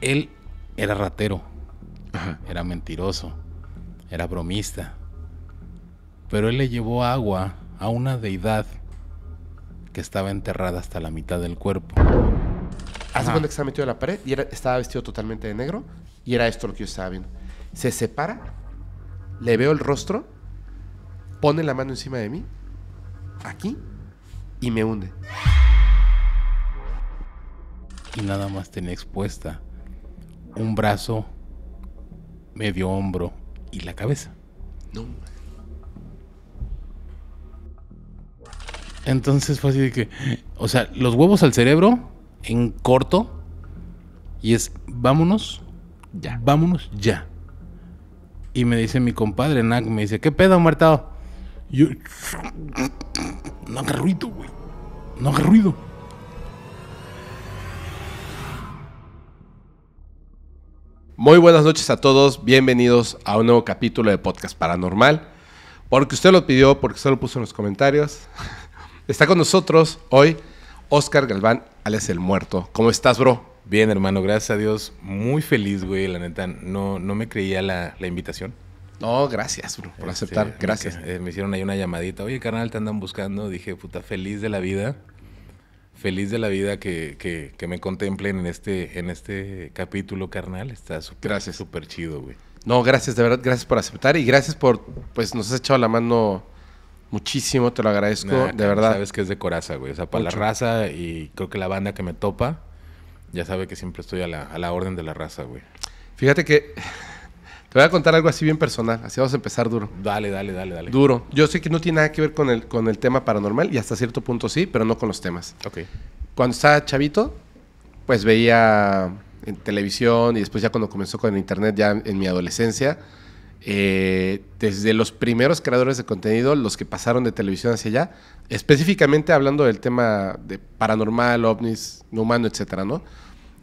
él era ratero, era mentiroso, era bromista. Pero él le llevó agua a una deidad que estaba enterrada hasta la mitad del cuerpo. Hace un que estaba metido en la pared y estaba vestido totalmente de negro y era esto lo que yo estaba viendo. Se separa, le veo el rostro, pone la mano encima de mí, aquí, y me hunde. Y nada más tenía expuesta un brazo, medio hombro y la cabeza. Entonces fue así de que, o sea, los huevos al cerebro en corto y es vámonos ya, vámonos ya. Y me dice mi compadre Nag me dice, ¿qué pedo, muertado? Yo, no haga ruido, güey, no haga ruido. Muy buenas noches a todos, bienvenidos a un nuevo capítulo de Podcast Paranormal. Porque usted lo pidió, porque usted lo puso en los comentarios. Está con nosotros hoy Oscar Galván, alias El Muerto. ¿Cómo estás, bro? Bien, hermano, gracias a Dios. Muy feliz, güey, la neta. No, no me creía la, invitación. No, gracias, bro, por este, aceptar. gracias. Me, eh, me, hicieron ahí una llamadita. Oye, carnal, te andan buscando. Dije, puta, feliz de la vida feliz de la vida que, me contemplen en este, en este capítulo, carnal. Está súper super chido, güey. No, gracias, de verdad, gracias por aceptar y gracias por, pues nos has echado la mano muchísimo, te lo agradezco, de verdad. Sabes que es de coraza, güey. O sea, para la raza y creo que la banda que me topa, ya sabe que siempre estoy a la, a la orden de la raza, güey. Fíjate que voy a contar algo así bien personal, así vamos a empezar duro. Dale, dale, dale, dale. Duro. Yo sé que no tiene nada que ver con el, con el tema paranormal y hasta cierto punto sí, pero no con los temas. Ok. Cuando estaba chavito, pues veía en televisión y después ya cuando comenzó con el internet, ya en mi adolescencia, eh, desde los primeros creadores de contenido, los que pasaron de televisión hacia allá, específicamente hablando del tema de paranormal, ovnis, no humano, etcétera, ¿no?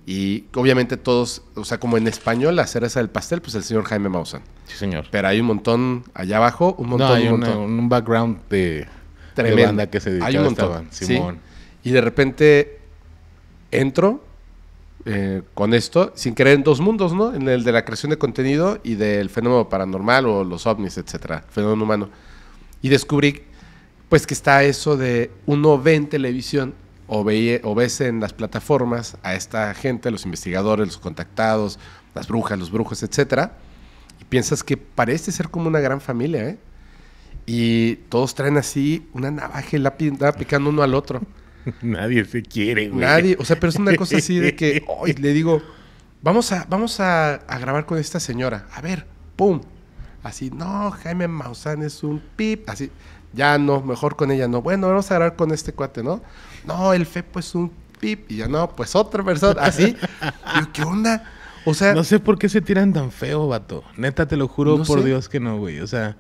Y obviamente todos, o sea, como en español, la cereza del pastel, pues el señor Jaime Maussan. Sí, señor. Pero hay un montón allá abajo, un montón. No, hay un, background de, tremenda que se dedicaba a Simón. Y de repente entro eh, con esto, sin querer en dos mundos, ¿no? En el de la creación de contenido y del fenómeno paranormal o los ovnis, etcétera, fenómeno humano. Y descubrí, pues, que está eso de uno ve en televisión o, ves en las plataformas a esta gente, a los investigadores, los contactados, las brujas, los brujos, etcétera, y piensas que parece ser como una gran familia, ¿eh? Y todos traen así una navaja y la, pinta picando uno al otro. Nadie se quiere, güey. Nadie, o sea, pero es una cosa así de que hoy le digo, vamos a, vamos a, a, grabar con esta señora. A ver, pum. Así, no, Jaime Maussan es un pip. Así, ya no, mejor con ella no. Bueno, vamos a hablar con este cuate, ¿no? No, el fe, pues, un pip. Y ya no, pues otra persona. Así. ¿qué onda? O sea. No sé por qué se tiran tan feo, vato. Neta, te lo juro por Dios que no, güey. O sea,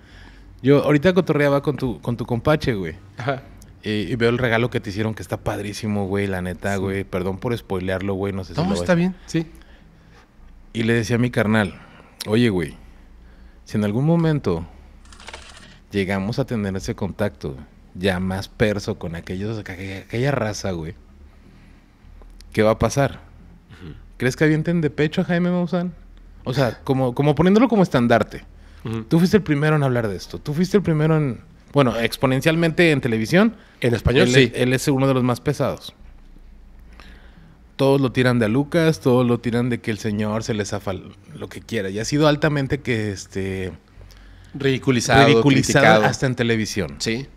yo ahorita cotorreaba con tu, con tu compache, güey. Ajá. y veo el regalo que te hicieron, que está padrísimo, güey, la neta, güey. Perdón por spoilearlo, güey, no sé si No, está bien, sí. Y le decía a mi carnal, oye, güey, si en algún momento llegamos a tener ese contacto ya más perso con aquellos, aquella, raza, güey. ¿Qué va a pasar? ¿Crees que avienten de pecho a Jaime Maussan? O sea, como, como poniéndolo como estandarte. Tú fuiste el primero en hablar de esto. Tú fuiste el primero en. Bueno, exponencialmente en televisión. En español, él, sí. Él es uno de los más pesados. Todos lo tiran de Lucas, todos lo tiran de que el señor se les zafa lo que quiera. Y ha sido altamente que este ridiculizado, ridiculizada hasta en televisión. Sí.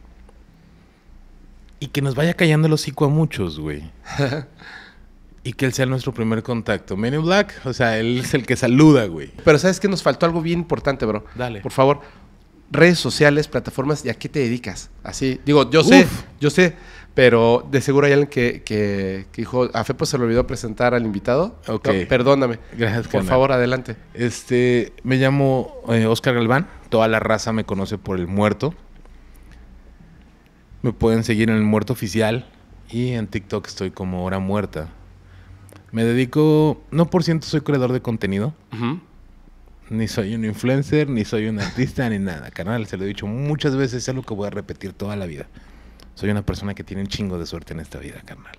Y que nos vaya callando el hocico a muchos, güey. y que él sea nuestro primer contacto. Men Black, o sea, él es el que saluda, güey. Pero sabes que nos faltó algo bien importante, bro. Dale. Por favor, redes sociales, plataformas, ¿y a qué te dedicas? Así, digo, yo sé, yo sé, pero de seguro hay alguien que, que, dijo, a Fepo se le olvidó presentar al invitado. Ok. perdóname. Gracias, Por favor, adelante. Este, me llamo Oscar eh, Galván toda la raza me conoce por el muerto. Me pueden seguir en el muerto oficial y en TikTok estoy como hora muerta. Me dedico, no por ciento soy creador de contenido. Ni soy un influencer, ni soy un artista, ni nada. Canal, se lo he dicho muchas veces, es algo que voy a repetir toda la vida. Soy una persona que tiene un chingo de suerte en esta vida, carnal.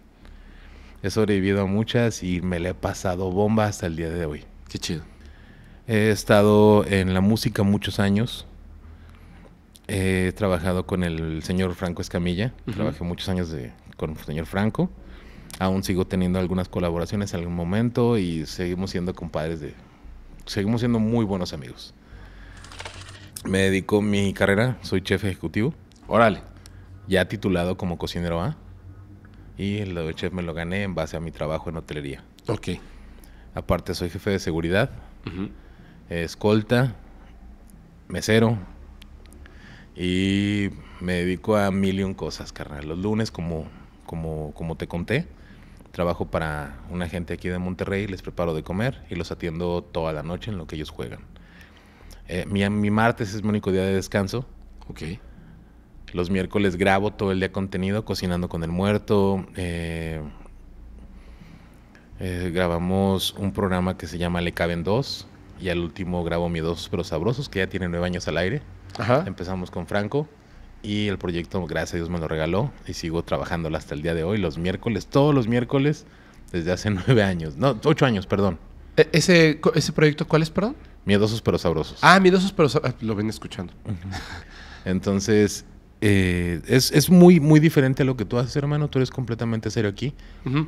He sobrevivido a muchas y me le he pasado bomba hasta el día de hoy. Qué chido. He estado en la música muchos años. He trabajado con el señor Franco Escamilla. Trabajé muchos años de, con el señor Franco. Aún sigo teniendo algunas colaboraciones en algún momento y seguimos siendo compadres de... Seguimos siendo muy buenos amigos. Me dedico mi carrera, soy chef ejecutivo. Órale. Ya titulado como cocinero A. Y el de chef me lo gané en base a mi trabajo en hotelería. Ok. Aparte soy jefe de seguridad escolta, mesero y me dedico a mil y un cosas, carnal. Los lunes, como, como, te conté, trabajo para una gente aquí de Monterrey, les preparo de comer y los atiendo toda la noche en lo que ellos juegan. Eh, mi, martes es mi único día de descanso. Ok. Los miércoles grabo todo el día contenido, cocinando con el muerto. Eh, eh, grabamos un programa que se llama Le Caben Dos, y al último grabo Miedosos pero Sabrosos, que ya tiene nueve años al aire. Empezamos con Franco. Y el proyecto, gracias a Dios, me lo regaló. Y sigo trabajándolo hasta el día de hoy, los miércoles, todos los miércoles, desde hace nueve años. No, ocho años, perdón. E, ese, ¿Ese proyecto cuál es, perdón? Miedosos pero sabrosos. Ah, miedosos pero sabrosos. Ah, lo ven escuchando. Entonces, eh, es, muy, muy diferente a lo que tú haces, hermano. Tú eres completamente serio aquí.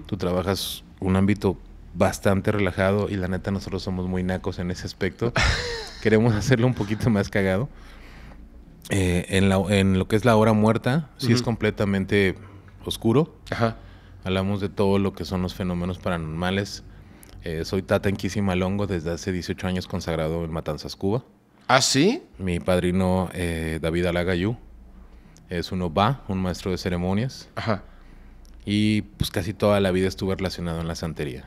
Tú trabajas un ámbito bastante relajado y la neta nosotros somos muy nacos en ese aspecto. Queremos hacerlo un poquito más cagado. Eh, en, lo que es la hora muerta, sí es completamente oscuro. Ajá. Hablamos de todo lo que son los fenómenos paranormales. Eh, soy Tata Longo desde hace 18 años consagrado en Matanzas, Cuba. ¿Ah, sí? Mi padrino eh, David Alagayú es un Oba, un maestro de ceremonias. Ajá. Y pues casi toda la vida estuve relacionado en la santería.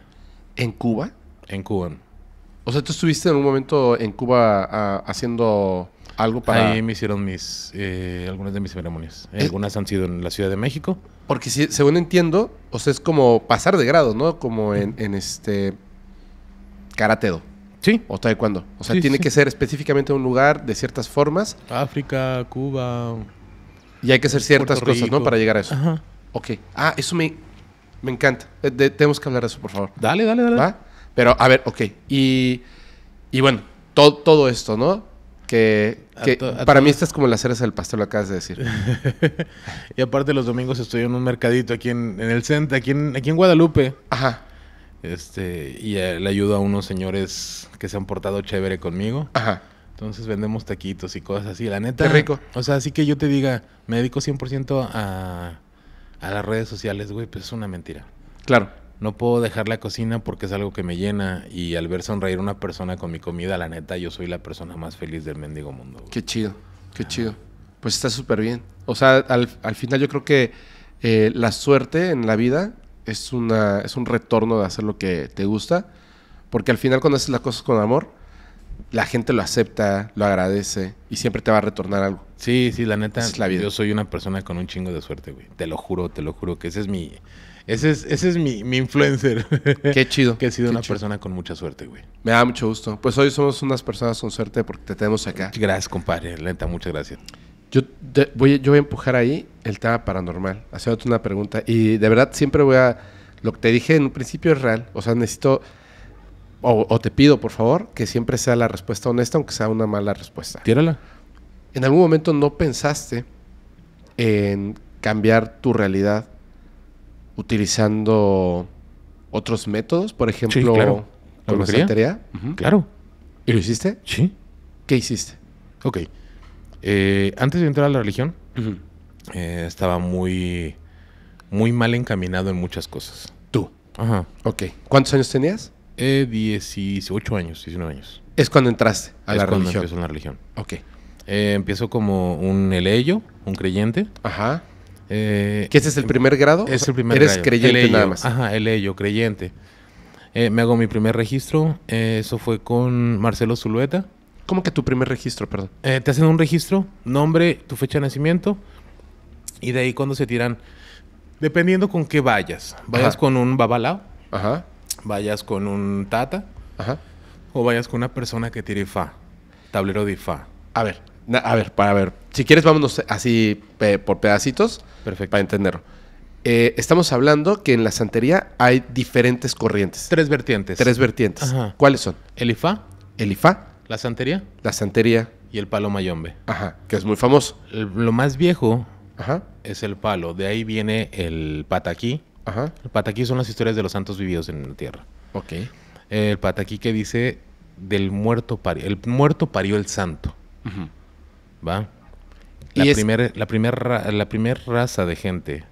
¿En Cuba? En Cuba. O sea, tú estuviste en un momento en Cuba haciendo algo para... Ahí me hicieron mis, eh, algunas de mis ceremonias. Eh, algunas han sido en la Ciudad de México. Porque si, según entiendo, o sea, es como pasar de grado, ¿no? Como en, mm. este... Karateo. Sí. ¿O taekwondo? O sea, tiene que ser específicamente un lugar de ciertas formas. África, Cuba. Y hay que hacer ciertas cosas, ¿no? Para llegar a eso. Ajá. Ok. Ah, eso me me encanta. Eh, tenemos que hablar de eso, por favor. Dale, dale, dale. ¿Va? Pero, a ver, ok. Y, bueno, todo esto, ¿no? Que, para mí esta es como las cereza del pastel, lo acabas de decir. y aparte los domingos estoy en un mercadito aquí en, el centro, aquí en, aquí en Guadalupe. Ajá. Este, y eh, le ayudo a unos señores que se han portado chévere conmigo. Ajá. Entonces vendemos taquitos y cosas así, la neta. Qué rico. O sea, así que yo te diga, me dedico 100% a a las redes sociales, güey, pues es una mentira. Claro. No puedo dejar la cocina porque es algo que me llena y al ver sonreír a una persona con mi comida, la neta, yo soy la persona más feliz del mendigo mundo. Qué chido, qué chido. Pues está súper bien. O sea, al, final yo creo que eh, la suerte en la vida es, una, es un retorno de hacer lo que te gusta, porque al final cuando haces las cosas con amor, la gente lo acepta, lo agradece y siempre te va a retornar algo. Sí, sí, la neta. Es la vida. Yo soy una persona con un chingo de suerte, güey. Te lo juro, te lo juro que ese es mi. Ese es, ese es mi, mi influencer. Qué chido. que he sido una persona con mucha suerte, güey. Me da mucho gusto. Pues hoy somos unas personas con suerte porque te tenemos acá. Gracias, compadre. neta, muchas gracias. Yo, voy, yo voy a empujar ahí el tema paranormal, haciéndote una pregunta. Y de verdad siempre voy a... Lo que te dije en un principio es real. O sea, necesito o, te pido por favor, que siempre sea la respuesta honesta, aunque sea una mala respuesta. Tírala. ¿En algún momento no pensaste en cambiar tu realidad utilizando otros métodos? Por ejemplo, la con Claro. ¿Y lo hiciste? Sí. ¿Qué hiciste? Ok. Eh, antes de entrar a la religión, eh, estaba muy, muy mal encaminado en muchas cosas. ¿Tú? Ajá. Ok. ¿Cuántos años tenías? 18 eh, años, 19 años. Es cuando entraste a es la cuando religión. Empiezo en la religión. Ok. Eh, empiezo como un eleyo, un creyente. Ajá. Eh, ¿Qué ese es el em, primer grado? Es el primer Eres creyente nada más. Ajá, eleyo, creyente. me hago mi primer registro. eso fue con Marcelo Zulueta. ¿Cómo que tu primer registro, perdón? te hacen un registro, nombre, tu fecha de nacimiento. Y de ahí cuando se tiran, dependiendo con qué vayas. Vayas con un babalao. Ajá vayas con un tata o vayas con una persona que tire fa, tablero de fa. A ver, a ver, para ver. Si quieres, vámonos así por pedacitos Perfecto. para entenderlo. Eh, estamos hablando que en la santería hay diferentes corrientes. Tres vertientes. Tres vertientes. ¿Cuáles son? El Ifá. El Ifá. La santería. La santería. Y el palo mayombe. Ajá, que es muy famoso. lo más viejo es el palo. De ahí viene el pataquí. Ajá. El pataquí son las historias de los santos vividos en la tierra. Ok. El pataquí que dice del muerto parió, el muerto parió el santo. Ajá. ¿Va? La primera la primera raza de gente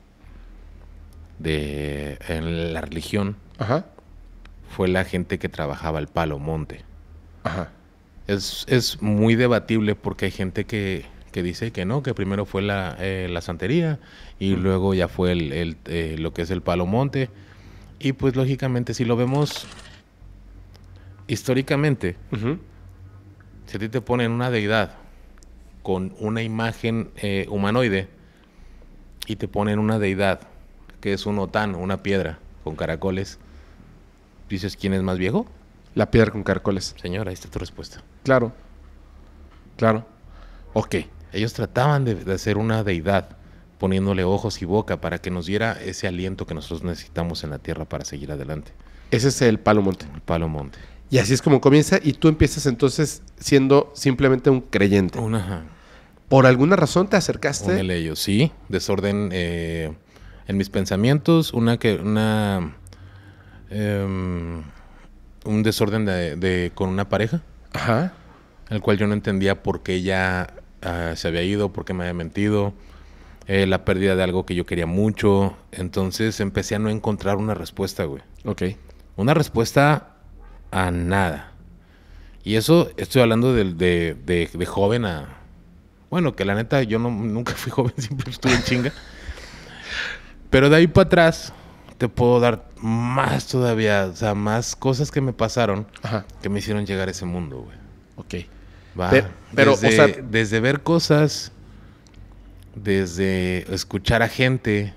de en la religión fue la gente que trabajaba el palo monte. Ajá. Es, muy debatible porque hay gente que, dice que no, que primero fue la, eh, la santería y luego ya fue el, eh, lo que es el Palomonte. Y pues lógicamente si lo vemos históricamente, si a ti te ponen una deidad con una imagen eh, humanoide y te ponen una deidad que es un otán, una piedra con caracoles, dices quién es más viejo? La piedra con caracoles. Señora, ahí está tu respuesta. Claro, claro. Ok. Ellos trataban de, de hacer una deidad poniéndole ojos y boca para que nos diera ese aliento que nosotros necesitamos en la tierra para seguir adelante. Ese es el Palo Monte. El Palo Monte. Y así es como comienza y tú empiezas entonces siendo simplemente un creyente. Por alguna razón te acercaste. Un sí. Desorden eh, en mis pensamientos, una que una em, un desorden de, con una pareja. Ajá. El cual yo no entendía por qué ella ah, se había ido, por qué me había mentido eh, la pérdida de algo que yo quería mucho. Entonces empecé a no encontrar una respuesta, güey. Ok. Una respuesta a nada. Y eso estoy hablando de, joven a... Bueno, que la neta yo no, nunca fui joven, siempre estuve en chinga. Pero de ahí para atrás te puedo dar más todavía, o sea, más cosas que me pasaron que me hicieron llegar a ese mundo, güey. Ok. Va. pero, o sea... Desde ver cosas desde escuchar a gente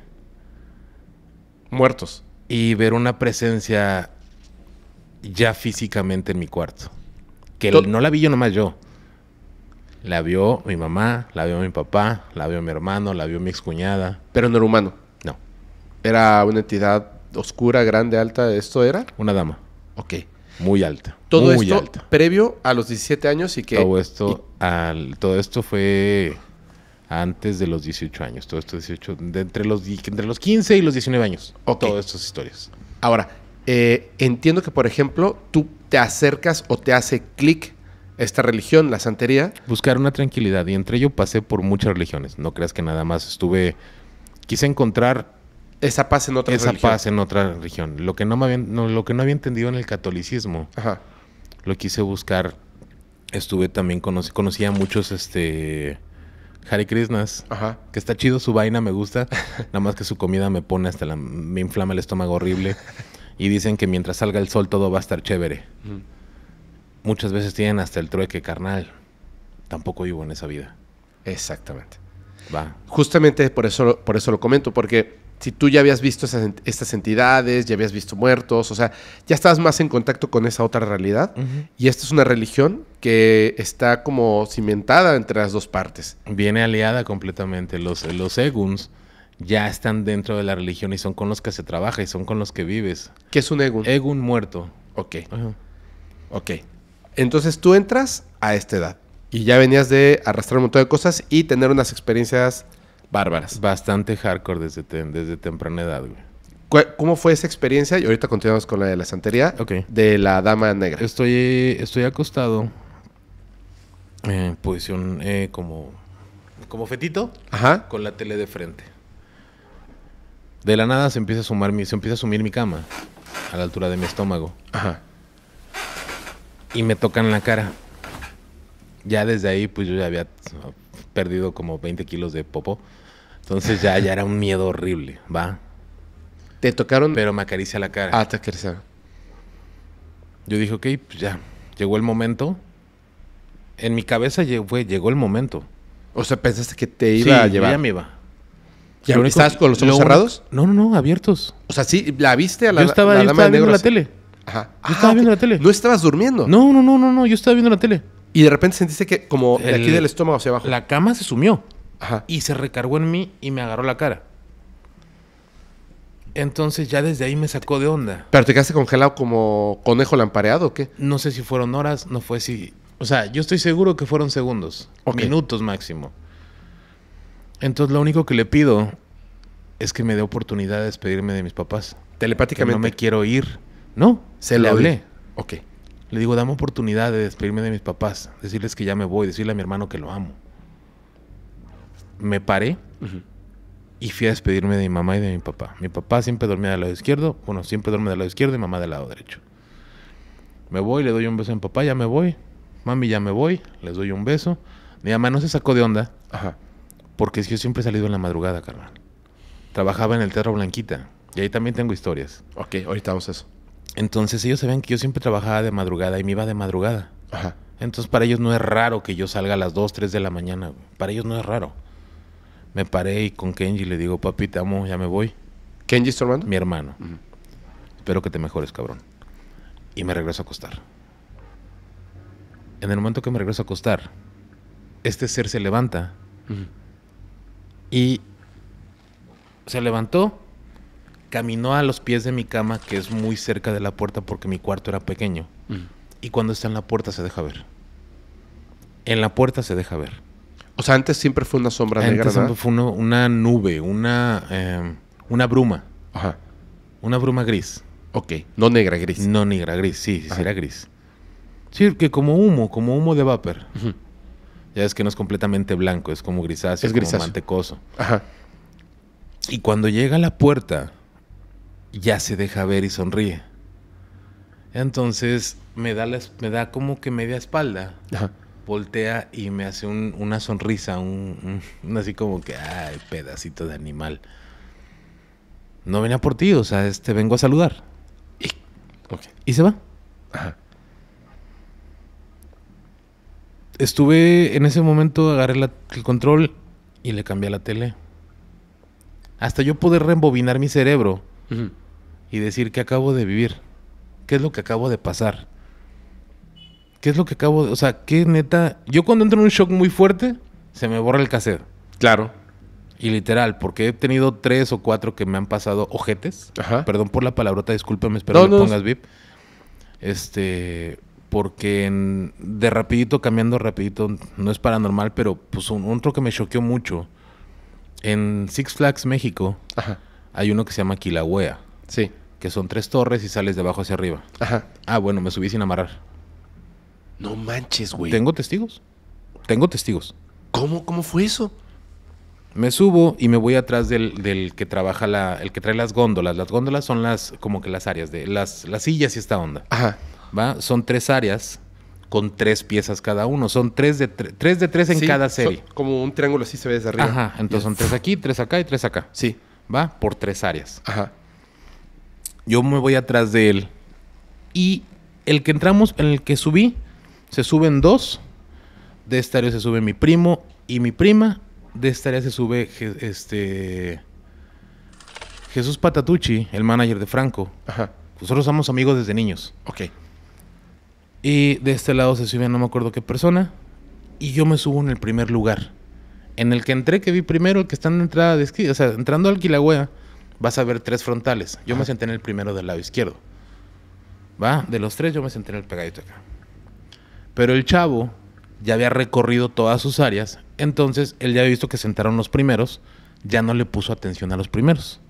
muertos y ver una presencia ya físicamente en mi cuarto. Que no la vi yo nomás yo. La vio mi mamá, la vio mi papá, la vio mi hermano, la vio mi excuñada. Pero no era humano. No. Era una entidad oscura, grande, alta. ¿Esto era? Una dama. Ok. Muy alta. Todo esto previo a los 17 años y que... todo esto fue antes de los 18 años. Todo esto de entre, los, entre los 15 y los 19 años. O Todas estas historias. Ahora, eh, entiendo que, por ejemplo, tú te acercas o te hace clic esta religión, la santería. Buscar una tranquilidad. Y entre ello pasé por muchas religiones. No creas que nada más estuve. Quise encontrar. Esa paz en otra esa paz en otra religión. Lo que no, me había, lo que no había entendido en el catolicismo. Lo quise buscar. Estuve también. Conocí, conocía muchos este, Harry Christmas, Que está chido su vaina, me gusta. Nada más que su comida me pone hasta la. me inflama el estómago horrible. Y dicen que mientras salga el sol todo va a estar chévere. Muchas veces tienen hasta el trueque carnal. Tampoco vivo en esa vida. Exactamente. Va. Justamente por eso, por eso lo comento, porque si tú ya habías visto esas, estas entidades, ya habías visto muertos, o sea, ya estabas más en contacto con esa otra realidad. Y esta es una religión que está como cimentada entre las dos partes. Viene aliada completamente. Los, eguns ya están dentro de la religión y son con los que se trabaja y son con los que vives. ¿Qué es un egun? Egun muerto. Ok. Ok. Entonces tú entras a esta edad y ya venías de arrastrar un montón de cosas y tener unas experiencias bárbaras. Bastante hardcore desde, desde temprana edad, güey. ¿Cómo fue esa experiencia? Y ahorita continuamos con la de la santería. Ok De la dama negra. Estoy, estoy acostado en posición eh, como, como fetito. Ajá. Con la tele de frente. De la nada se empieza a sumar mi, se empieza a sumir mi cama a la altura de mi estómago. Ajá. Y me tocan la cara. Ya desde ahí, pues yo ya había perdido como 20 kilos de popo. Entonces ya, ya era un miedo horrible, ¿va? Te tocaron. Pero me acaricia la cara. Ah, te acaricia. Yo dije, ok, pues ya, llegó el momento. En mi cabeza llegó, el momento. O sea, pensaste que te iba a llevar. Ya me iba. ¿Y estabas con los ojos cerrados? No, no, no, abiertos. O sea, sí, la viste a la Yo estaba, yo estaba viendo la tele. Ajá. Yo ah, estaba viendo la tele. ¿No estabas durmiendo? No, no, no, no, no, yo estaba viendo la tele. Y de repente sentiste que como aquí del estómago hacia abajo. La cama se sumió. Y se recargó en mí y me agarró la cara. Entonces ya desde ahí me sacó de onda. ¿Pero te quedaste congelado como conejo lampareado o qué? No sé si fueron horas, no fue si... O sea, yo estoy seguro que fueron segundos, minutos máximo. Entonces lo único que le pido es que me dé oportunidad de despedirme de mis papás. Telepáticamente. no me quiero ir. No, se lo hablé. Ok. Le digo, dame oportunidad de despedirme de mis papás, decirles que ya me voy, decirle a mi hermano que lo amo me paré y fui a despedirme de mi mamá y de mi papá. Mi papá siempre dormía del lado izquierdo, bueno, siempre duerme del lado izquierdo y mamá del lado derecho. Me voy, le doy un beso a mi papá, ya me voy. Mami, ya me voy, les doy un beso. Mi mamá no se sacó de onda. Ajá. Porque yo siempre he salido en la madrugada, carnal. Trabajaba en el Teatro Blanquita. Y ahí también tengo historias. Ok, ahorita vamos a eso. Entonces ellos saben que yo siempre trabajaba de madrugada y me iba de madrugada. Entonces para ellos no es raro que yo salga a las 2, 3 de la mañana. Para ellos no es raro me paré y con Kenji le digo, papi, te amo, ya me voy. ¿Kenji es Mi hermano. Espero que te mejores, cabrón. Y me regreso a acostar. En el momento que me regreso a acostar, este ser se levanta. Y se levantó, caminó a los pies de mi cama, que es muy cerca de la puerta porque mi cuarto era pequeño. Y cuando está en la puerta se deja ver. En la puerta se deja ver. O sea, antes siempre fue una sombra negra. Antes siempre fue una nube, una, em, una bruma. Ajá. Una bruma gris. Ok. No negra, gris. No negra, gris, sí, sí, era gris. Sí, que como humo, como humo de vapor. Ya es que no es completamente blanco, es como grisáceo, es como mantecoso. Ajá. Y cuando llega a la puerta, ya se deja ver y sonríe. Entonces me da, me da como que media espalda. Ajá voltea y me hace una sonrisa, un, así como que, ay, pedacito de animal. No venía por ti, o sea, este, vengo a saludar. Y, se va. Estuve en ese momento, agarré el control y le cambié la tele. Hasta yo poder reembobinar mi cerebro y decir que acabo de vivir, qué es lo que acabo de pasar. ¿qué es lo que acabo de.? O sea, ¿qué neta? Yo cuando entro en un shock muy fuerte, se me borra el cassette. Claro. Y literal, porque he tenido tres o cuatro que me han pasado ojetes. Ajá. Perdón por la palabrota, discúlpame, espero no, pongas VIP. Este. Porque de rapidito, cambiando rapidito, no es paranormal, pero pues un, otro que me choqueó mucho. En Six Flags, México, hay uno que se llama Kilauea. Sí. Que son tres torres y sales de abajo hacia arriba. Ajá. Ah, bueno, me subí sin amarrar. No manches, güey. Tengo testigos. Tengo testigos. ¿Cómo? ¿Cómo fue eso? Me subo y me voy atrás del, que trabaja la, el que trae las góndolas. Las góndolas son las, como que las áreas de, las, las sillas y esta onda. Ajá. ¿Va? Son tres áreas con tres piezas cada uno. Son tres de, tres, de tres en cada serie. como un triángulo así se ve desde arriba. Ajá, entonces son tres aquí, tres acá y tres acá. Sí. ¿Va? Por tres áreas. Ajá. Yo me voy atrás de él. Y el que entramos, en el que subí, se suben dos, de esta área se sube mi primo y mi prima, de esta área se sube este Jesús Patatucci, el manager de Franco. Ajá. Nosotros somos amigos desde niños. Ok. Y de este lado se sube no me acuerdo qué persona. Y yo me subo en el primer lugar. En el que entré, que vi primero, el que está en entrada de O sea, entrando al Quilagüea, vas a ver tres frontales. Yo me senté en el primero del lado izquierdo. Va, de los tres, yo me senté en el pegadito acá. Pero el chavo ya había recorrido todas sus áreas, entonces él ya había visto que sentaron los primeros, ya no le puso atención a los primeros.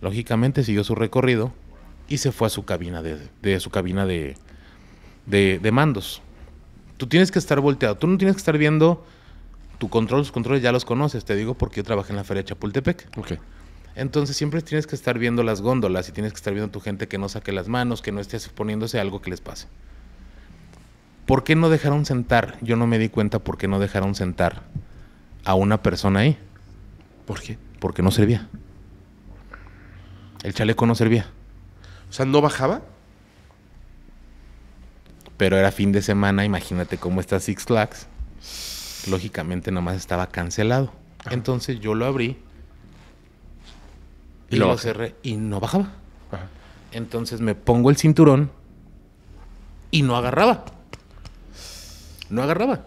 Lógicamente siguió su recorrido y se fue a su cabina de, su cabina de, de, mandos. Tú tienes que estar volteado, tú no tienes que estar viendo tu control, los controles ya los conoces, te digo porque yo trabajé en la feria Chapultepec. Entonces siempre tienes que estar viendo las góndolas y tienes que estar viendo a tu gente que no saque las manos, que no estés poniéndose algo que les pase. ¿Por qué no dejaron sentar? Yo no me di cuenta por qué no dejaron sentar a una persona ahí. ¿Por qué? Porque no servía. El chaleco no servía. O sea, ¿no bajaba? Pero era fin de semana, imagínate cómo está Six Flags. Lógicamente nada más estaba cancelado. Entonces yo lo abrí y, lo, cerré y no bajaba. Entonces me pongo el cinturón y no agarraba no agarraba.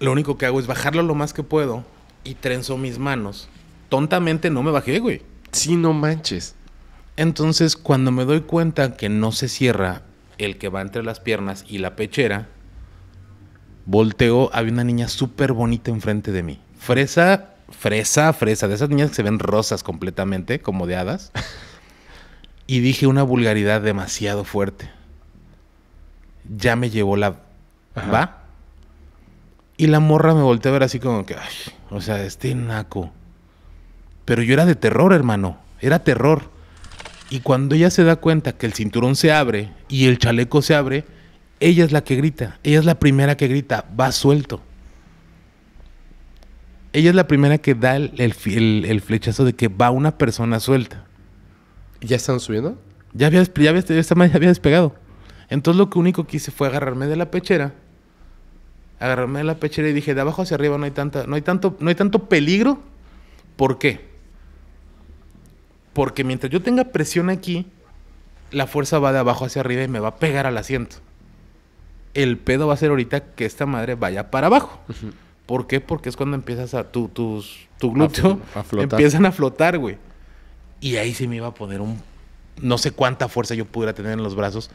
Lo único que hago es bajarlo lo más que puedo y trenzo mis manos. Tontamente no me bajé, güey. Sí, no manches. Entonces, cuando me doy cuenta que no se cierra el que va entre las piernas y la pechera, volteo, había una niña súper bonita enfrente de mí. Fresa, fresa, fresa, de esas niñas que se ven rosas completamente, como de hadas. y dije una vulgaridad demasiado fuerte ya me llevó la... ¿Va? Y la morra me volteó a ver así como que, o sea, este naco. Pero yo era de terror, hermano, era terror. Y cuando ella se da cuenta que el cinturón se abre y el chaleco se abre, ella es la que grita, ella es la primera que grita, va suelto. Ella es la primera que da el, el, flechazo de que va una persona suelta. ¿Ya están subiendo? Ya había, ya ya había despegado. Entonces lo que único que hice fue agarrarme de la pechera, agarrarme de la pechera y dije, de abajo hacia arriba no hay, tanta, no hay, tanto, no hay tanto peligro. ¿Por qué? Porque mientras yo tenga presión aquí, la fuerza va de abajo hacia arriba y me va a pegar al asiento. El pedo va a ser ahorita que esta madre vaya para abajo. ¿Por qué? Porque es cuando empiezas a tu, tus, tu glúteo empiezan a flotar, güey. Y ahí se me iba a poner un no sé cuánta fuerza yo pudiera tener en los brazos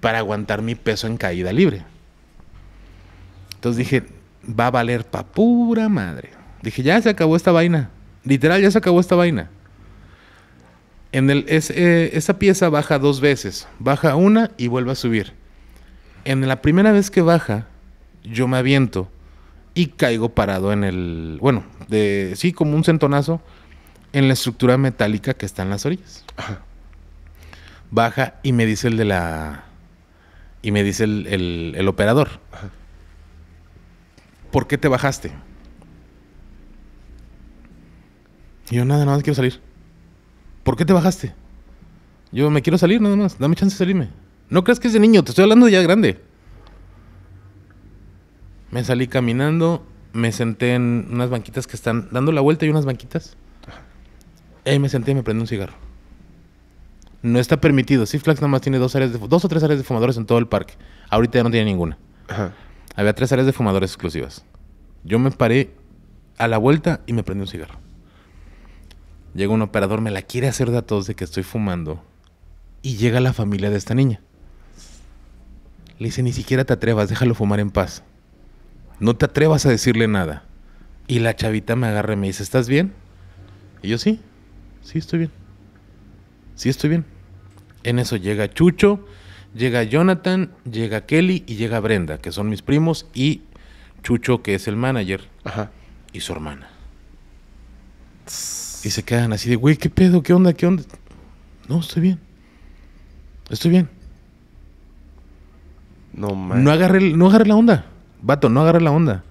para aguantar mi peso en caída libre. Entonces dije, va a valer pa' pura madre. Dije, ya se acabó esta vaina. Literal, ya se acabó esta vaina. En el, eh, esa pieza baja dos veces. Baja una y vuelve a subir. En la primera vez que baja, yo me aviento y caigo parado en el. Bueno, de, sí, como un centonazo en la estructura metálica que está en las orillas. Baja y me dice el de la y me dice el, operador, ¿por qué te bajaste? Y yo nada, nada más quiero salir. ¿Por qué te bajaste? Yo me quiero salir nada más, dame chance de salirme. No creas que es de niño, te estoy hablando de ya grande. Me salí caminando, me senté en unas banquitas que están dando la vuelta y unas banquitas. Ahí me senté y me prendí un cigarro no está permitido. Si Flags nada más tiene dos, áreas de, dos o tres áreas de fumadores en todo el parque. Ahorita ya no tiene ninguna. Había tres áreas de fumadores exclusivas. Yo me paré a la vuelta y me prendí un cigarro. Llega un operador, me la quiere hacer datos de que estoy fumando. Y llega la familia de esta niña. Le dice, ni siquiera te atrevas, déjalo fumar en paz. No te atrevas a decirle nada. Y la chavita me agarra y me dice, ¿estás bien? Y yo sí, sí, estoy bien sí estoy bien. En eso llega Chucho, llega Jonathan, llega Kelly y llega Brenda, que son mis primos, y Chucho, que es el manager, y su hermana. Y se quedan así de, güey, ¿qué pedo? ¿Qué onda? ¿Qué onda? No, estoy bien. Estoy bien. No, mames. No agarré, no agarré la onda. Vato, no agarré la onda.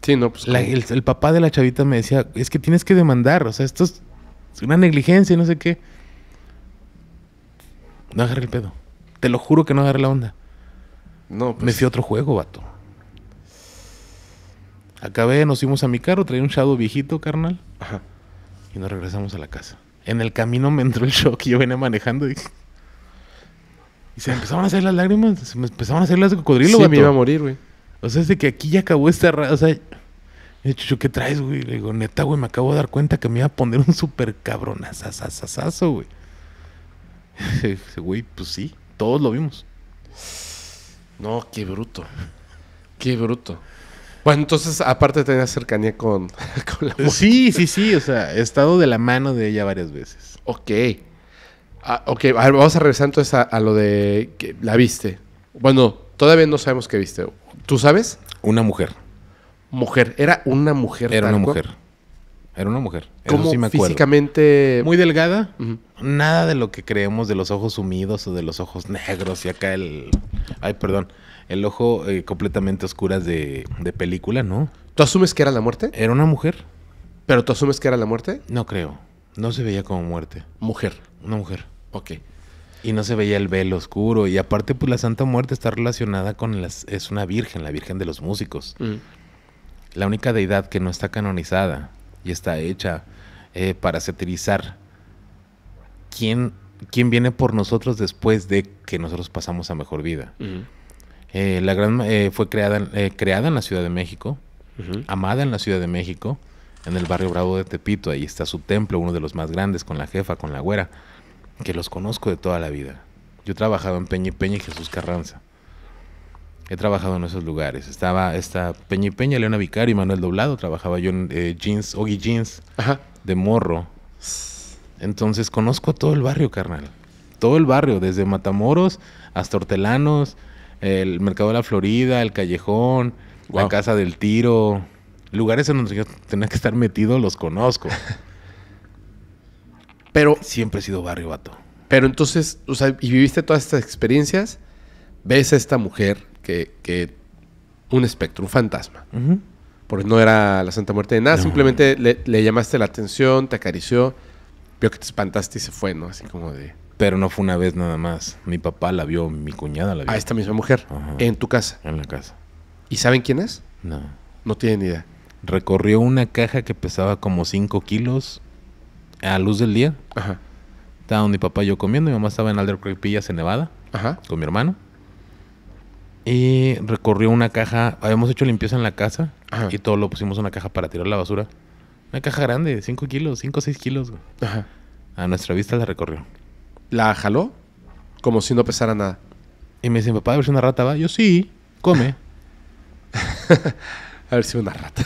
Sí, no, pues. el, el, papá de la chavita me decía, es que tienes que demandar. O sea, estos una negligencia y no sé qué. No agarré el pedo. Te lo juro que no agarré la onda. No, pues. Me fui a otro juego, vato. Acabé, nos fuimos a mi carro, traía un Shadow viejito, carnal. Ajá. Y nos regresamos a la casa. En el camino me entró el shock y yo venía manejando y... y se me empezaron a hacer las lágrimas, se me empezaron a hacer las de cocodrilo, Sí, me iba a morir, güey. O sea, es de que aquí ya acabó esta O sea, y Chucho, ¿qué traes, güey? Le digo, neta, güey, me acabo de dar cuenta que me iba a poner un súper cabronazazazazazo, güey. Dice, güey, pues sí, todos lo vimos. No, qué bruto. Qué bruto. Bueno, entonces, aparte tenías cercanía con, la Sí, sí, sí. O sea, he estado de la mano de ella varias veces. Ok. Ah, ok, vamos a regresar entonces a, lo de que la viste. Bueno, todavía no sabemos qué viste. ¿Tú sabes? Una mujer mujer. Era una mujer. Era una mujer. Era una mujer. Como físicamente. Muy delgada. Nada de lo que creemos de los ojos sumidos o de los ojos negros. Y acá el. Ay, perdón. El ojo eh, completamente oscuras de, de película, ¿no? ¿Tú asumes que era la muerte? Era una mujer. ¿Pero tú asumes que era la muerte? No creo. No se veía como muerte. Mujer. Una mujer. Ok. Y no se veía el velo oscuro. Y aparte, pues la Santa Muerte está relacionada con las. Es una virgen, la virgen de los músicos. Mm la única deidad que no está canonizada y está hecha eh, para satirizar quién, quién viene por nosotros después de que nosotros pasamos a mejor vida. Eh, la gran eh, fue creada, creada en la Ciudad de México, amada en la Ciudad de México, en el barrio Bravo de Tepito. Ahí está su templo, uno de los más grandes, con la jefa, con la güera, que los conozco de toda la vida. Yo trabajaba en Peña y Peña y Jesús Carranza he trabajado en esos lugares. Estaba esta Peña y Peña, Leona Vicari, y Manuel Doblado. Trabajaba yo en eh, jeans, Ogi Jeans, de morro. Entonces conozco todo el barrio, carnal. Todo el barrio, desde Matamoros hasta Hortelanos, el Mercado de la Florida, el Callejón, la Casa del Tiro. Lugares en donde yo tenía que estar metido, los conozco. Pero. Siempre he sido barrio, vato. Pero entonces, y viviste todas estas experiencias, ves a esta mujer que, un espectro, un fantasma. Porque no era la Santa Muerte de nada, simplemente le, llamaste la atención, te acarició, vio que te espantaste y se fue, ¿no? Así como de... Pero no fue una vez nada más. Mi papá la vio, mi cuñada la vio. A esta misma mujer, en tu casa. En la casa. ¿Y saben quién es? No. No tienen idea. Recorrió una caja que pesaba como 5 kilos a luz del día. Ajá. Estaba mi papá y yo comiendo, mi mamá estaba en Alder Creek en Nevada, Ajá. con mi hermano y recorrió una caja. Habíamos hecho limpieza en la casa y todo lo pusimos en una caja para tirar la basura. Una caja grande, 5 kilos, 5 o 6 kilos. A nuestra vista la recorrió. ¿La jaló? Como si no pesara nada. Y me dice, papá, a ver si una rata va. Yo sí, come. a ver si una rata.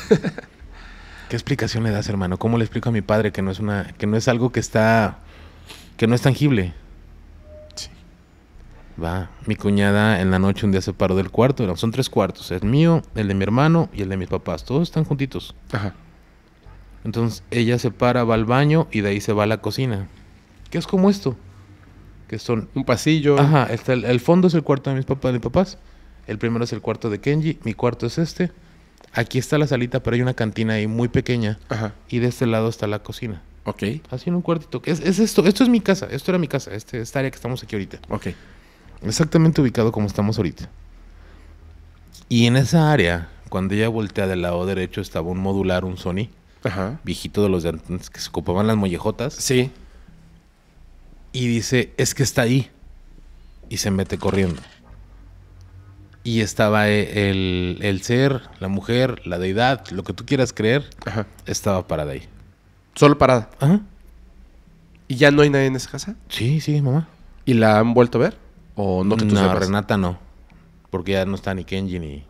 ¿Qué explicación le das, hermano? ¿Cómo le explico a mi padre que no es una, que no es algo que está, que no es tangible? Va, mi cuñada en la noche un día se paró del cuarto, son tres cuartos, el mío, el de mi hermano y el de mis papás, todos están juntitos. Ajá. Entonces ella se para, va al baño y de ahí se va a la cocina. ¿Qué es como esto? Que son... Un pasillo. Ajá, está el, fondo es el cuarto de mis papás, de papás. El primero es el cuarto de Kenji, mi cuarto es este. Aquí está la salita, pero hay una cantina ahí muy pequeña. Ajá. Y de este lado está la cocina. Ok. Así en un cuartito. Es, esto, esto es mi casa, esto era mi casa, este, esta área que estamos aquí ahorita. Ok. Exactamente ubicado como estamos ahorita. Y en esa área, cuando ella voltea del lado derecho, estaba un modular, un Sony. Viejito de los de que se ocupaban las mollejotas. Sí. Y dice, es que está ahí. Y se mete corriendo. Y estaba e, el, ser, la mujer, la deidad, lo que tú quieras creer, estaba parada ahí. Solo parada. ¿Y ya no hay nadie en esa casa? Sí, sí, mamá. ¿Y la han vuelto a ver? O no Renata no. Porque ya no está ni Kenji ni.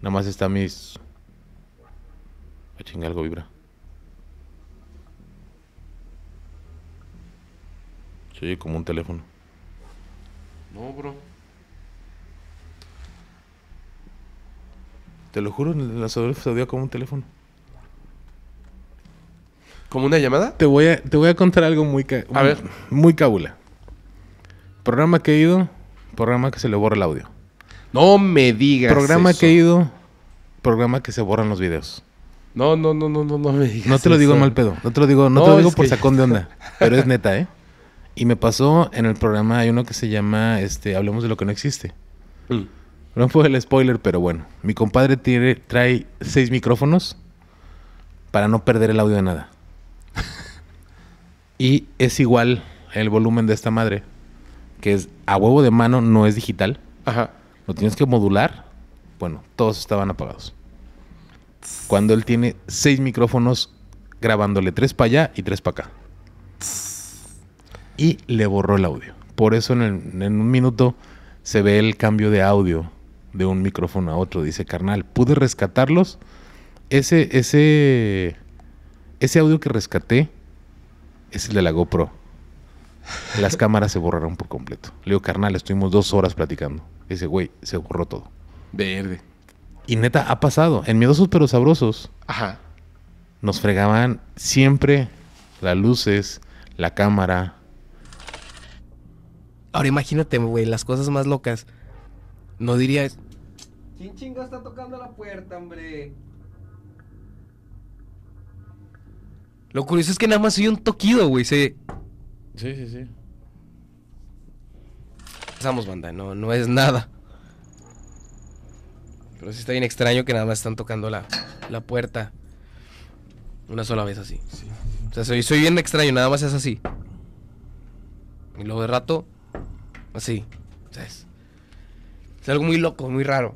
Nada más está mis. A algo vibra. Sí, como un teléfono. No, bro. Te lo juro, en el se oía como un teléfono. ¿Como una llamada? Te voy a, te voy a contar algo muy, a ver. muy cabula. Programa que he ido, programa que se le borra el audio. No me digas. Programa que he ido, programa que se borran los videos. No, no, no, no, no, me digas. No te lo digo mal pedo. No te lo digo, no, por sacón de onda. Pero es neta, ¿eh? Y me pasó en el programa, hay uno que se llama este, Hablemos de lo que no existe. Mm. No fue el spoiler, pero bueno. Mi compadre tiene, trae seis micrófonos para no perder el audio de nada. y es igual el volumen de esta madre que es a huevo de mano, no es digital. Ajá. Lo tienes que modular. Bueno, todos estaban apagados. Cuando él tiene seis micrófonos grabándole tres para allá y tres para acá. Y le borró el audio. Por eso en, un minuto se ve el cambio de audio de un micrófono a otro. Dice, carnal, pude rescatarlos. Ese, ese, ese audio que rescaté es el de la GoPro. Las cámaras se borraron por completo. Leo, carnal, estuvimos dos horas platicando. Ese güey se borró todo. Verde. Y neta, ha pasado. En Miedosos pero Sabrosos. Ajá. Nos fregaban siempre las luces, la cámara. Ahora imagínate, güey, las cosas más locas. No dirías. ¿Quién chinga está tocando la puerta, hombre? Lo curioso es que nada más soy un toquido, güey. Se Sí, sí, sí. Pasamos banda, no, no es nada. Pero sí está bien extraño que nada más están tocando la, puerta una sola vez así. Sí, O sea, soy, bien extraño, nada más es así. Y luego de rato, así. O sea. Es algo muy loco, muy raro.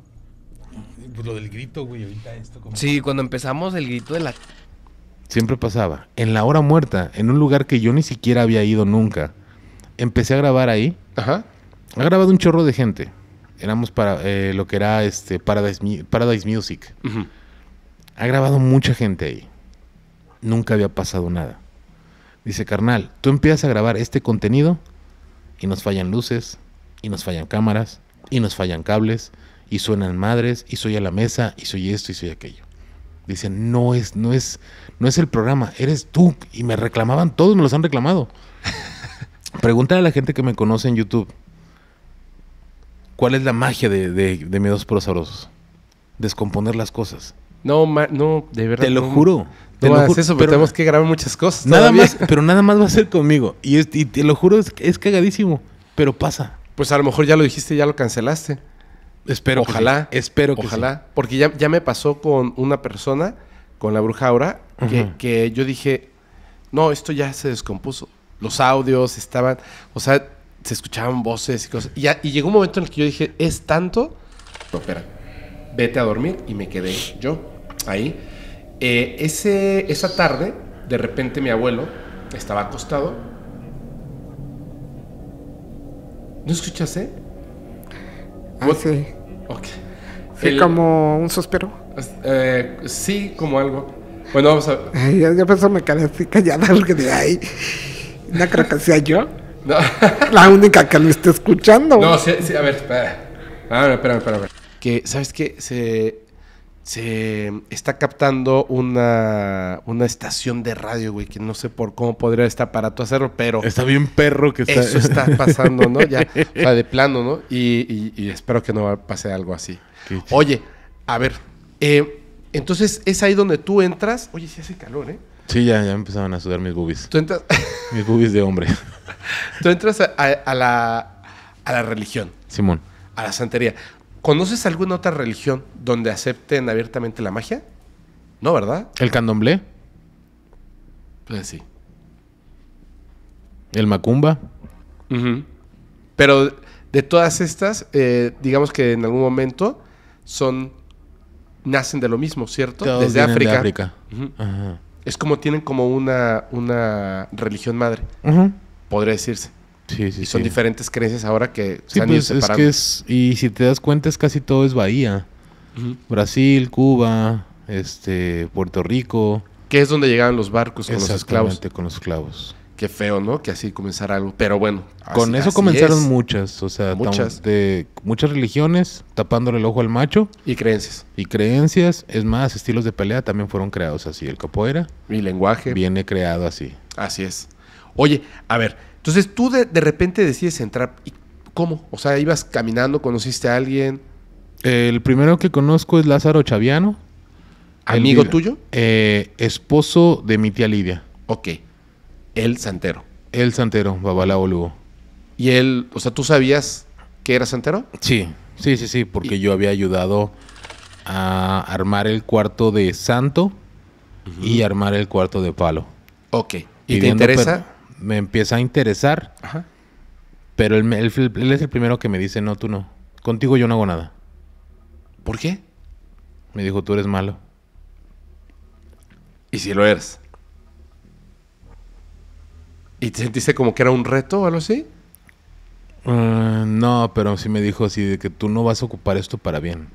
Pues lo del grito, güey, ahorita esto como... Sí, cuando empezamos el grito de la siempre pasaba, en la hora muerta, en un lugar que yo ni siquiera había ido nunca, empecé a grabar ahí. Ha grabado un chorro de gente. Éramos para eh, lo que era este Paradise, Music. Ha grabado mucha gente ahí. Nunca había pasado nada. Dice, carnal, tú empiezas a grabar este contenido y nos fallan luces, y nos fallan cámaras, y nos fallan cables, y suenan madres, y soy a la mesa, y soy esto, y soy aquello. Dicen, no es, no es, no es el programa, eres tú. Y me reclamaban, todos me los han reclamado. Pregúntale a la gente que me conoce en YouTube. ¿Cuál es la magia de, de, de Miedos Prosorosos? Descomponer las cosas. No, no, de verdad. Te lo juro. no eso, pero, tenemos que grabar muchas cosas. Nada más, pero nada más va a ser conmigo. Y, te lo juro, es cagadísimo. Pero pasa. Pues a lo mejor ya lo dijiste, ya lo cancelaste. Espero ojalá, espero que ojalá, porque ya, ya me pasó con una persona, con la bruja Aura, que, yo dije, no, esto ya se descompuso. Los audios estaban, o sea, se escuchaban voces y cosas. Y, llegó un momento en el que yo dije, es tanto, Pero espera, vete a dormir y me quedé yo ahí. Eh, ese, esa tarde, de repente mi abuelo estaba acostado. ¿No escuchaste? Ah, sí. Ok. Sí, como un suspiro. Eh, sí, como algo. Bueno, vamos a. ver. yo, pensé que me quedé así callada porque de ahí. No creo que sea yo. No. La única que lo esté escuchando. No, sí, sí, a ver, espera. A ah, ver, espera, espera, espera. Que, ¿sabes qué? Se se está captando una, estación de radio, güey, que no sé por cómo podría para este aparato hacerlo, pero... Está bien perro que está... Eso está pasando, ¿no? Ya, o de plano, ¿no? Y, espero que no pase algo así. Oye, a ver, eh, entonces es ahí donde tú entras... Oye, sí hace calor, ¿eh? Sí, ya, ya empezaron a sudar mis boobies. Tú entras... mis boobies de hombre. tú entras la, a la religión. Simón. A la santería. ¿Conoces alguna otra religión donde acepten abiertamente la magia? No, ¿verdad? ¿El candomblé? Pues sí. ¿El macumba? Pero de todas estas, eh, digamos que en algún momento son nacen de lo mismo, ¿cierto? Desde África. África. Ajá. Es como tienen como una, una religión madre, podría decirse y son diferentes creencias ahora que se han pues, y si te das cuenta, es casi todo es Bahía. Brasil, Cuba, este, Puerto Rico. Que es donde llegaban los barcos con los esclavos. con los esclavos. Qué feo, ¿no? Que así comenzara algo. Pero bueno. con eso comenzaron muchas. O sea, muchas. De muchas religiones tapándole el ojo al macho. Y creencias. Y creencias. Es más, estilos de pelea también fueron creados así. El capoeira. Mi lenguaje. Viene creado así. Así es. Oye, a ver. Entonces tú de, repente decides entrar. ¿Y cómo? O sea, ibas caminando, conociste a alguien. El primero que conozco es Lázaro Chaviano. ¿Amigo tuyo? Eh, esposo de mi tía Lidia. Ok. El Santero. El Santero, babala Lugo. ¿Y él, o sea, tú sabías que era Santero? Sí, sí, sí, sí, porque yo había ayudado a armar el cuarto de Santo y armar el cuarto de Palo. Ok. ¿Y te interesa? me empieza a interesar. Ajá. Pero él, es el primero que me dice, no, tú no. Contigo yo no hago nada. ¿Por qué? Me dijo, tú eres malo. ¿Y si lo eres? ¿Y te sentiste como que era un reto o algo así? Eh, no, pero sí me dijo así de que tú no vas a ocupar esto para bien.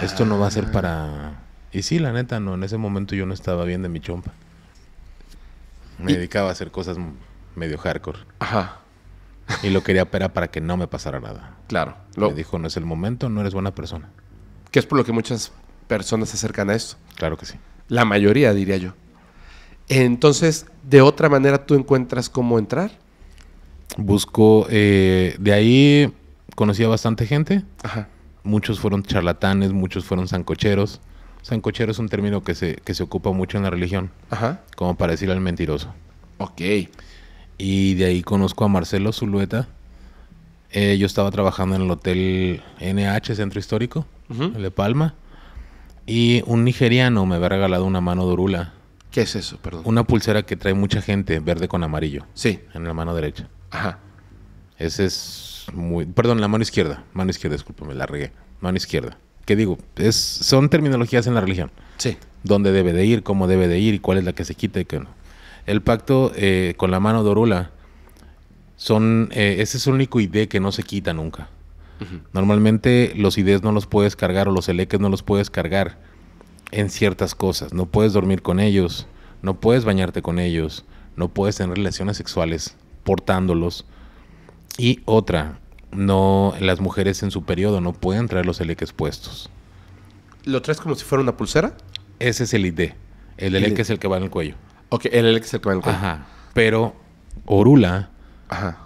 Esto no va a ser ah. para... Y sí, la neta, no. En ese momento yo no estaba bien de mi chompa. Me dedicaba a hacer cosas medio hardcore. Ajá. Y lo quería operar para que no me pasara nada. Claro. Me dijo, no es el momento, no eres buena persona. Que es por lo que muchas personas se acercan a esto. Claro que sí. La mayoría, diría yo. Entonces, ¿de otra manera tú encuentras cómo entrar? Busco, eh, de ahí conocí a bastante gente. Ajá. Muchos fueron charlatanes, muchos fueron sancocheros. Sancochero es un término que se, que se ocupa mucho en la religión. Ajá. Como para decir al mentiroso. Ok y de ahí conozco a Marcelo Zulueta. Eh, yo estaba trabajando en el Hotel NH, Centro Histórico, de Palma. Y un nigeriano me había regalado una mano durula. ¿Qué es eso? Perdón. Una pulsera que trae mucha gente, verde con amarillo. Sí. En la mano derecha. Ajá. Ese es muy... Perdón, la mano izquierda. Mano izquierda, discúlpame, la regué. Mano izquierda. ¿Qué digo? Es, son terminologías en la religión. Sí. Dónde debe de ir, cómo debe de ir y cuál es la que se quita y qué no. El pacto eh, con la mano de Orula son, eh, ese es el único ID que no se quita nunca. Normalmente los IDs no los puedes cargar o los eleques no los puedes cargar en ciertas cosas. No puedes dormir con ellos, no puedes bañarte con ellos, no puedes tener relaciones sexuales portándolos. Y otra, no, las mujeres en su periodo no pueden traer los eleques puestos. ¿Lo traes como si fuera una pulsera? Ese es el ID. El eleque es el que va en el cuello. Ok, él es el que va en el Ajá. Pero Orula,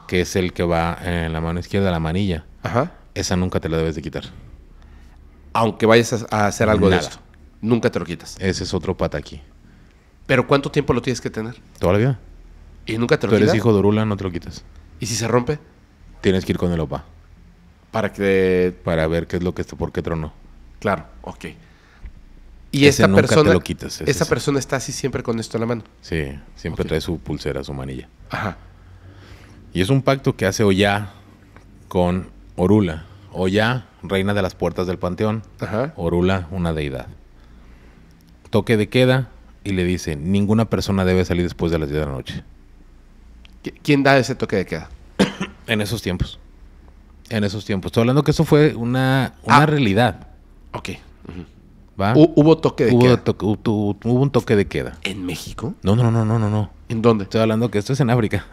que es el que va en la mano izquierda, la manilla, Ajá. esa nunca te la debes de quitar. Aunque vayas a hacer algo de esto. Nunca te lo quitas. Ese es otro pata aquí. ¿Pero cuánto tiempo lo tienes que tener? Toda la vida. ¿Y nunca te lo Tú eres hijo de Orula, no te lo quitas. ¿Y si se rompe? Tienes que ir con el opa. Para que... Para ver qué es lo que está, por qué tronó. Claro, ok. Y esa persona, persona está así siempre con esto en la mano. Sí, siempre trae su pulsera, su manilla. Ajá. Y es un pacto que hace Oya con Orula. Oya, reina de las puertas del panteón. Ajá. Orula, una deidad. Toque de queda y le dice, ninguna persona debe salir después de las 10 de la noche. ¿Quién da ese toque de queda? en esos tiempos. En esos tiempos. Estoy hablando que eso fue una, ah. realidad. Ok. Hubo toque de queda. hubo, un toque de queda. ¿En México? No, no, no, no, no, no. ¿En dónde? Estoy hablando que esto es en África.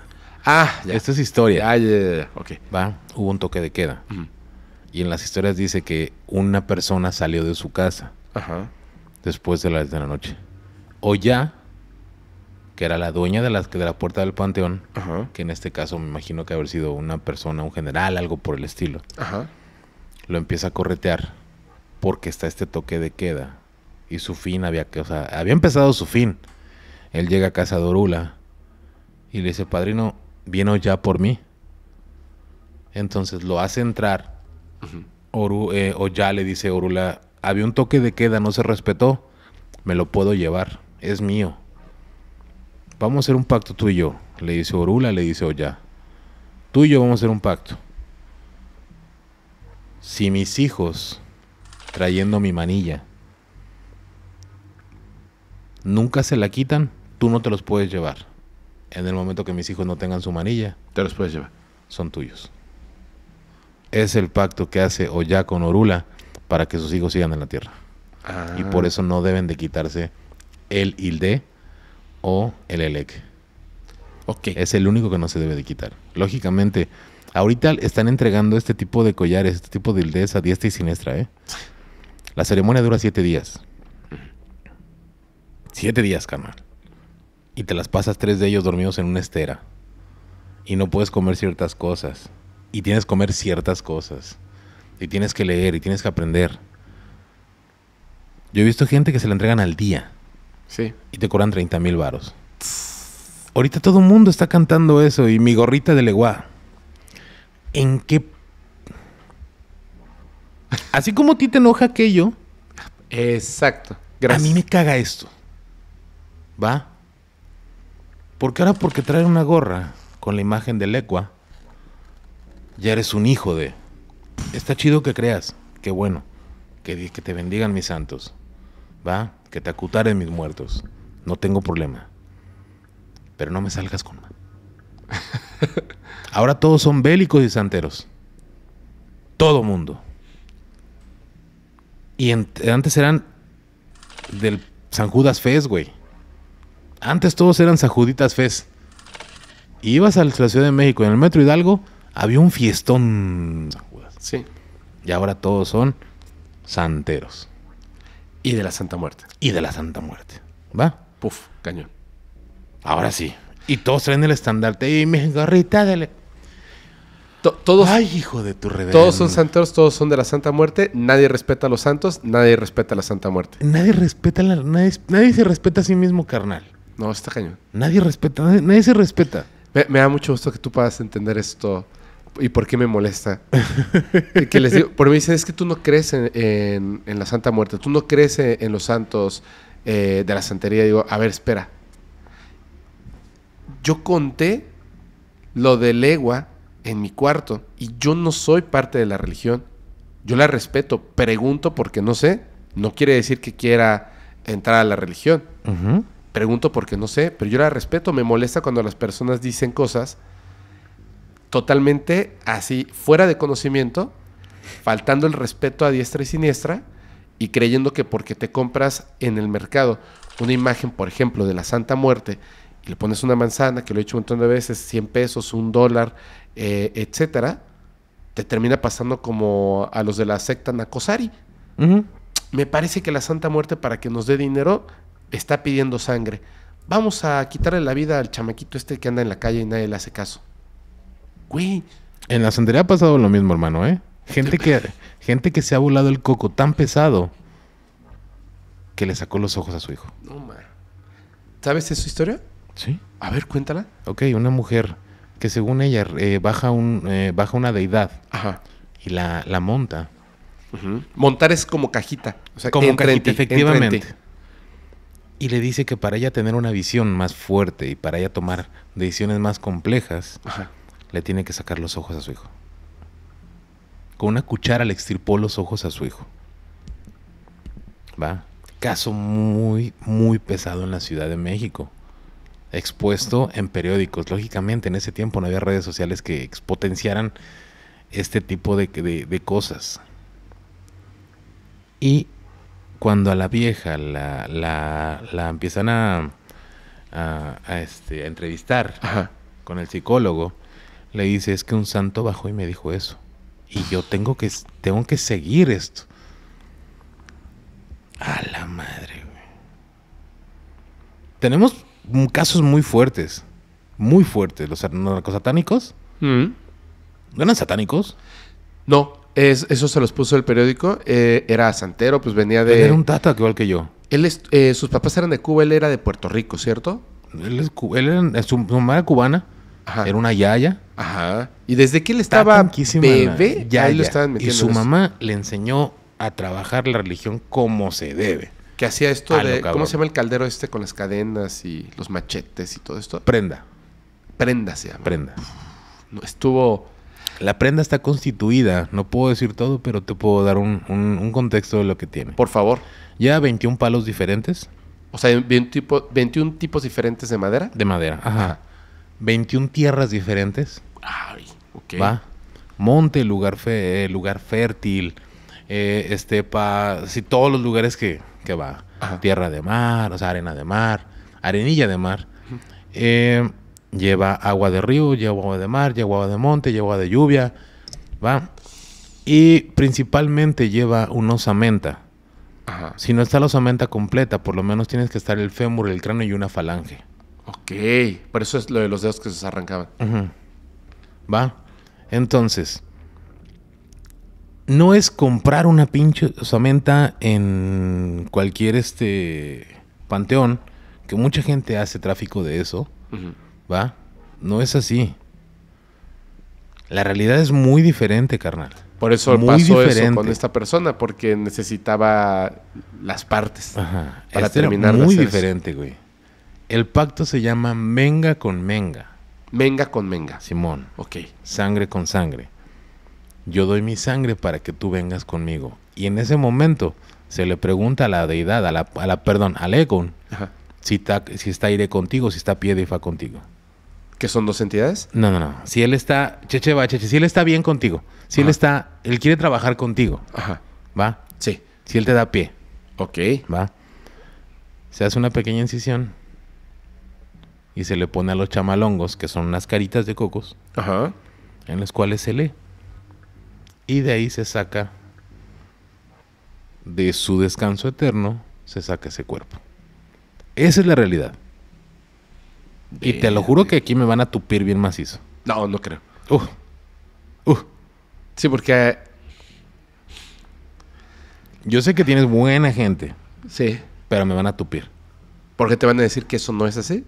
Ah, ya. Esto es historia. Ah, ya, ya, ya. Ok. Va, hubo un toque de queda. Y en las historias dice que una persona salió de su casa. Ajá. Después de las de la noche. O ya, que era la dueña de la, de la puerta del panteón, que en este caso me imagino que haber sido una persona, un general, algo por el estilo. Ajá. Lo empieza a corretear porque está este toque de queda. Y su fin había que, o sea, había empezado su fin. Él llega a casa de Orula y le dice, padrino, vino ya por mí. Entonces lo hace entrar. Oru, eh, o ya le dice Orula, había un toque de queda, no se respetó. Me lo puedo llevar, es mío. Vamos a hacer un pacto tú y yo. Le dice Orula, le dice Oya. Tú y yo vamos a hacer un pacto. Si mis hijos trayendo mi manilla. Nunca se la quitan, tú no te los puedes llevar. En el momento que mis hijos no tengan su manilla, te los puedes llevar. Son tuyos. Es el pacto que hace Oya con Orula para que sus hijos sigan en la tierra. Y ah. por eso no deben de quitarse el Ilde o el Elec. Okay. Es el único que no se debe de quitar. Lógicamente, ahorita están entregando este tipo de collares, este tipo de ildes a diestra y siniestra, ¿eh? La ceremonia dura siete días. Siete días, carnal. Y te las pasas tres de ellos dormidos en una estera. Y no puedes comer ciertas cosas. Y tienes que comer ciertas cosas. Y tienes que leer y tienes que aprender. Yo he visto gente que se la entregan al día. Sí. Y te cobran 30 mil varos. Ahorita todo el mundo está cantando eso y mi gorrita de legua. ¿En qué Así como a ti te enoja aquello. Exacto. A mí me caga esto. ¿Va? Porque ahora porque trae una gorra con la imagen del Ecua, ya eres un hijo de... Está chido que creas. Qué bueno. Que, que te bendigan mis santos. ¿Va? Que te acutaren mis muertos. No tengo problema. Pero no me salgas con... ahora todos son bélicos y santeros. Todo mundo. Y antes eran del San Judas Fez, güey. Antes todos eran San Juditas Fest. ibas a la Ciudad de México, en el Metro Hidalgo, había un fiestón Sí. Y ahora todos son santeros. Y de la Santa Muerte. Y de la Santa Muerte. ¿Va? Puf, cañón. Ahora sí. Y todos traen el estandarte. Y mi garrita, dale todos, Ay, hijo de tu rebelde. Todos son santos, todos son de la Santa Muerte. Nadie respeta a los santos, nadie respeta a la Santa Muerte. Nadie respeta la, nadie, se respeta a sí mismo, carnal. No, está cañón. Nadie respeta, nadie, se respeta. Me, da mucho gusto que tú puedas entender esto y por qué me molesta. que les por mí dicen, es que tú no crees en, la Santa Muerte, tú no crees en, los santos eh, de la santería. Digo, a ver, espera. Yo conté lo de legua en mi cuarto y yo no soy parte de la religión. Yo la respeto, pregunto porque no sé. No quiere decir que quiera entrar a la religión. Pregunto porque no sé, pero yo la respeto. Me molesta cuando las personas dicen cosas totalmente así, fuera de conocimiento, faltando el respeto a diestra y siniestra y creyendo que porque te compras en el mercado una imagen, por ejemplo, de la Santa Muerte y le pones una manzana, que lo he hecho un montón de veces, 100 pesos, un dólar, eh, etcétera, te termina pasando como a los de la secta Nakosari. Me parece que la Santa Muerte, para que nos dé dinero, está pidiendo sangre. Vamos a quitarle la vida al chamaquito este que anda en la calle y nadie le hace caso. Güey. En la santería ha pasado lo mismo, hermano, ¿eh? Gente que, gente que se ha volado el coco tan pesado que le sacó los ojos a su hijo. ¿Sabes de su historia? Sí. A ver, cuéntala. Ok, una mujer que según ella eh, baja, un, eh, baja una deidad y la, monta. Montar es como cajita. como cajita, efectivamente. y le dice que para ella tener una visión más fuerte y para ella tomar decisiones más complejas, le tiene que sacar los ojos a su hijo. Con una cuchara le extirpó los ojos a su hijo. ¿Va? Caso muy, muy pesado en la Ciudad de México expuesto en periódicos. Lógicamente, en ese tiempo no había redes sociales que potenciaran este tipo de, cosas. Y cuando a la vieja la, empiezan a, este, entrevistar con el psicólogo, le dice, es que un santo bajó y me dijo eso. Y yo tengo que, tengo que seguir esto. A la madre, güey. Tenemos casos muy fuertes. Muy fuertes. Los narcosatánicos. satánicos, mm. ¿No eran satánicos? No, es, eso se los puso el periódico. Eh, era santero, pues venía de. era un tata igual que yo. Él eh, sus papás eran de Cuba, él era de Puerto Rico, ¿cierto? Él, era, su, mamá era cubana. Era una yaya. Ajá. Y desde que él estaba bebé, ya lo estaban metiendo. Y su mamá le enseñó a trabajar la religión como se debe que hacía esto ah, de. ¿Cómo se llama el caldero este con las cadenas y los machetes y todo esto? Prenda. Prenda se llama. Prenda. estuvo. La prenda está constituida, no puedo decir todo, pero te puedo dar un, contexto de lo que tiene. Por favor. Ya 21 palos diferentes. O sea, 21 tipos diferentes de madera. De madera, ajá. 21 tierras diferentes. Ay, ok. Va. Monte, lugar, fe, eh, lugar fértil, eh, estepa, sí, todos los lugares que, que va tierra de mar, o sea, arena de mar, arenilla de mar. Eh, lleva agua de río, lleva agua de mar, lleva agua de monte, lleva agua de lluvia, ¿va? Y principalmente lleva Un osamenta. Si no está la osamenta completa, por lo menos tienes que estar el fémur, el cráneo y una falange. Ok, por eso es lo de los dedos que se arrancaban. ¿Va? Entonces, no es comprar una pinche osamenta en cualquier este panteón, que mucha gente hace tráfico de eso, ¿va? No es así. La realidad es muy diferente, carnal. Por eso muy pasó diferente. eso con esta persona, porque necesitaba las partes para este terminar. muy diferente, güey. El pacto se llama menga con menga. Menga con menga. Simón. Ok. Sangre con sangre yo doy mi sangre para que tú vengas conmigo. Y en ese momento se le pregunta a la deidad, a la, perdón, al Egon, si está, si está Aire contigo, si está fa contigo. ¿Que son dos entidades? No, no, no. Si él está, Cheche va, Cheche, si él está bien contigo, si él está, él quiere trabajar contigo, Ajá. ¿va? Sí. Si él te da pie. Ok. ¿Va? Se hace una pequeña incisión y se le pone a los chamalongos, que son unas caritas de cocos, Ajá. en las cuales se lee. Y de ahí se saca, de su descanso eterno, se saca ese cuerpo. Esa es la realidad. Y te lo juro que aquí me van a tupir bien macizo. No, no creo. Uh, Sí, porque... Yo sé que tienes buena gente. Sí. Pero me van a tupir. Porque te van a decir que eso no es así.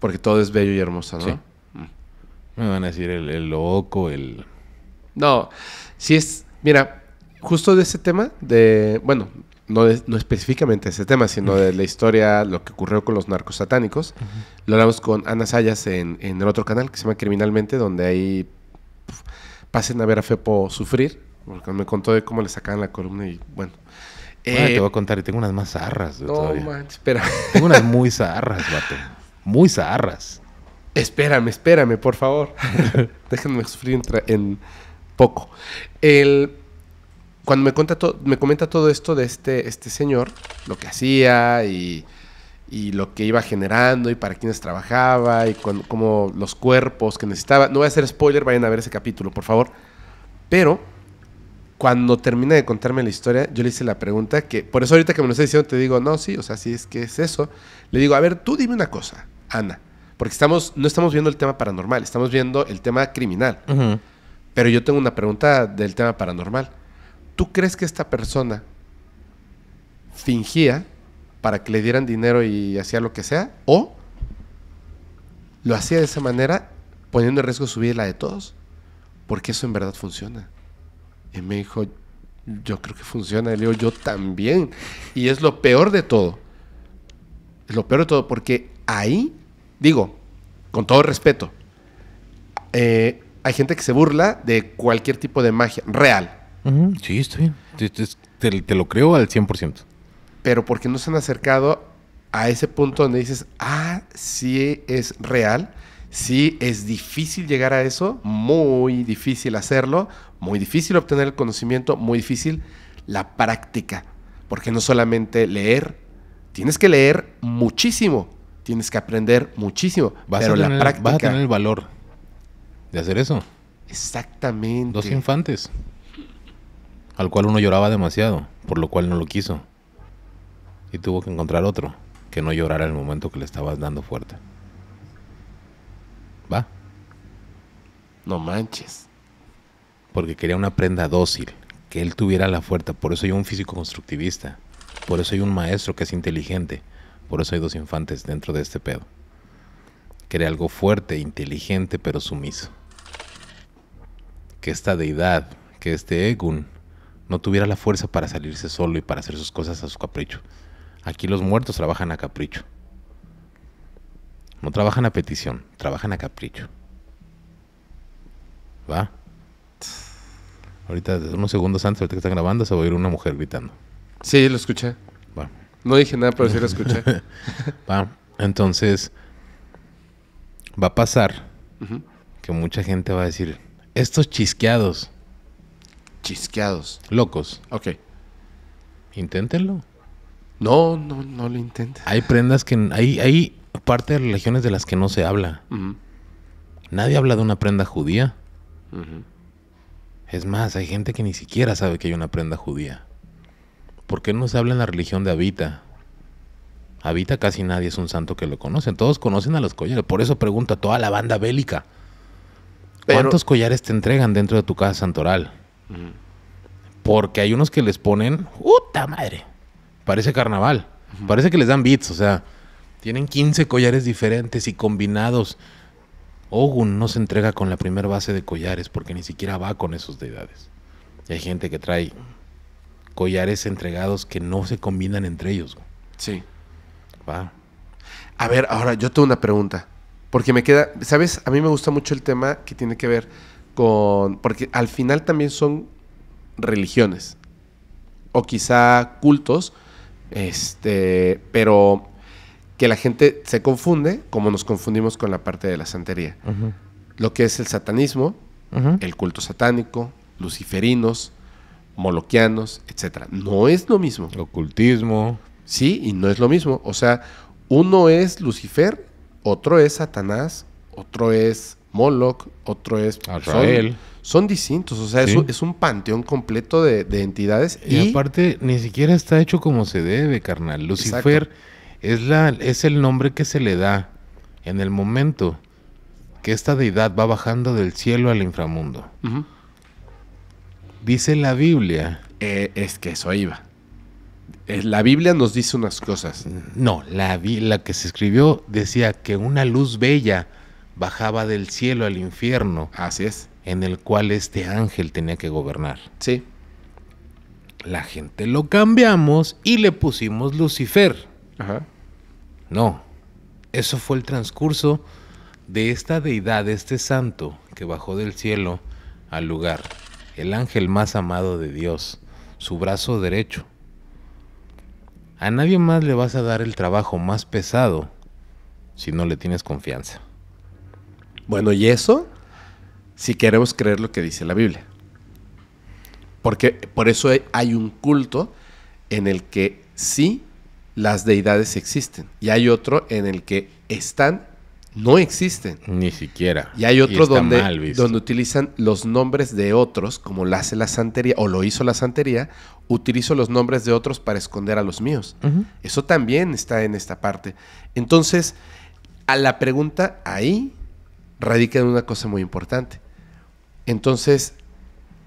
Porque todo es bello y hermoso, ¿no? Mm. Me van a decir el loco, el... No, si es, mira, justo de ese tema, de, bueno, no, de, no específicamente ese tema, sino de la historia, lo que ocurrió con los narcos satánicos, lo hablamos con Ana Sayas en, en, el otro canal que se llama Criminalmente, donde ahí pasen a ver a Fepo sufrir, porque me contó de cómo le sacaban la columna y bueno. te eh, voy a contar, y tengo unas más zarras. No, espera. Tengo unas muy zarras, vato. Muy zarras. Espérame, espérame, por favor. Déjenme sufrir en poco. El, cuando me, cuenta todo, me comenta todo esto de este, este señor, lo que hacía y, lo que iba generando y para quienes trabajaba y con, como los cuerpos que necesitaba. No voy a hacer spoiler, vayan a ver ese capítulo, por favor. Pero cuando termina de contarme la historia, yo le hice la pregunta que, por eso ahorita que me lo está diciendo, te digo, no, sí, o sea, sí es que es eso. Le digo, a ver, tú dime una cosa, Ana, porque estamos, no estamos viendo el tema paranormal, estamos viendo el tema criminal. Pero yo tengo una pregunta del tema paranormal. ¿Tú crees que esta persona fingía para que le dieran dinero y hacía lo que sea? ¿O lo hacía de esa manera poniendo en riesgo su vida y la de todos? Porque eso en verdad funciona. Y me dijo, yo creo que funciona. Y le digo, yo también. Y es lo peor de todo. Es lo peor de todo porque ahí, digo, con todo respeto, eh, hay gente que se burla de cualquier tipo de magia real. Sí, está bien. Te, lo creo al 100%. Pero porque no se han acercado a ese punto donde dices, ah, sí es real, sí es difícil llegar a eso, muy difícil hacerlo, muy difícil obtener el conocimiento, muy difícil la práctica. Porque no solamente leer, tienes que leer muchísimo, tienes que aprender muchísimo, pero la práctica... a tener el valor hacer eso. Exactamente. Dos infantes. Al cual uno lloraba demasiado, por lo cual no lo quiso. Y tuvo que encontrar otro que no llorara en el momento que le estabas dando fuerte. ¿Va? No manches. Porque quería una prenda dócil, que él tuviera la fuerza. Por eso hay un físico constructivista. Por eso hay un maestro que es inteligente. Por eso hay dos infantes dentro de este pedo. Quería algo fuerte, inteligente, pero sumiso que esta deidad, que este Egun, no tuviera la fuerza para salirse solo y para hacer sus cosas a su capricho. Aquí los muertos trabajan a capricho. No trabajan a petición, trabajan a capricho. ¿Va? Ahorita, unos segundos antes, ahorita que están grabando, se va a oír una mujer gritando. Sí, lo escuché. No dije nada, pero sí lo escuché. va. Entonces, va a pasar que mucha gente va a decir, estos chisqueados. Chisqueados. Locos. Ok. Inténtenlo. No, no, no lo intenten. Hay prendas que. Hay, hay parte de religiones de las que no se habla. Nadie habla de una prenda judía. Es más, hay gente que ni siquiera sabe que hay una prenda judía. ¿Por qué no se habla en la religión de Habita? Habita casi nadie es un santo que lo conoce. Todos conocen a los collares. Por eso pregunto a toda la banda bélica. ¿Cuántos collares te entregan dentro de tu casa santoral? Porque hay unos que les ponen, ¡puta madre! Parece carnaval. Parece que les dan bits, o sea, tienen 15 collares diferentes y combinados. Ogun no se entrega con la primera base de collares porque ni siquiera va con esos deidades. Y hay gente que trae collares entregados que no se combinan entre ellos. Sí. Va. A ver, ahora yo tengo una pregunta. Porque me queda, ¿sabes? A mí me gusta mucho el tema que tiene que ver con, porque al final también son religiones o quizá cultos, este, pero que la gente se confunde como nos confundimos con la parte de la santería. Lo que es el satanismo, el culto satánico, luciferinos, moloquianos, etcétera. No es lo mismo. el Ocultismo. Sí, y no es lo mismo. O sea, uno es Lucifer otro es Satanás, otro es Moloch, otro es Israel. Son, distintos, o sea, es, un panteón completo de, entidades. Y, aparte, ni siquiera está hecho como se debe, carnal. Lucifer es, la, es el nombre que se le da en el momento que esta deidad va bajando del cielo al inframundo. Dice la Biblia. Eh, es que eso iba. Eh, la Biblia nos dice unas cosas. No, la, que se escribió decía que una luz bella bajaba del cielo al infierno. Así es. En el cual este ángel tenía que gobernar. Sí. La gente lo cambiamos y le pusimos Lucifer. Ajá. No. Eso fue el transcurso de esta deidad, de este santo que bajó del cielo al lugar. El ángel más amado de Dios, su brazo derecho a nadie más le vas a dar el trabajo más pesado si no le tienes confianza. Bueno, y eso si queremos creer lo que dice la Biblia. Porque por eso hay un culto en el que sí las deidades existen y hay otro en el que están no existen. Ni siquiera. Y hay otros donde, donde utilizan los nombres de otros, como lo hace la santería o lo hizo la santería, utilizo los nombres de otros para esconder a los míos. Eso también está en esta parte. Entonces, a la pregunta ahí radica en una cosa muy importante. Entonces,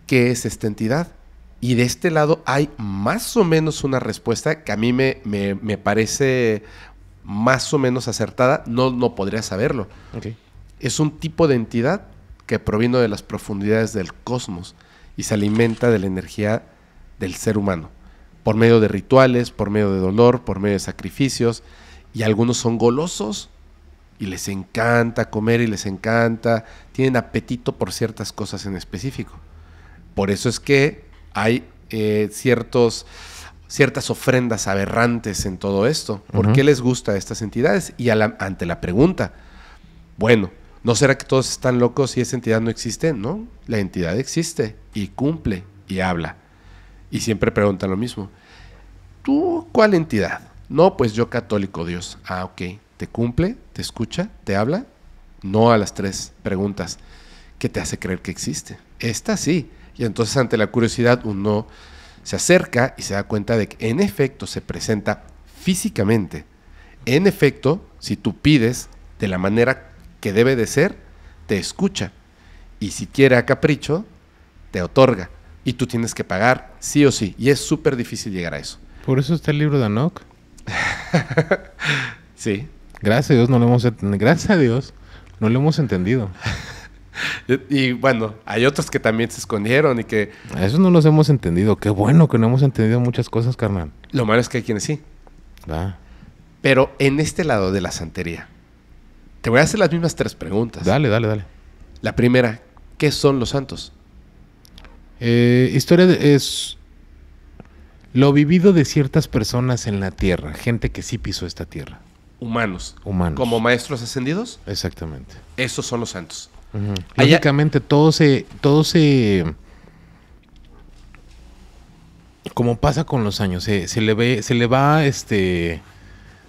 ¿qué es esta entidad? Y de este lado hay más o menos una respuesta que a mí me, me parece más o menos acertada, no, no podría saberlo. Es un tipo de entidad que proviene de las profundidades del cosmos y se alimenta de la energía del ser humano, por medio de rituales, por medio de dolor, por medio de sacrificios, y algunos son golosos y les encanta comer y les encanta, tienen apetito por ciertas cosas en específico. Por eso es que hay eh, ciertos ciertas ofrendas aberrantes en todo esto. ¿Por qué les gusta a estas entidades? Y a ante la pregunta, bueno, ¿no será que todos están locos y esa entidad no existe? No, la entidad existe y cumple y habla. Y siempre preguntan lo mismo. ¿Tú cuál entidad? No, pues yo católico Dios. Ah, ok. ¿Te cumple? ¿Te escucha? ¿Te habla? No a las tres preguntas. ¿Qué te hace creer que existe? Esta sí. Y entonces ante la curiosidad uno se acerca y se da cuenta de que en efecto se presenta físicamente. En efecto, si tú pides de la manera que debe de ser, te escucha. Y si quiere a capricho, te otorga. Y tú tienes que pagar sí o sí. Y es súper difícil llegar a eso. Por eso está el libro de Anok. sí. Gracias a Dios no lo hemos, gracias a Dios no lo hemos entendido. y bueno, hay otros que también se escondieron y que... A eso no los hemos entendido. Qué bueno que no hemos entendido muchas cosas, carnal. Lo malo es que hay quienes sí. Pero en este lado de la santería, te voy a hacer las mismas tres preguntas. Dale, dale, dale. La primera, ¿qué son los santos? Eh, historia es lo vivido de ciertas personas en la tierra, gente que sí pisó esta tierra. Humanos. Humanos. Como maestros ascendidos. Exactamente. Esos son los santos. Lógicamente todo se, todo se, como pasa con los años, se, le ve, se le va, este,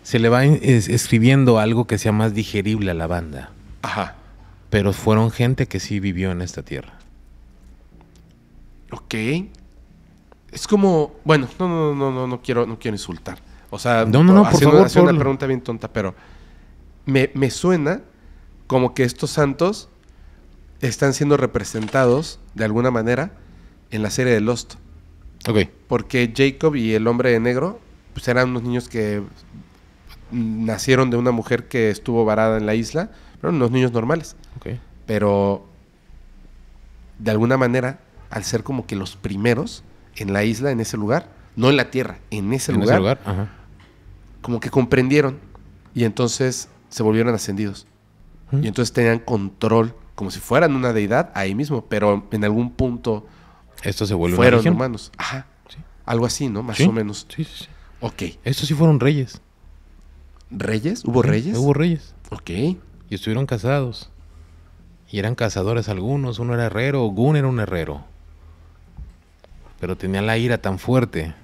se le va escribiendo algo que sea más digerible a la banda. Ajá. Pero fueron gente que sí vivió en esta tierra. Ok. Es como, bueno, no, no, no, no, no quiero, no quiero insultar. O sea, no, no, por favor, una pregunta bien tonta, pero me, me suena como que estos santos están siendo representados de alguna manera en la serie de Lost. Ok. Porque Jacob y el hombre de negro pues eran unos niños que nacieron de una mujer que estuvo varada en la isla, pero unos niños normales. Pero de alguna manera, al ser como que los primeros en la isla, en ese lugar, no en la tierra, en ese lugar, como que comprendieron y entonces se volvieron ascendidos. Y entonces tenían control como si fueran una deidad ahí mismo, pero en algún punto esto se vuelve fueron humanos. Ajá. Sí. Algo así, ¿no? Más o menos. Sí, sí, sí. Ok. Estos sí fueron reyes. ¿Reyes? ¿Hubo reyes? Hubo reyes. Ok. Y estuvieron casados. Y eran cazadores algunos. Uno era herrero, Gun era un herrero. Pero tenía la ira tan fuerte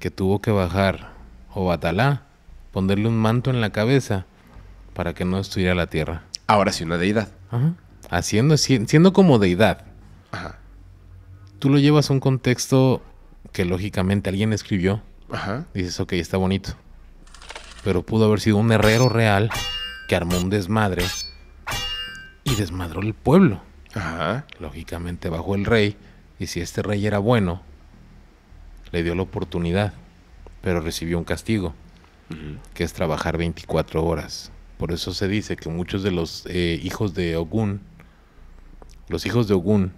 que tuvo que bajar o batalá, ponerle un manto en la cabeza para que no estuviera la tierra. Ahora sí, una deidad. Ajá. Haciendo, siendo como deidad. Ajá. Tú lo llevas a un contexto que lógicamente alguien escribió. Ajá. Dices, ok, está bonito. Pero pudo haber sido un herrero real que armó un desmadre y desmadró el pueblo. Ajá. Lógicamente bajó el rey y si este rey era bueno, le dio la oportunidad, pero recibió un castigo, que es trabajar 24 horas. Por eso se dice que muchos de los eh, hijos de Ogún, los hijos de Ogún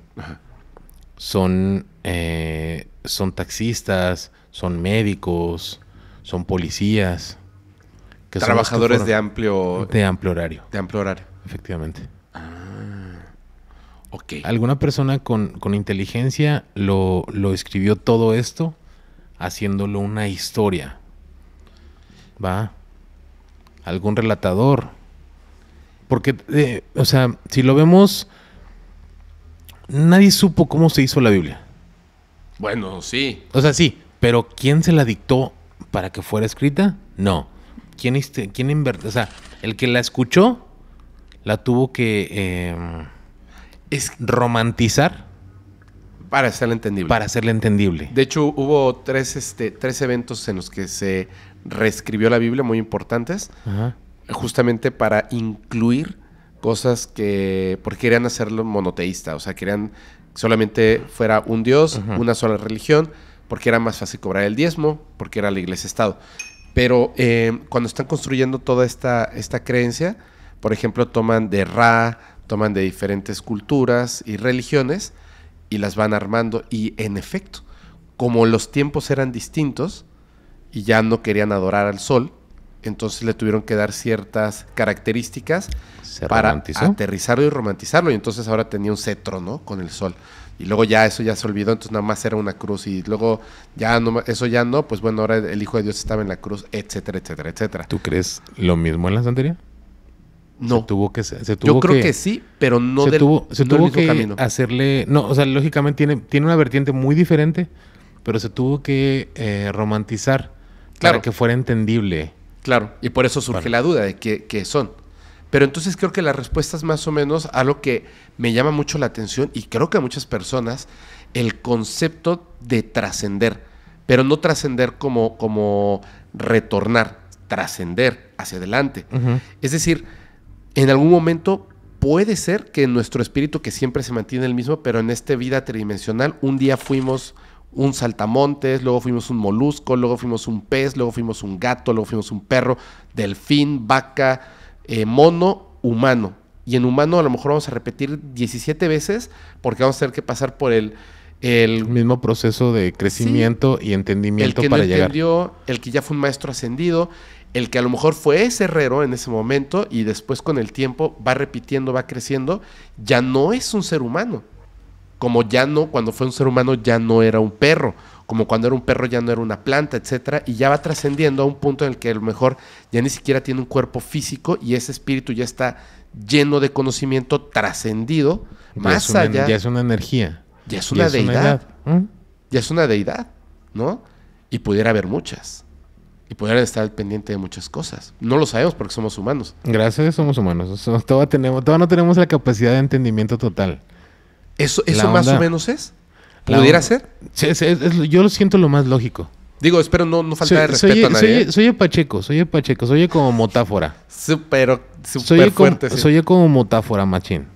son, eh, son taxistas, son médicos, son policías. Trabajadores de amplio... De amplio horario. De amplio horario. Efectivamente. Ah, ok. Alguna persona con, inteligencia lo, lo escribió todo esto haciéndolo una historia. Va algún relatador. Porque, eh, o sea, si lo vemos, nadie supo cómo se hizo la Biblia. Bueno, sí. O sea, sí, pero ¿quién se la dictó para que fuera escrita? No. ¿Quién, quién O sea, el que la escuchó la tuvo que em, es... romantizar. Para hacerla entendible. Para hacerla entendible. De hecho, hubo tres, este, tres eventos en los que se reescribió la Biblia, muy importantes, justamente para incluir cosas que, porque querían hacerlo monoteísta, o sea, querían que solamente fuera un Dios, una sola religión, porque era más fácil cobrar el diezmo, porque era la iglesia-estado. Pero eh, cuando están construyendo toda esta, esta creencia, por ejemplo, toman de Ra, toman de diferentes culturas y religiones y las van armando. Y en efecto, como los tiempos eran distintos, y ya no querían adorar al sol, entonces le tuvieron que dar ciertas características para aterrizarlo y romantizarlo. Y entonces ahora tenía un cetro, ¿no? Con el sol. Y luego ya eso ya se olvidó, entonces nada más era una cruz. Y luego ya no, eso ya no, pues bueno, ahora el Hijo de Dios estaba en la cruz, etcétera, etcétera, etcétera. ¿Tú crees lo mismo en la santería? No. tuvo que, se Yo creo que, sí, pero no se tuvo, que hacerle. No, o sea, lógicamente tiene, tiene una vertiente muy diferente, pero se tuvo que eh, romantizar claro. que fuera entendible. Claro, y por eso surge la duda de qué, son. Pero entonces creo que la respuesta es más o menos a lo que me llama mucho la atención y creo que a muchas personas el concepto de trascender, pero no trascender como, como retornar, trascender hacia adelante. Es decir, en algún momento puede ser que nuestro espíritu, que siempre se mantiene el mismo, pero en esta vida tridimensional, un día fuimos un saltamontes, luego fuimos un molusco, luego fuimos un pez, luego fuimos un gato, luego fuimos un perro, delfín, vaca, eh, mono, humano. Y en humano a lo mejor vamos a repetir 17 veces porque vamos a tener que pasar por el... El, mismo proceso de crecimiento y entendimiento el que el que ya fue un maestro ascendido, el que a lo mejor fue ese herrero en ese momento y después con el tiempo va repitiendo, va creciendo, ya no es un ser humano como ya no, cuando fue un ser humano ya no era un perro, como cuando era un perro ya no era una planta, etcétera, y ya va trascendiendo a un punto en el que a lo mejor ya ni siquiera tiene un cuerpo físico y ese espíritu ya está lleno de conocimiento trascendido, más allá. Ya es una energía. Ya es una deidad. ¿Mm? Ya es una deidad, ¿no? Y pudiera haber muchas. Y pudiera estar pendiente de muchas cosas. No lo sabemos porque somos humanos. Gracias, somos humanos. tenemos, todavía no tenemos la capacidad de entendimiento total. ¿Eso, más o menos es? ¿Pudiera ser? yo lo siento lo más lógico. Digo, espero no, no faltar de respeto a nadie. ¿eh? Soy, Pacheco, soy Pacheco, soy como motáfora. Súper, fuerte. Soy como motáfora, machín.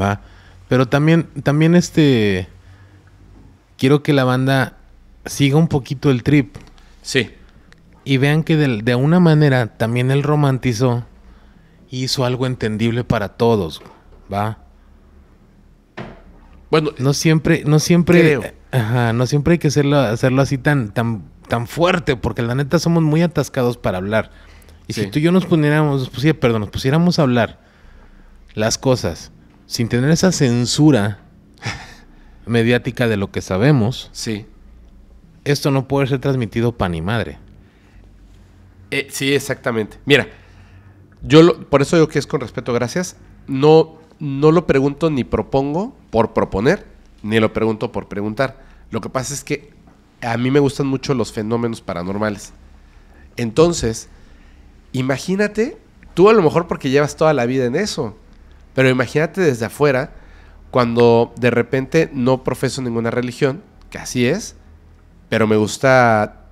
Va. Pero también, también este... Quiero que la banda siga un poquito el trip. Sí. Y vean que de, una manera también él romantizó hizo algo entendible para todos, ¿va? Bueno, no siempre, no siempre, no siempre hay que hacerlo, hacerlo así tan, tan, tan fuerte, porque la neta somos muy atascados para hablar. Y si tú y yo nos pusiéramos, perdón, pusiéramos a hablar las cosas sin tener esa censura mediática de lo que sabemos, sí. esto no puede ser transmitido pan y madre. Eh, sí, exactamente. Mira, yo lo, por eso digo que es con respeto, gracias. No, no lo pregunto ni propongo por proponer, ni lo pregunto por preguntar. Lo que pasa es que a mí me gustan mucho los fenómenos paranormales. Entonces, imagínate, tú a lo mejor porque llevas toda la vida en eso, pero imagínate desde afuera cuando de repente no profeso ninguna religión, que así es, pero me gusta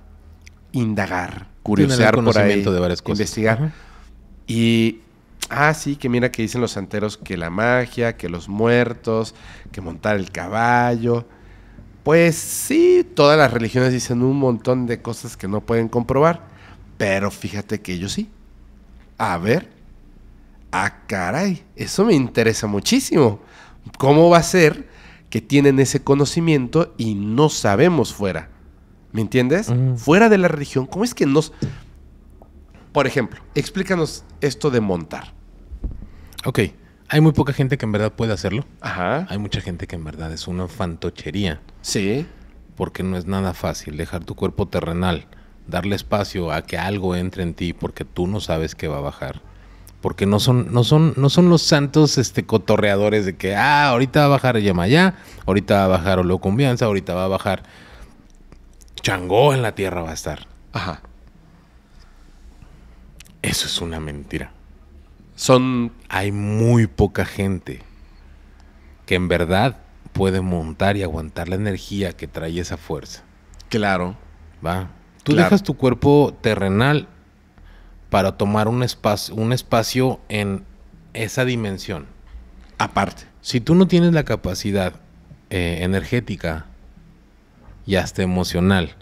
indagar, curiosear por ahí, de varias cosas. investigar. Y Ah, sí, que mira que dicen los santeros que la magia, que los muertos, que montar el caballo. Pues sí, todas las religiones dicen un montón de cosas que no pueden comprobar, pero fíjate que ellos sí. A ver, ah, caray, eso me interesa muchísimo. ¿Cómo va a ser que tienen ese conocimiento y no sabemos fuera? ¿Me entiendes? Fuera de la religión, ¿cómo es que nos... Por ejemplo, explícanos esto de montar. Ok. Hay muy poca gente que en verdad puede hacerlo. Ajá. Hay mucha gente que en verdad es una fantochería. Sí. Porque no es nada fácil dejar tu cuerpo terrenal, darle espacio a que algo entre en ti porque tú no sabes qué va a bajar. Porque no son, no son, no son los santos este, cotorreadores de que, ah, ahorita va a bajar Yemayá, ahorita va a bajar Olocumbianza, ahorita va a bajar Changó en la tierra va a estar. Ajá. Eso es una mentira. Son... Hay muy poca gente que en verdad puede montar y aguantar la energía que trae esa fuerza. Claro. Va. Tú dejas tu cuerpo terrenal para tomar un espacio, un espacio en esa dimensión. Aparte. Si tú no tienes la capacidad eh, energética y hasta emocional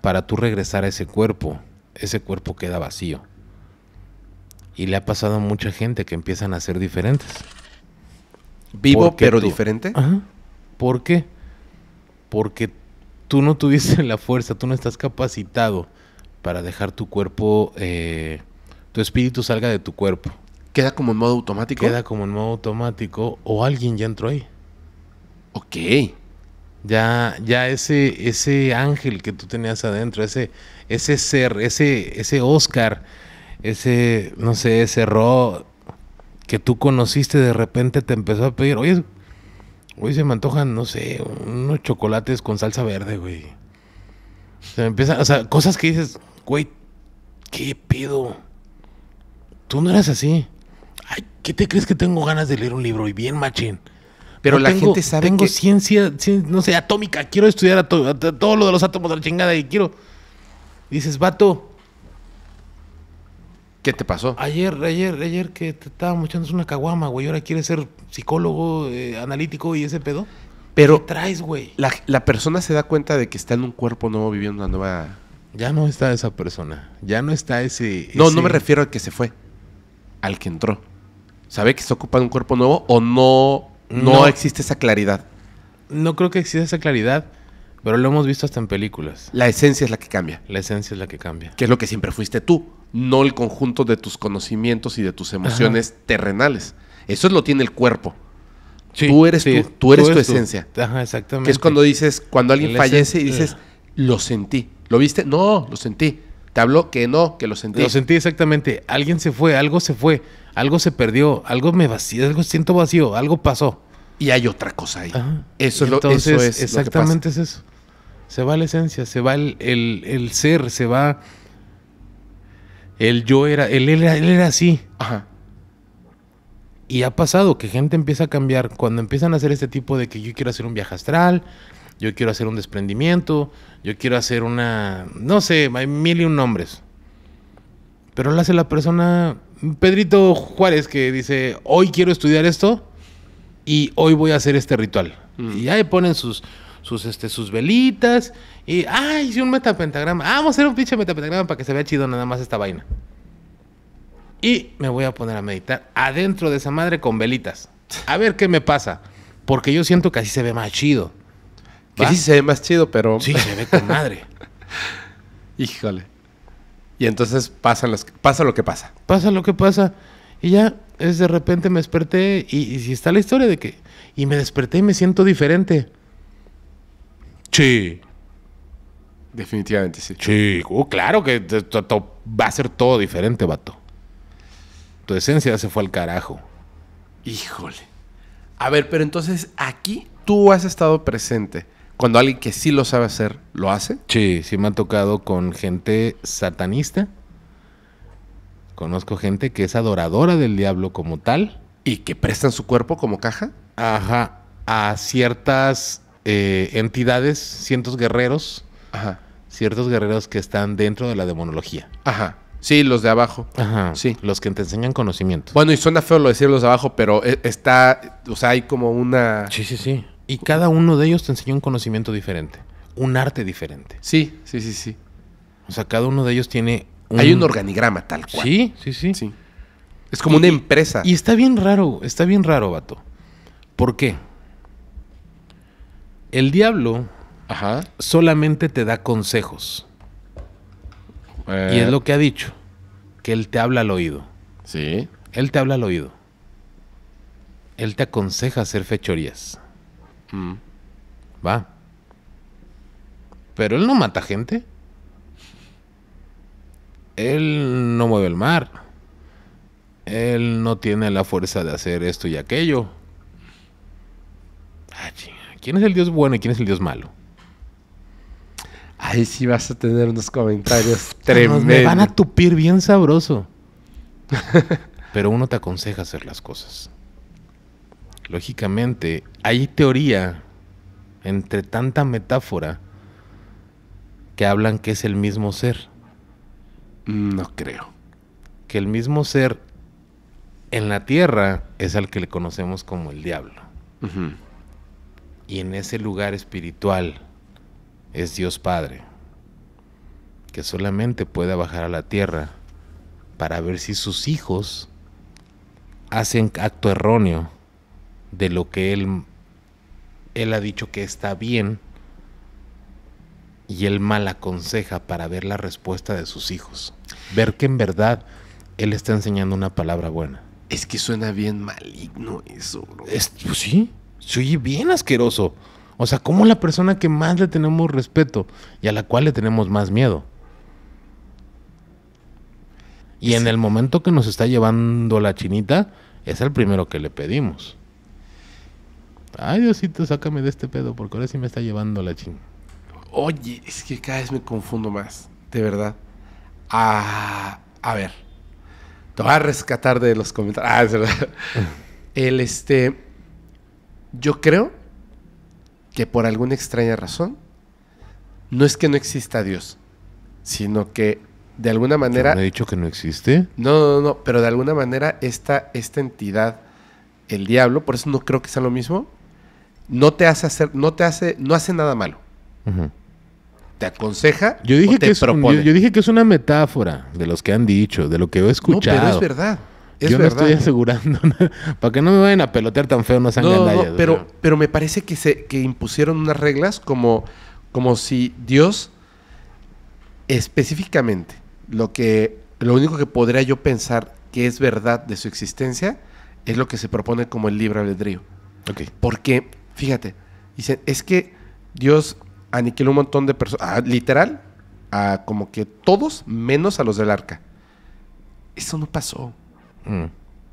para tú regresar a ese cuerpo, ese cuerpo queda vacío. Y le ha pasado a mucha gente que empiezan a ser diferentes. ¿Vivo pero diferente? Ajá. ¿Por qué? Porque tú no tuviste la fuerza, tú no estás capacitado para dejar tu cuerpo, eh, tu espíritu salga de tu cuerpo. ¿Queda como en modo automático? Queda como en modo automático o alguien ya entró ahí. Ok. Ya, ya ese, ese ángel que tú tenías adentro, ese, ese ser, ese, ese Oscar ese, no sé, ese Ro que tú conociste de repente te empezó a pedir, oye, hoy se me antojan, no sé, unos chocolates con salsa verde, güey. Se o sea, cosas que dices, güey, ¿qué pido? Tú no eras así. Ay, ¿qué te crees que tengo ganas de leer un libro? Y bien, machín. Pero la gente sabe tengo que... ciencia, ciencia, no sé, atómica. Quiero estudiar a todo lo de los átomos de la chingada y quiero... Dices, vato, ¿Qué te pasó? Ayer, ayer, ayer que te estábamos echando una caguama, güey. Ahora quieres ser psicólogo, eh, analítico y ese pedo. Pero ¿Qué traes, güey? La, persona se da cuenta de que está en un cuerpo nuevo viviendo una nueva. Ya no está esa persona. Ya no está ese. No, no me refiero al que se fue. Al que entró. ¿Sabe que se ocupa de un cuerpo nuevo o no, no, existe esa claridad? No creo que exista esa claridad. Pero lo hemos visto hasta en películas. La esencia es la que cambia. La esencia es la que cambia. Que es lo que siempre fuiste tú no el conjunto de tus conocimientos y de tus emociones terrenales. Eso lo tiene el cuerpo. tú eres, tú, eres tu esencia. Ajá, exactamente. es cuando dices, cuando alguien fallece y eh. dices, lo sentí. ¿Lo viste? No, lo sentí. Te habló que no, que lo sentí. Lo sentí exactamente. Alguien se fue, algo se fue, algo se perdió, algo me vacío, algo siento vacío, algo pasó. Y hay otra cosa ahí. Eso, es entonces, lo, que es exactamente es eso. Se va la esencia, se va el ser, se va él yo era, él él era así. Ajá. Y ha pasado que gente empieza a cambiar cuando empiezan a hacer este tipo de que yo quiero hacer un viaje astral, yo quiero hacer un desprendimiento, yo quiero hacer una, no sé, hay mil y un nombres. Pero lo hace la persona, Pedrito Juárez, que dice, hoy quiero estudiar esto y hoy voy a hacer este ritual. Mm. Y ahí ponen sus sus, este, sus velitas y, Ay... hice un metapentagrama. Ah, vamos a hacer un pinche metapentagrama para que se vea chido nada más esta vaina. Y me voy a poner a meditar adentro de esa madre con velitas. A ver qué me pasa. Porque yo siento que así se ve más chido. sí se ve más chido, pero... Sí, se ve con madre. Híjole. Y entonces pasa lo que pasa. Pasa lo que pasa. Y ya es de repente me desperté y, y si está la historia de que... Y me desperté y me siento diferente. Sí. Definitivamente, sí. Sí, uh, claro que va a ser todo diferente, vato. Tu esencia se fue al carajo. Híjole. A ver, pero entonces aquí tú has estado presente. Cuando alguien que sí lo sabe hacer, ¿lo hace? Sí, sí me ha tocado con gente satanista. Conozco gente que es adoradora del diablo como tal. ¿Y que prestan su cuerpo como caja? Ajá. A ciertas eh, entidades, cientos guerreros, ciertos guerreros que están dentro de la demonología. Ajá. Sí, los de abajo. Ajá. Sí. Los que te enseñan conocimiento. Bueno, y suena feo lo decir los de abajo, pero e, está, o sea, hay como una... Sí, sí, sí. Y cada uno de ellos te enseña un conocimiento diferente, un arte diferente. Sí, sí, sí, sí. O sea, cada uno de ellos tiene... Hay un organigrama tal cual. Sí, sí, sí. Es como una empresa. Y está bien raro, está bien raro, vato. ¿Por qué? El diablo solamente te da consejos. Y es eh. lo que ha dicho, que él te habla al oído. Sí. Él te habla al oído. Él te aconseja hacer fechorías. Mm. Va. Pero él no mata gente. Él no mueve el mar. Él no tiene la fuerza de hacer esto y aquello. Ah, ¿Quién es el Dios bueno y quién es el Dios malo? Ahí sí vas a tener unos comentarios tremendos. Me van a tupir bien sabroso. Pero uno te aconseja hacer las cosas. Lógicamente, hay teoría entre tanta metáfora que hablan que es el mismo ser. No creo. Que el mismo ser en la tierra es al que le conocemos como el diablo. Ajá. Y en ese lugar espiritual es Dios Padre, que solamente puede bajar a la tierra para ver si sus hijos hacen acto erróneo de lo que él, él ha dicho que está bien y él mal aconseja para ver la respuesta de sus hijos. Ver que en verdad él está enseñando una palabra buena. Es que suena bien maligno eso, bro. Es, pues sí se bien asqueroso. O sea, como la persona que más le tenemos respeto y a la cual le tenemos más miedo. Y en el momento que nos está llevando la chinita, es el primero que le pedimos. Ay, Diosito, sácame de este pedo, porque ahora sí me está llevando la chin. Oye, es que cada vez me confundo más, de verdad. Ah, a ver, te voy a rescatar de los comentarios. Ah, es verdad. el este yo creo que por alguna extraña razón, no es que no exista Dios, sino que de alguna manera... ¿No he dicho que no existe? No, no, no, pero de alguna manera esta, esta entidad, el diablo, por eso no creo que sea lo mismo, no te hace hacer, no te hace, no hace nada malo. Te aconseja yo dije te que propone. Yo, yo, dije que es una metáfora de los que han dicho, de lo que he escuchado. No, pero es verdad. Yo me estoy asegurando. para que no me vayan a pelotear tan feo, no sangre no, no, pero, pero me parece que, se, que impusieron unas reglas como, como si Dios específicamente lo que lo único que podría yo pensar que es verdad de su existencia es lo que se propone como el libre albedrío. Okay. Porque, fíjate, dicen, es que Dios aniquiló un montón de personas, ah, literal, a como que todos menos a los del arca. Eso no pasó. Mm.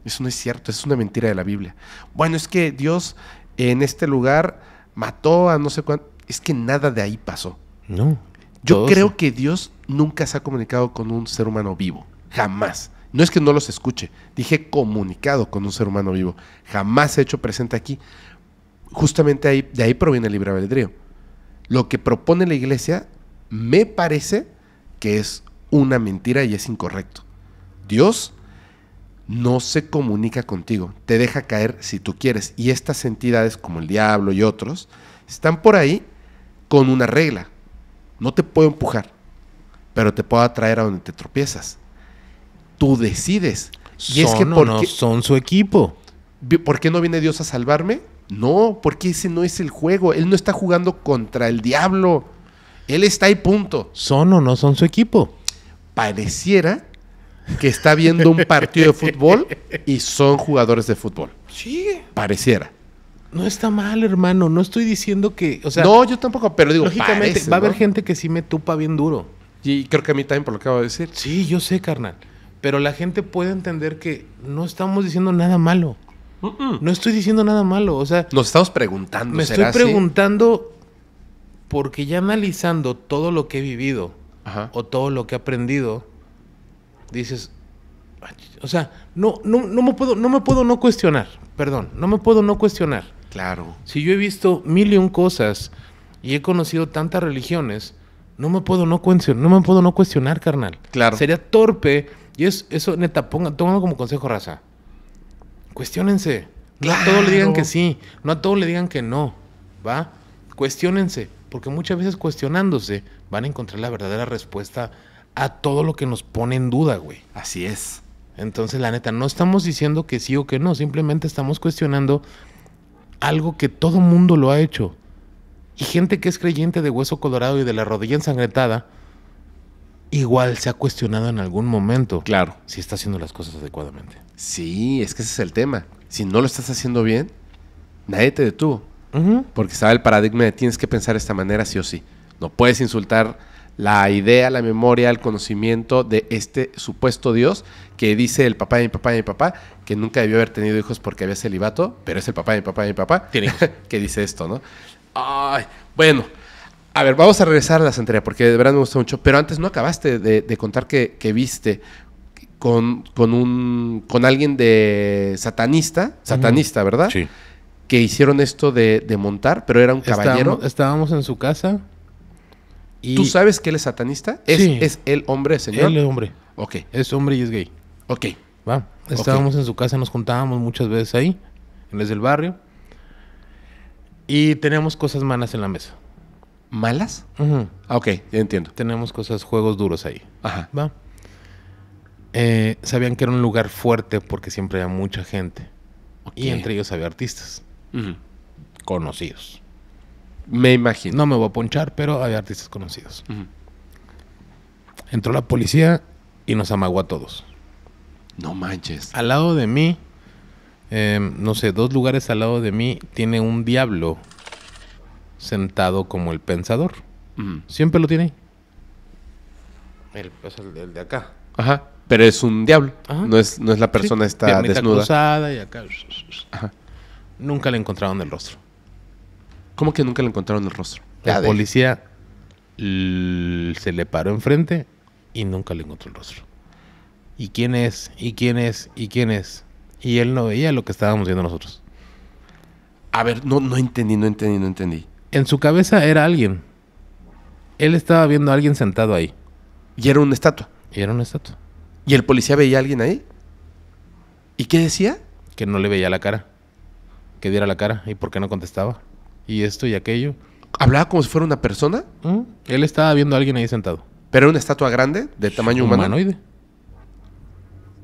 Eso no es cierto, es una mentira de la Biblia. Bueno, es que Dios en este lugar mató a no sé cuánto. Es que nada de ahí pasó. No. Yo creo que Dios nunca se ha comunicado con un ser humano vivo. Jamás. No es que no los escuche. Dije comunicado con un ser humano vivo. Jamás se ha hecho presente aquí. Justamente ahí, de ahí proviene el libre albedrío. Lo que propone la iglesia me parece que es una mentira y es incorrecto. Dios no se comunica contigo, te deja caer si tú quieres. Y estas entidades como el diablo y otros están por ahí con una regla. No te puedo empujar, pero te puedo atraer a donde te tropiezas. Tú decides. Y son es que no son su equipo. ¿Por qué no viene Dios a salvarme? No, porque ese no es el juego. Él no está jugando contra el diablo. Él está ahí punto. ¿Son o no son su equipo? Pareciera que está viendo un partido de fútbol y son jugadores de fútbol. Sí. Pareciera. No está mal, hermano. No estoy diciendo que. O no, yo tampoco, pero digo. Lógicamente, va a haber gente que sí me tupa bien duro. Y creo que a mí también, por lo que acabo de decir. Sí, yo sé, carnal. Pero la gente puede entender que no estamos diciendo nada malo. No estoy diciendo nada malo. O sea. Nos estamos preguntando. Me estoy preguntando porque ya analizando todo lo que he vivido o todo lo que he aprendido dices, o sea, no, no, no, me puedo, no me puedo no cuestionar, perdón, no me puedo no cuestionar. Claro. Si yo he visto mil y un cosas y he conocido tantas religiones, no me puedo no cuestionar, no me puedo no cuestionar, carnal. Claro. Sería torpe, y es, eso, neta, tapón tómalo como consejo, raza. Cuestiónense. No a todos le digan que sí, no a todos le digan que no, ¿va? Cuestiónense, porque muchas veces cuestionándose van a encontrar la verdadera respuesta a todo lo que nos pone en duda, güey. Así es. Entonces, la neta, no estamos diciendo que sí o que no, simplemente estamos cuestionando algo que todo mundo lo ha hecho. Y gente que es creyente de hueso colorado y de la rodilla ensangrentada, igual se ha cuestionado en algún momento. Claro. Si está haciendo las cosas adecuadamente. Sí, es que ese es el tema. Si no lo estás haciendo bien, nadie te detuvo. Porque estaba el paradigma de tienes que pensar de esta manera sí o sí. No puedes insultar la idea, la memoria, el conocimiento de este supuesto Dios que dice el papá de mi papá y mi papá, que nunca debió haber tenido hijos porque había celibato, pero es el papá de mi papá y mi papá, que dice esto, ¿no? Ay, bueno, a ver, vamos a regresar a la santería porque de verdad me gusta mucho, pero antes no acabaste de, contar que, viste con, un, con alguien de satanista, satanista, ¿verdad? Sí. Que hicieron esto de, montar, pero era un caballero. estábamos en su casa ¿Tú sabes que él es satanista? ¿Es, es el hombre, señor? Él es hombre. Ok. Es hombre y es gay. Ok. Va. Estábamos en su casa, nos juntábamos muchas veces ahí, en el barrio. Y teníamos cosas malas en la mesa. ¿Malas? Ajá. Ah, ok, entiendo. Tenemos cosas, juegos duros ahí. Ajá. Va. Eh, sabían que era un lugar fuerte porque siempre había mucha gente. Y entre ellos había artistas. Conocidos. Me imagino. No me voy a ponchar, pero había artistas conocidos. Entró la policía y nos amagó a todos. No manches. Al lado de mí, em, no sé, dos lugares al lado de mí, tiene un diablo sentado como el pensador. Siempre lo tiene ahí. Pues, el, el, de acá. Ajá. Pero es un diablo. No es, la persona esta está desnuda. Nunca le encontraron el rostro. ¿Cómo que nunca le encontraron el rostro? La policía se le paró enfrente y nunca le encontró el rostro. ¿Y quién es? ¿Y quién es? ¿Y quién es? Y él no veía lo que estábamos viendo nosotros. A ver, no, no entendí, no entendí, no entendí. En su cabeza era alguien. Él estaba viendo a alguien sentado ahí. Y era una estatua. Y era una estatua. ¿Y el policía veía a alguien ahí? ¿Y qué decía? Que no le veía la cara. Que diera la cara. ¿Y por qué no contestaba? y esto y aquello. Hablaba como si fuera una persona. ¿Mm? Él estaba viendo a alguien ahí sentado. Pero era una estatua grande, de tamaño humano. Humanoide.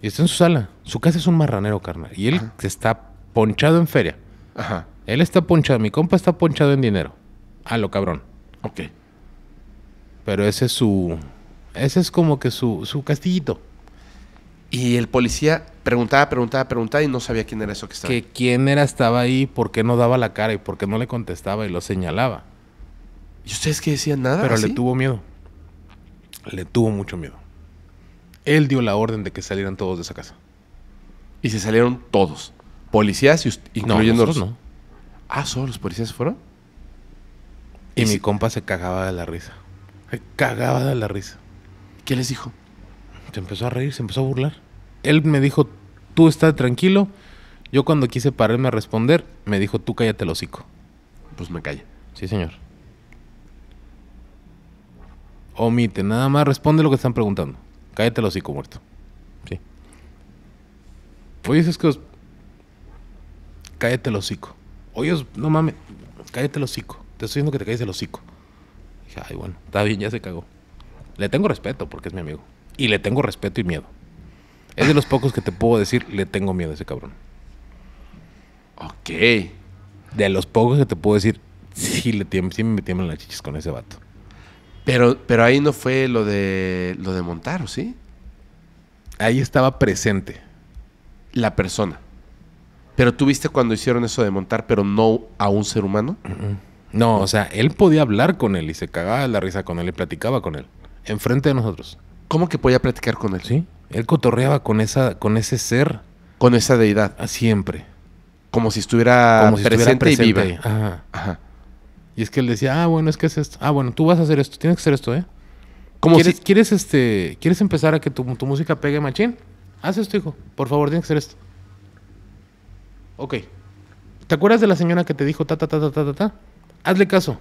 Y está en su sala. Su casa es un marranero, carnal. Y él está ponchado en feria. Ajá. Él está ponchado, mi compa está ponchado en dinero. A lo cabrón. Ok. Pero ese es su. Ese es como que su, su castillito. Y el policía preguntaba, preguntaba, preguntaba y no sabía quién era eso que estaba. Que quién era estaba ahí, por qué no daba la cara y por qué no le contestaba y lo señalaba. ¿Y ustedes qué decían nada? Pero le tuvo miedo. Le tuvo mucho miedo. Él dio la orden de que salieran todos de esa casa. Y se salieron todos. Policías, y No, no. Ah, solo los policías fueron. Y, mi compa se cagaba de la risa. Se cagaba de la risa. ¿Qué les dijo? se empezó a reír, se empezó a burlar. Él me dijo, tú está tranquilo. Yo cuando quise pararme a responder, me dijo, tú cállate el hocico. Pues me calla. Sí, señor. Omite, nada más responde lo que están preguntando. Cállate el hocico, muerto. Sí. Oye, es que... Os... Cállate el hocico. Oye, no mames, cállate el hocico. Te estoy diciendo que te calles el hocico. Dije, ay, bueno, está bien, ya se cagó. Le tengo respeto porque es mi amigo. Y le tengo respeto y miedo. Es de los pocos que te puedo decir, le tengo miedo a ese cabrón. Ok. De los pocos que te puedo decir, sí, le sí me tiemblan las chichis con ese vato. Pero, pero ahí no fue lo de, lo de ¿o ¿sí? Ahí estaba presente. La persona. Pero tú viste cuando hicieron eso de montar, pero no a un ser humano. No, o sea, él podía hablar con él y se cagaba la risa con él y platicaba con él. Enfrente de nosotros. ¿Cómo que podía platicar con él? Sí. Él cotorreaba con, esa, con ese ser. Con esa deidad. Ah, siempre. Como si estuviera, presente, y viva. Ajá. Y es que él decía, ah, bueno, es que es esto. Ah, bueno, tú vas a hacer esto, tienes que hacer esto, ¿eh? Como ¿Quieres, ¿Quieres, este, ¿Quieres empezar a que tu, música pegue machín? Haz esto, hijo. Por favor, tienes que hacer esto. Ok. ¿Te acuerdas de la señora que te dijo ta, ta, ta, ta, ta, ta? Hazle caso.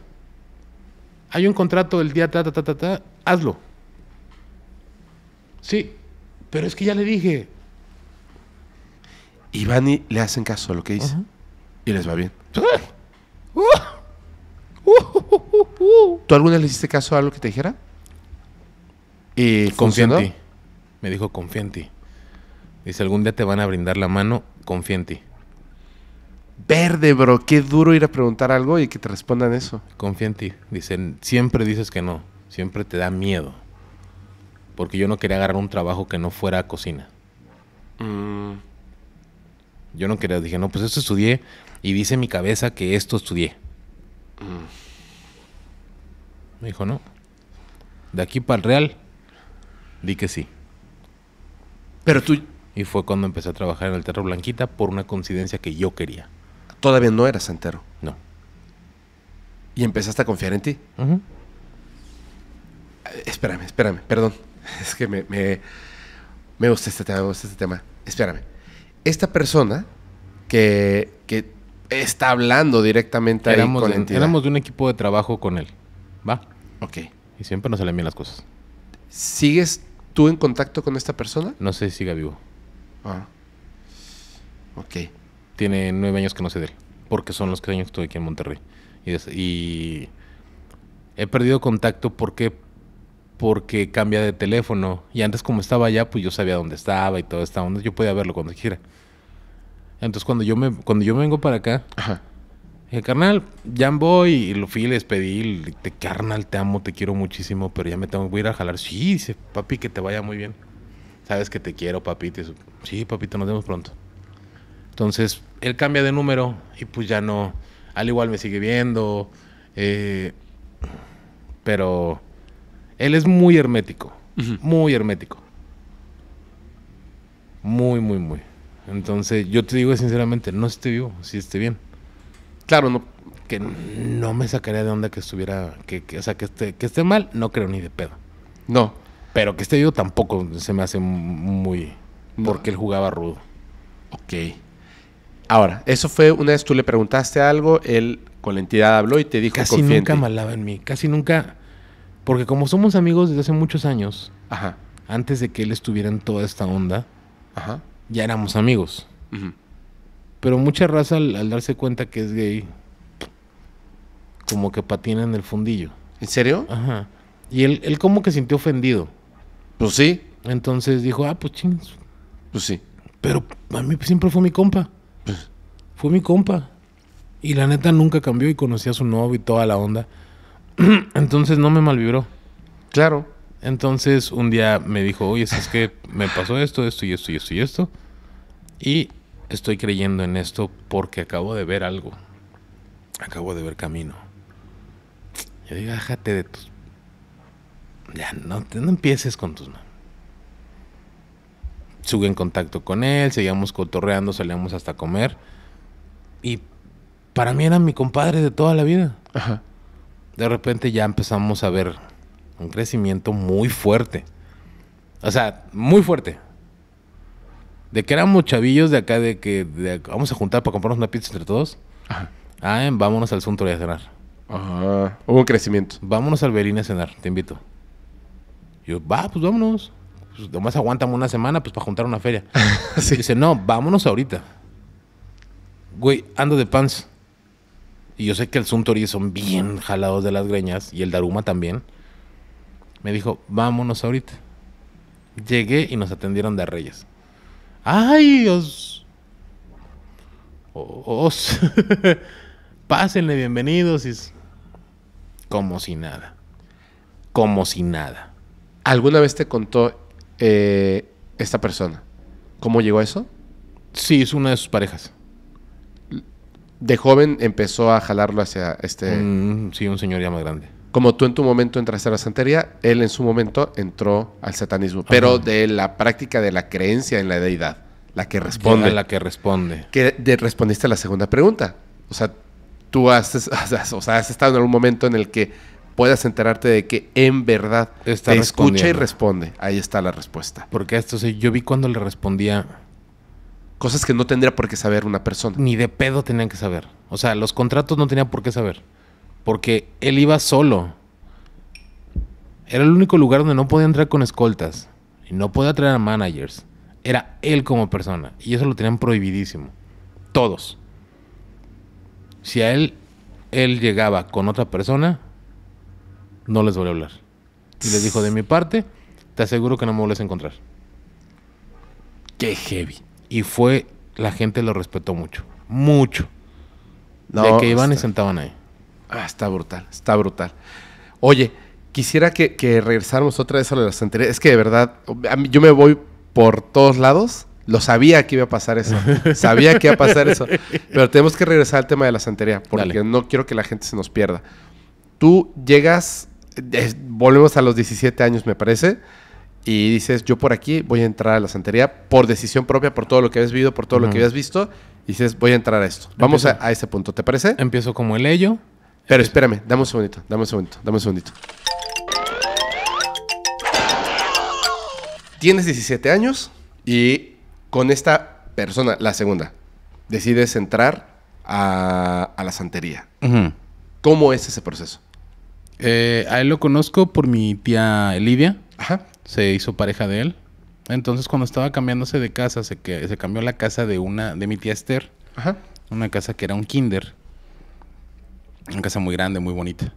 Hay un contrato el día ta, ta, ta, ta, ta. Hazlo. Sí, pero es que ya le dije. Y y le hacen caso a lo que dice. Y les va bien. ¡Ah! ¡Ah! ¡Ah! ¿Tú alguna vez le hiciste caso a algo que te dijera? ¿Y eh, confía Me dijo, confía en ti. Dice, algún día te van a brindar la mano, confía en ti. Verde, bro. Qué duro ir a preguntar algo y que te respondan eso. Confía en ti. Dicen, siempre dices que no. Siempre te da miedo porque yo no quería agarrar un trabajo que no fuera cocina. Mm. Yo no quería, dije, no, pues esto estudié y dice mi cabeza que esto estudié. Mm. Me dijo, no. De aquí para el Real, di que sí. Pero tú... Y fue cuando empecé a trabajar en el Terro Blanquita por una coincidencia que yo quería. Todavía no eras entero. No. ¿Y empezaste a confiar en ti? Eh, espérame, espérame, perdón. es que me, me, gusta este tema, me gusta este tema. Espérame. Esta persona que, está hablando directamente a ahí con Éramos de un equipo de trabajo con él, ¿va? Ok. Y siempre nos salen bien las cosas. ¿Sigues tú en contacto con esta persona? No sé si siga vivo. Ah. Ok. Tiene nueve años que no sé de él. Porque son los que años que estoy aquí en Monterrey. y he perdido contacto porque porque cambia de teléfono. Y antes como estaba allá, pues yo sabía dónde estaba y todo esta onda. Yo podía verlo cuando quiera. Entonces cuando yo me, cuando yo vengo para acá, Ajá. dije, carnal, ya voy. Y lo fui y les pedí, te, carnal, te amo, te quiero muchísimo, pero ya me tengo que ir a jalar. Sí, dice, papi, que te vaya muy bien. Sabes que te quiero, papito. Sí, papito, nos vemos pronto. Entonces, él cambia de número y pues ya no. Al igual me sigue viendo. Eh, pero él es muy hermético. Muy hermético. Muy, muy, muy. Entonces, yo te digo sinceramente, no esté vivo, si esté bien. Claro, no, que no me sacaría de onda que estuviera, o sea, que esté, que esté mal, no creo ni de pedo. No. Pero que esté vivo tampoco se me hace muy... Porque él jugaba rudo. Ok. Ahora, eso fue una vez tú le preguntaste algo, él con la entidad habló y te dijo... Casi nunca malaba en mí, casi nunca... Porque como somos amigos desde hace muchos años, Ajá. antes de que él estuviera en toda esta onda, Ajá. ya éramos amigos. Pero mucha raza al, darse cuenta que es gay, como que patina en el fundillo. ¿En serio? Ajá. Y él, como que sintió ofendido. Pues sí. Entonces dijo, ah, pues chingos. Pues sí. Pero a mí siempre fue mi compa. Pues. Fue mi compa. Y la neta nunca cambió y conocía a su novio y toda la onda. Entonces no me malvibró. Claro. Entonces un día me dijo, oye, es que me pasó esto, esto y esto y esto y esto. Y estoy creyendo en esto porque acabo de ver algo. Acabo de ver camino. Yo digo, déjate de tus... Ya, no, empieces con tus manos. Sube en contacto con él, seguíamos cotorreando, salíamos hasta comer. Y para mí era mi compadre de toda la vida. Ajá de repente ya empezamos a ver un crecimiento muy fuerte. O sea, muy fuerte. De que éramos chavillos de acá, de que vamos a juntar para comprarnos una pizza entre todos. Ajá. Ah, vámonos al Suntory a cenar. Ah, hubo crecimiento. Vámonos al Berín a cenar, te invito. Yo, va, pues vámonos. Pues, nomás aguantamos una semana pues para juntar una feria. Dice, no, vámonos ahorita. Güey, ando de pants. Y yo sé que el Suntory son bien jalados de las greñas y el Daruma también. Me dijo, vámonos ahorita. Llegué y nos atendieron de Reyes. ¡Ay, os! ¡Os! Pásenle, bienvenidos. Y... Como si nada. Como si nada. ¿Alguna vez te contó eh, esta persona cómo llegó a eso? Sí, es una de sus parejas de joven empezó a jalarlo hacia este... Mm, sí, un señor ya más grande. Como tú en tu momento entraste a la santería, él en su momento entró al satanismo, pero de la práctica de la creencia en la deidad, la que responde. la que responde. Que respondiste a la segunda pregunta. O sea, tú has, o has estado en algún momento en el que puedas enterarte de que en verdad te escucha y responde. Ahí está la respuesta. Porque esto, yo vi cuando le respondía Cosas que no tendría por qué saber una persona. Ni de pedo tenían que saber. O sea, los contratos no tenían por qué saber. Porque él iba solo. Era el único lugar donde no podía entrar con escoltas. Y no podía traer a managers. Era él como persona. Y eso lo tenían prohibidísimo. Todos. Si a él, él llegaba con otra persona, no les volvió a hablar. Y les dijo, de mi parte, te aseguro que no me vuelves a encontrar. Qué heavy. Y fue, la gente lo respetó mucho, mucho. de que iban y sentaban ahí. Ah, está brutal, está brutal. Oye, quisiera que, que regresáramos otra vez a las santería. Es que de verdad, yo me voy por todos lados. Lo sabía que iba a pasar eso. sabía que iba a pasar eso. Pero tenemos que regresar al tema de la santería, porque no quiero que la gente se nos pierda. Tú llegas, eh, volvemos a los 17 años, me parece y dices, yo por aquí voy a entrar a la santería por decisión propia, por todo lo que habías vivido, por todo lo que habías visto, y dices, voy a entrar a esto. Vamos a, a, este punto, ¿te parece? Empiezo como el ello. Pero espérame, dame un segundito, dame un segundito, dame un segundito. Tienes 17 años y con esta persona, la segunda, decides entrar a, la santería. ¿Cómo es ese proceso? Eh, a él lo conozco por mi tía Lidia. Ajá se hizo pareja de él. Entonces cuando estaba cambiándose de casa, se, se cambió la casa de una, de mi tía Esther. Ajá. Una casa que era un kinder. Una casa muy grande, muy bonita.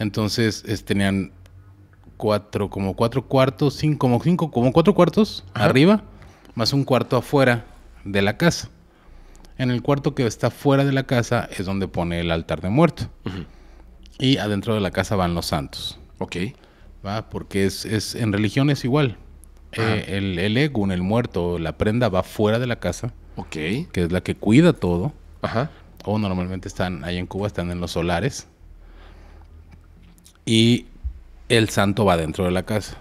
Entonces tenían cuatro, como cuatro cuartos, cinco, como cinco, como cuatro cuartos arriba, más un cuarto afuera de la casa. En el cuarto que está fuera de la casa es donde pone el altar de muerto. Y adentro de la casa van los santos. Ok porque es, en religión es igual. Ah. Eh, el, el egun, el muerto, la prenda va fuera de la casa, ok que es la que cuida todo. Ajá. O normalmente están, ahí en Cuba están en los solares. Y el santo va dentro de la casa.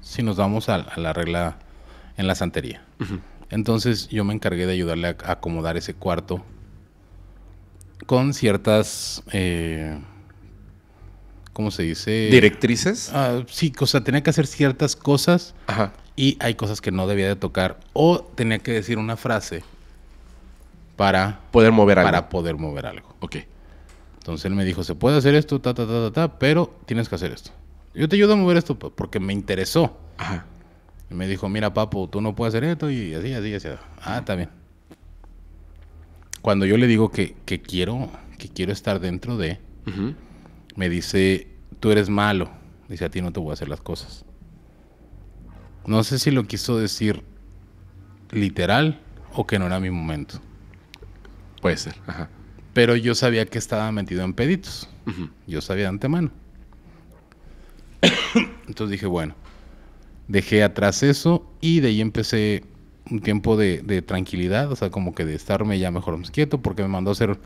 Si nos vamos a, la regla en la santería. Entonces yo me encargué de ayudarle a, acomodar ese cuarto con ciertas... Eh, ¿cómo se dice? Directrices. Ah, sí, o sea, tenía que hacer ciertas cosas Ajá. y hay cosas que no debía de tocar. O tenía que decir una frase para poder mover para algo. poder mover algo. Ok. Entonces él me dijo, se puede hacer esto, ta, ta, ta, ta, ta, pero tienes que hacer esto. Yo te ayudo a mover esto pues, porque me interesó. Ajá. me dijo, mira, papo, tú no puedes hacer esto y así, así, así. Ah, está bien. Cuando yo le digo que, quiero, que quiero estar dentro de, me dice, tú eres malo, dice, a ti no te voy a hacer las cosas. No sé si lo quiso decir literal o que no era mi momento. Puede ser, Pero yo sabía que estaba metido en peditos. Yo sabía de antemano. Entonces dije, bueno, dejé atrás eso y de ahí empecé un tiempo de, tranquilidad, o sea, como que de estarme ya mejor más quieto porque me mandó a hacer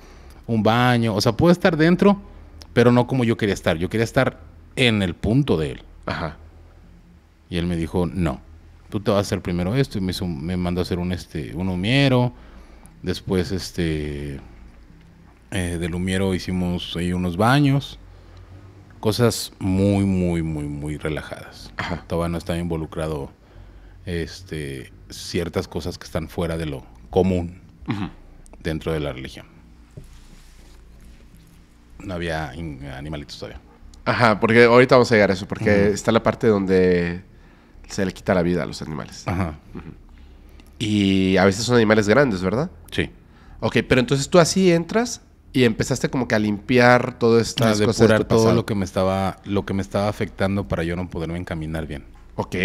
un baño, o sea, puedo estar dentro, pero no como yo quería estar. Yo quería estar en el punto de él. Ajá. Y él me dijo, no, tú te vas a hacer primero esto. Y me, me mandó a hacer un, este, humiero. Después, este, eh, del humiero hicimos ahí unos baños. Cosas muy, muy, muy, muy relajadas. Ajá. Todavía no estaba involucrado este, ciertas cosas que están fuera de lo común dentro de la religión. No había animalitos todavía. Ajá, porque ahorita vamos a llegar a eso, porque está la parte donde se le quita la vida a los animales. Ajá. Y a veces son animales grandes, ¿verdad? Sí. Ok, pero entonces tú así entras y empezaste como que a limpiar todo esto. cosas todo lo que me estaba, lo que me estaba afectando para yo no poderme encaminar bien. Ok.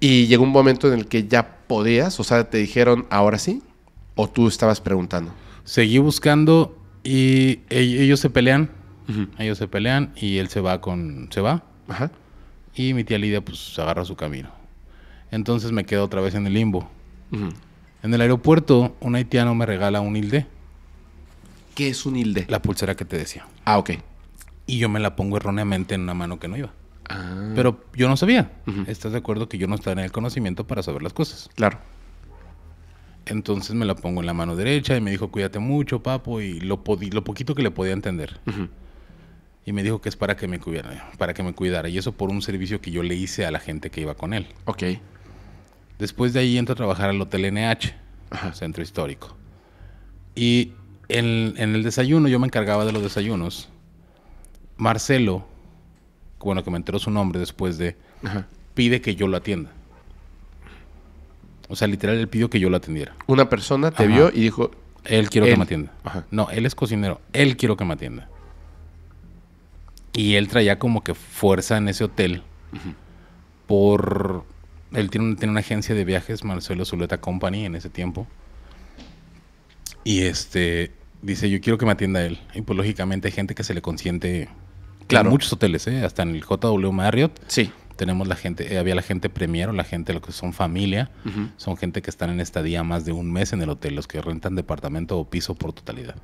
Y llegó un momento en el que ya podías, o sea, te dijeron ahora sí, o tú estabas preguntando. Seguí buscando y ellos se pelean. Ellos se pelean y él se va con. Se va. Ajá. Y mi tía Lidia, pues, agarra su camino. Entonces me quedo otra vez en el limbo. En el aeropuerto, un haitiano me regala un hilde. ¿Qué es un hilde? La pulsera que te decía. Ah, ok. Y yo me la pongo erróneamente en una mano que no iba. Ah. Pero yo no sabía. ¿Estás de acuerdo que yo no estaba en el conocimiento para saber las cosas? Claro. Entonces me la pongo en la mano derecha y me dijo, cuídate mucho, papo, y lo, lo poquito que le podía entender. Y me dijo que es para que me cuidara, para que me cuidara. Y eso por un servicio que yo le hice a la gente que iba con él. Después de ahí entro a trabajar al Hotel NH, Centro Histórico. Y en, el desayuno, yo me encargaba de los desayunos. Marcelo, bueno, que me enteró su nombre después de, pide que yo lo atienda. O sea, literal, él pidió que yo lo atendiera. Una persona te vio y dijo... Él quiero que me atienda. No, él es cocinero. Él quiero que me atienda. Y él traía como que fuerza en ese hotel por... Él tiene, una agencia de viajes, Marcelo Zuleta Company, en ese tiempo. Y este... Dice, yo quiero que me atienda él. Y pues lógicamente hay gente que se le consiente... Claro. En muchos hoteles, ¿eh? Hasta en el JW Marriott. Sí tenemos la gente, eh, había la gente premier la gente, lo que son familia, son gente que están en estadía más de un mes en el hotel, los que rentan departamento o piso por totalidad.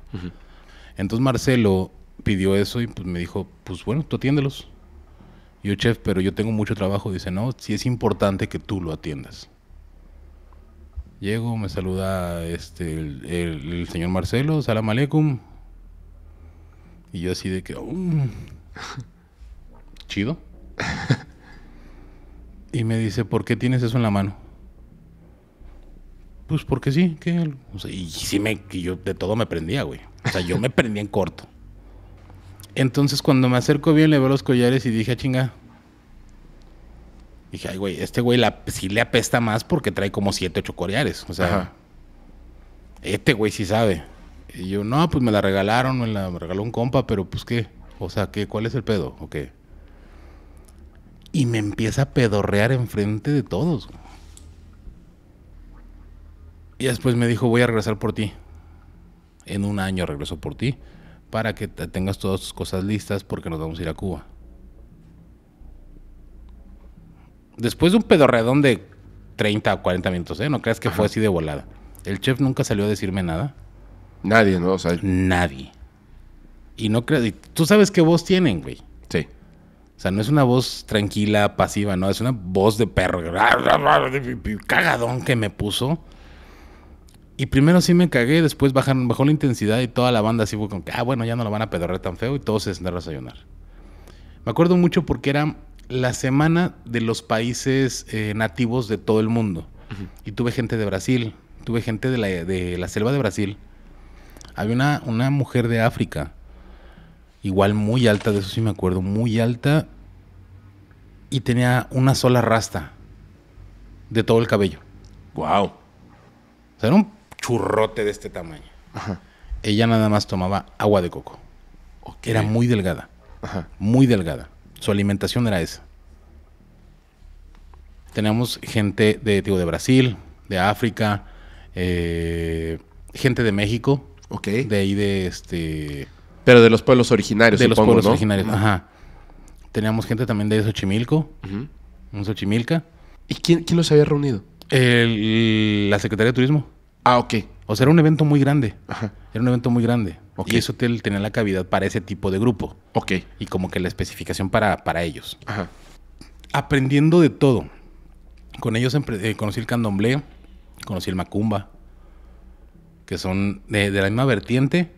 Entonces Marcelo pidió eso y pues me dijo, pues bueno, tú atiéndelos. Yo, chef, pero yo tengo mucho trabajo. Dice, no, si es importante que tú lo atiendas. Llego, me saluda este, el, señor Marcelo, salam aleikum. Y yo así de que, oh, mm". chido. Y me dice, ¿por qué tienes eso en la mano? Pues porque sí, que o sea, y sí me, yo de todo me prendía, güey. O sea, yo me prendía en corto. Entonces cuando me acerco bien le veo los collares y dije, ah, chinga. Dije, ay, güey, este güey la, sí le apesta más porque trae como siete, ocho collares. O sea, este güey sí sabe. Y yo, no, pues me la regalaron, me la regaló un compa, pero pues qué. O sea, ¿qué, ¿cuál es el pedo? ¿O qué? y me empieza a pedorrear enfrente de todos. Y después me dijo, voy a regresar por ti. En un año regreso por ti para que tengas todas tus cosas listas porque nos vamos a ir a Cuba. Después de un pedorredón de 30 o 40 minutos, ¿eh? No creas que fue así de volada. El chef nunca salió a decirme nada. Nadie, ¿no? O Nadie. Y no creas... Tú sabes qué vos tienen, güey. O sea, no es una voz tranquila, pasiva, no, es una voz de perro. Cagadón que me puso. Y primero sí me cagué, después bajaron, bajó la intensidad y toda la banda así fue con que, ah, bueno, ya no lo van a pedorrear tan feo y todos se sentaron a desayunar. Me acuerdo mucho porque era la semana de los países eh, nativos de todo el mundo. Y tuve gente de Brasil, tuve gente de la, selva de Brasil. Había una, una mujer de África igual muy alta, de eso sí me acuerdo, muy alta. Y tenía una sola rasta de todo el cabello. Wow. O sea, era un churrote de este tamaño. Ella nada más tomaba agua de coco. Era muy delgada. Muy delgada. Su alimentación era esa. Tenemos gente de, de Brasil, de África, eh, gente de México. Ok. De ahí de este pero de los pueblos originarios, De los pueblos originarios, ajá. Teníamos gente también de Xochimilco, de Xochimilca. ¿Y quién, quién los había reunido? la Secretaría de Turismo. Ah, ok. O sea, era un evento muy grande. Ajá. Era un evento muy grande. Ok. Y ese hotel tenía la cavidad para ese tipo de grupo. Ok. Y como que la especificación para, para ellos. Ajá. aprendiendo de todo. Con ellos eh, conocí el candomblé, conocí el macumba, que son de, de la misma vertiente,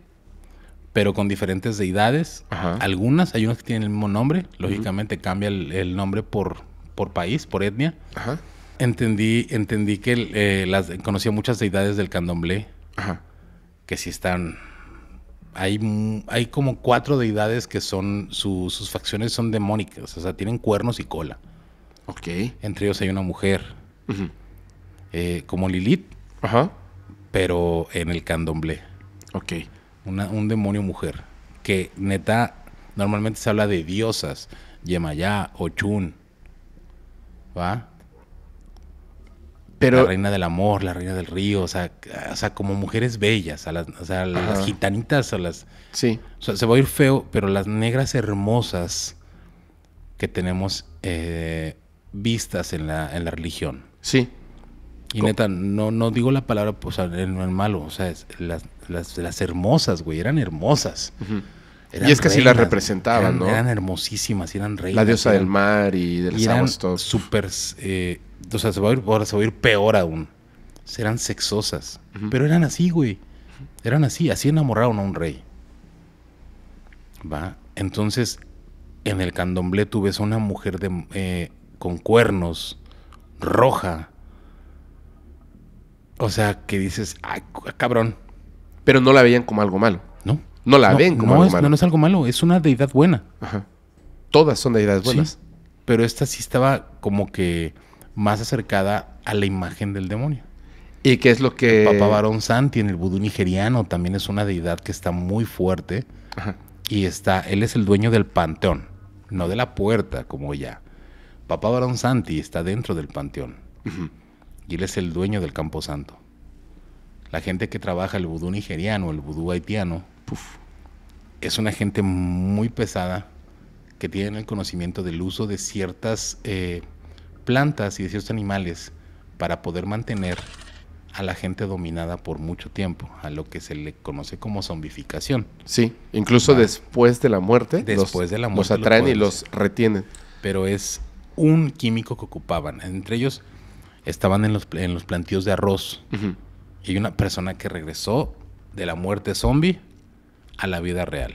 pero con diferentes deidades. Algunas, hay unas que tienen el mismo nombre, lógicamente cambia el, nombre por, por país, por etnia. Ajá. Entendí, entendí que eh, conocía muchas deidades del candomblé, Ajá. que si están... Hay, hay como cuatro deidades que son, sus facciones son demónicas, o sea, tienen cuernos y cola. Ok. Entre ellos hay una mujer, eh, como Lilith, Ajá. pero en el candomblé. Ok una, un demonio mujer. Que neta, normalmente se habla de diosas, Yemayá, Ochun, ¿va? Pero, la reina del amor, la reina del río, o sea, o sea como mujeres bellas, a las, o sea, las gitanitas, a las... Sí. O sea, se va a ir feo, pero las negras hermosas que tenemos eh, vistas en la, en la religión. Sí. Y neta, no, no digo la palabra, pues, no es malo, o sea, las, las, hermosas, güey, eran hermosas. y es que así las representaban, ¿no? Eran hermosísimas, eran reyes. La diosa del mar y del las Súper. Eh, o sea, se va, a ir, peor aún. serán sexosas. Pero eran así, güey. Eran así, así enamoraron a un rey. ¿Va? Entonces, en el candomblé tú ves a una mujer eh, con cuernos, roja. O sea, que dices, ay, cabrón pero no la veían como algo malo. No. No la ven como algo malo. No, no es algo malo, es una deidad buena. Ajá. Todas son deidades buenas. pero esta sí estaba como que más acercada a la imagen del demonio. ¿Y qué es lo que...? Papá Papa Barón Santi en el vudú nigeriano también es una deidad que está muy fuerte. Y está, él es el dueño del panteón, no de la puerta, como ya. Papá Barón Santi está dentro del panteón. Y él es el dueño del Campo Santo. La gente que trabaja el vudú nigeriano, el vudú haitiano, es una gente muy pesada que tiene el conocimiento del uso de ciertas eh, plantas y de ciertos animales para poder mantener a la gente dominada por mucho tiempo, a lo que se le conoce como zombificación. Sí, incluso ah. después de la muerte. Después los, de la muerte. Los atraen y los retienen. Pero es un químico que ocupaban. Entre ellos estaban en los, en los plantíos de arroz y una persona que regresó de la muerte zombie a la vida real.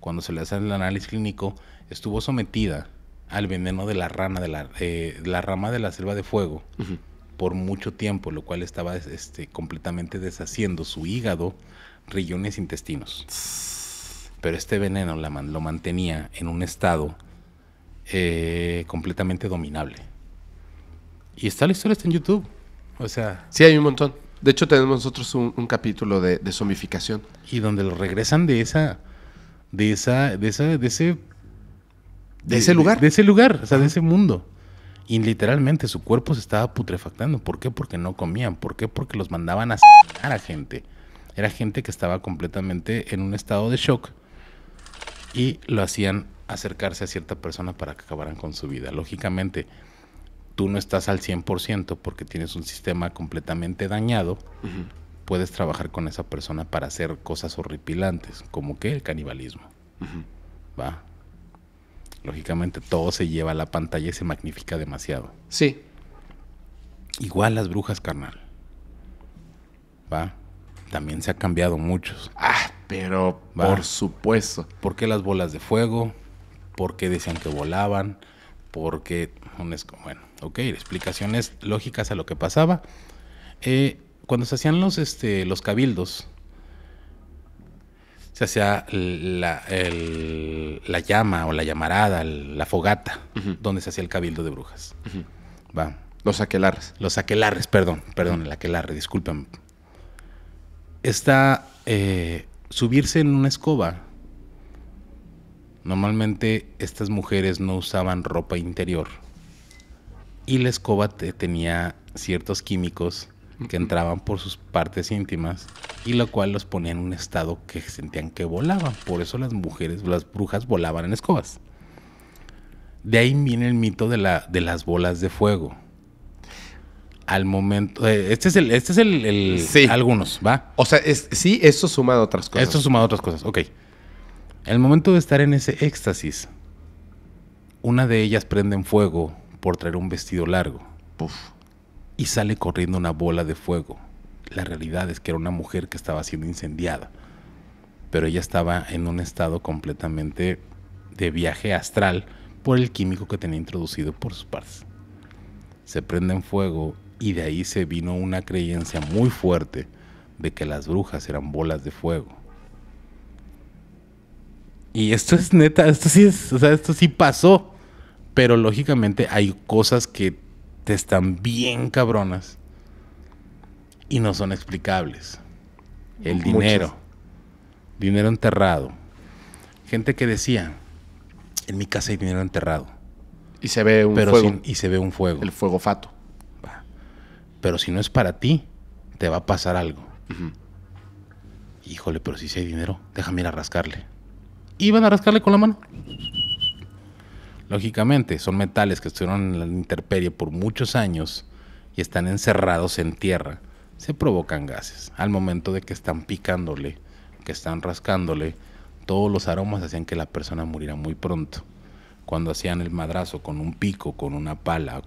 Cuando se le hace el análisis clínico, estuvo sometida al veneno de la rana, de la, eh, rama de la selva de fuego, por mucho tiempo, lo cual estaba este, completamente deshaciendo su hígado, riñones, intestinos. Pero este veneno la, lo mantenía en un estado eh, completamente dominable. Y está la historia, está en YouTube. O sea. Sí, hay un montón. De hecho, tenemos nosotros un, capítulo de, de, Y donde lo regresan de esa. De esa. De esa. De ese. De, ese lugar. De, ese lugar, o sea, de ese mundo. Y literalmente su cuerpo se estaba putrefactando. ¿Por qué? Porque no comían. ¿Por qué? Porque los mandaban a asesinar a gente. Era gente que estaba completamente en un estado de shock. Y lo hacían acercarse a cierta persona para que acabaran con su vida. Lógicamente tú no estás al 100% porque tienes un sistema completamente dañado, puedes trabajar con esa persona para hacer cosas horripilantes, como que el canibalismo. Va. Lógicamente todo se lleva a la pantalla y se magnifica demasiado. Sí. Igual las brujas, carnal. Va. También se ha cambiado muchos. Ah, pero por supuesto. ¿Por qué las bolas de fuego? ¿Por qué decían que volaban? ¿Por qué? Bueno, Ok, explicaciones lógicas a lo que pasaba. Eh, cuando se hacían los, este, los cabildos, se hacía la, llama o la llamarada, la fogata, donde se hacía el cabildo de brujas. Va. Los aquelarres. Los aquelarres, perdón, perdón, el aquelarre, disculpen. Está eh, subirse en una escoba. Normalmente estas mujeres no usaban ropa interior y la escoba tenía ciertos químicos que entraban por sus partes íntimas y lo cual los ponía en un estado que sentían que volaban. Por eso las mujeres, las brujas volaban en escobas. De ahí viene el mito de, la, de las bolas de fuego. Al momento, eh, este es el, este es el, sí. algunos, ¿va? O sea, sí, eso suma a otras cosas. Esto suma a otras cosas, ok. El momento de estar en ese éxtasis, una de ellas prende en fuego por traer un vestido largo. Y sale corriendo una bola de fuego. La realidad es que era una mujer que estaba siendo incendiada. Pero ella estaba en un estado completamente de viaje astral por el químico que tenía introducido por sus partes. Se prende en fuego y de ahí se vino una creencia muy fuerte de que las brujas eran bolas de fuego. Y esto es neta, esto sí es, o sea, esto sí pasó. Pero lógicamente hay cosas que te están bien cabronas y no son explicables. El dinero. Dinero enterrado. Gente que decía, en mi casa hay dinero enterrado. Y se ve un fuego. y se ve un fuego. El fuego fato. Pero si no es para ti, te va a pasar algo. Híjole, pero si sí hay dinero, déjame ir a rascarle. Iban a rascarle con la mano. Lógicamente, son metales que estuvieron en la intemperie por muchos años y están encerrados en tierra. Se provocan gases. Al momento de que están picándole, que están rascándole, todos los aromas hacían que la persona muriera muy pronto. Cuando hacían el madrazo con un pico, con una pala,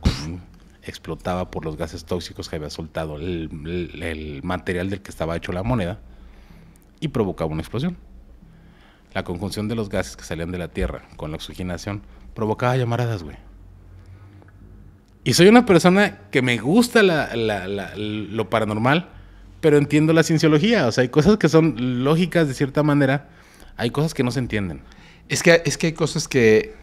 explotaba por los gases tóxicos que había soltado el, el material del que estaba hecho la moneda y provocaba una explosión. La conjunción de los gases que salían de la Tierra con la oxigenación provocaba llamaradas, güey. Y soy una persona que me gusta la, la, lo paranormal, pero entiendo la cienciología. O sea, hay cosas que son lógicas de cierta manera, hay cosas que no se entienden. Es que, es que hay cosas que,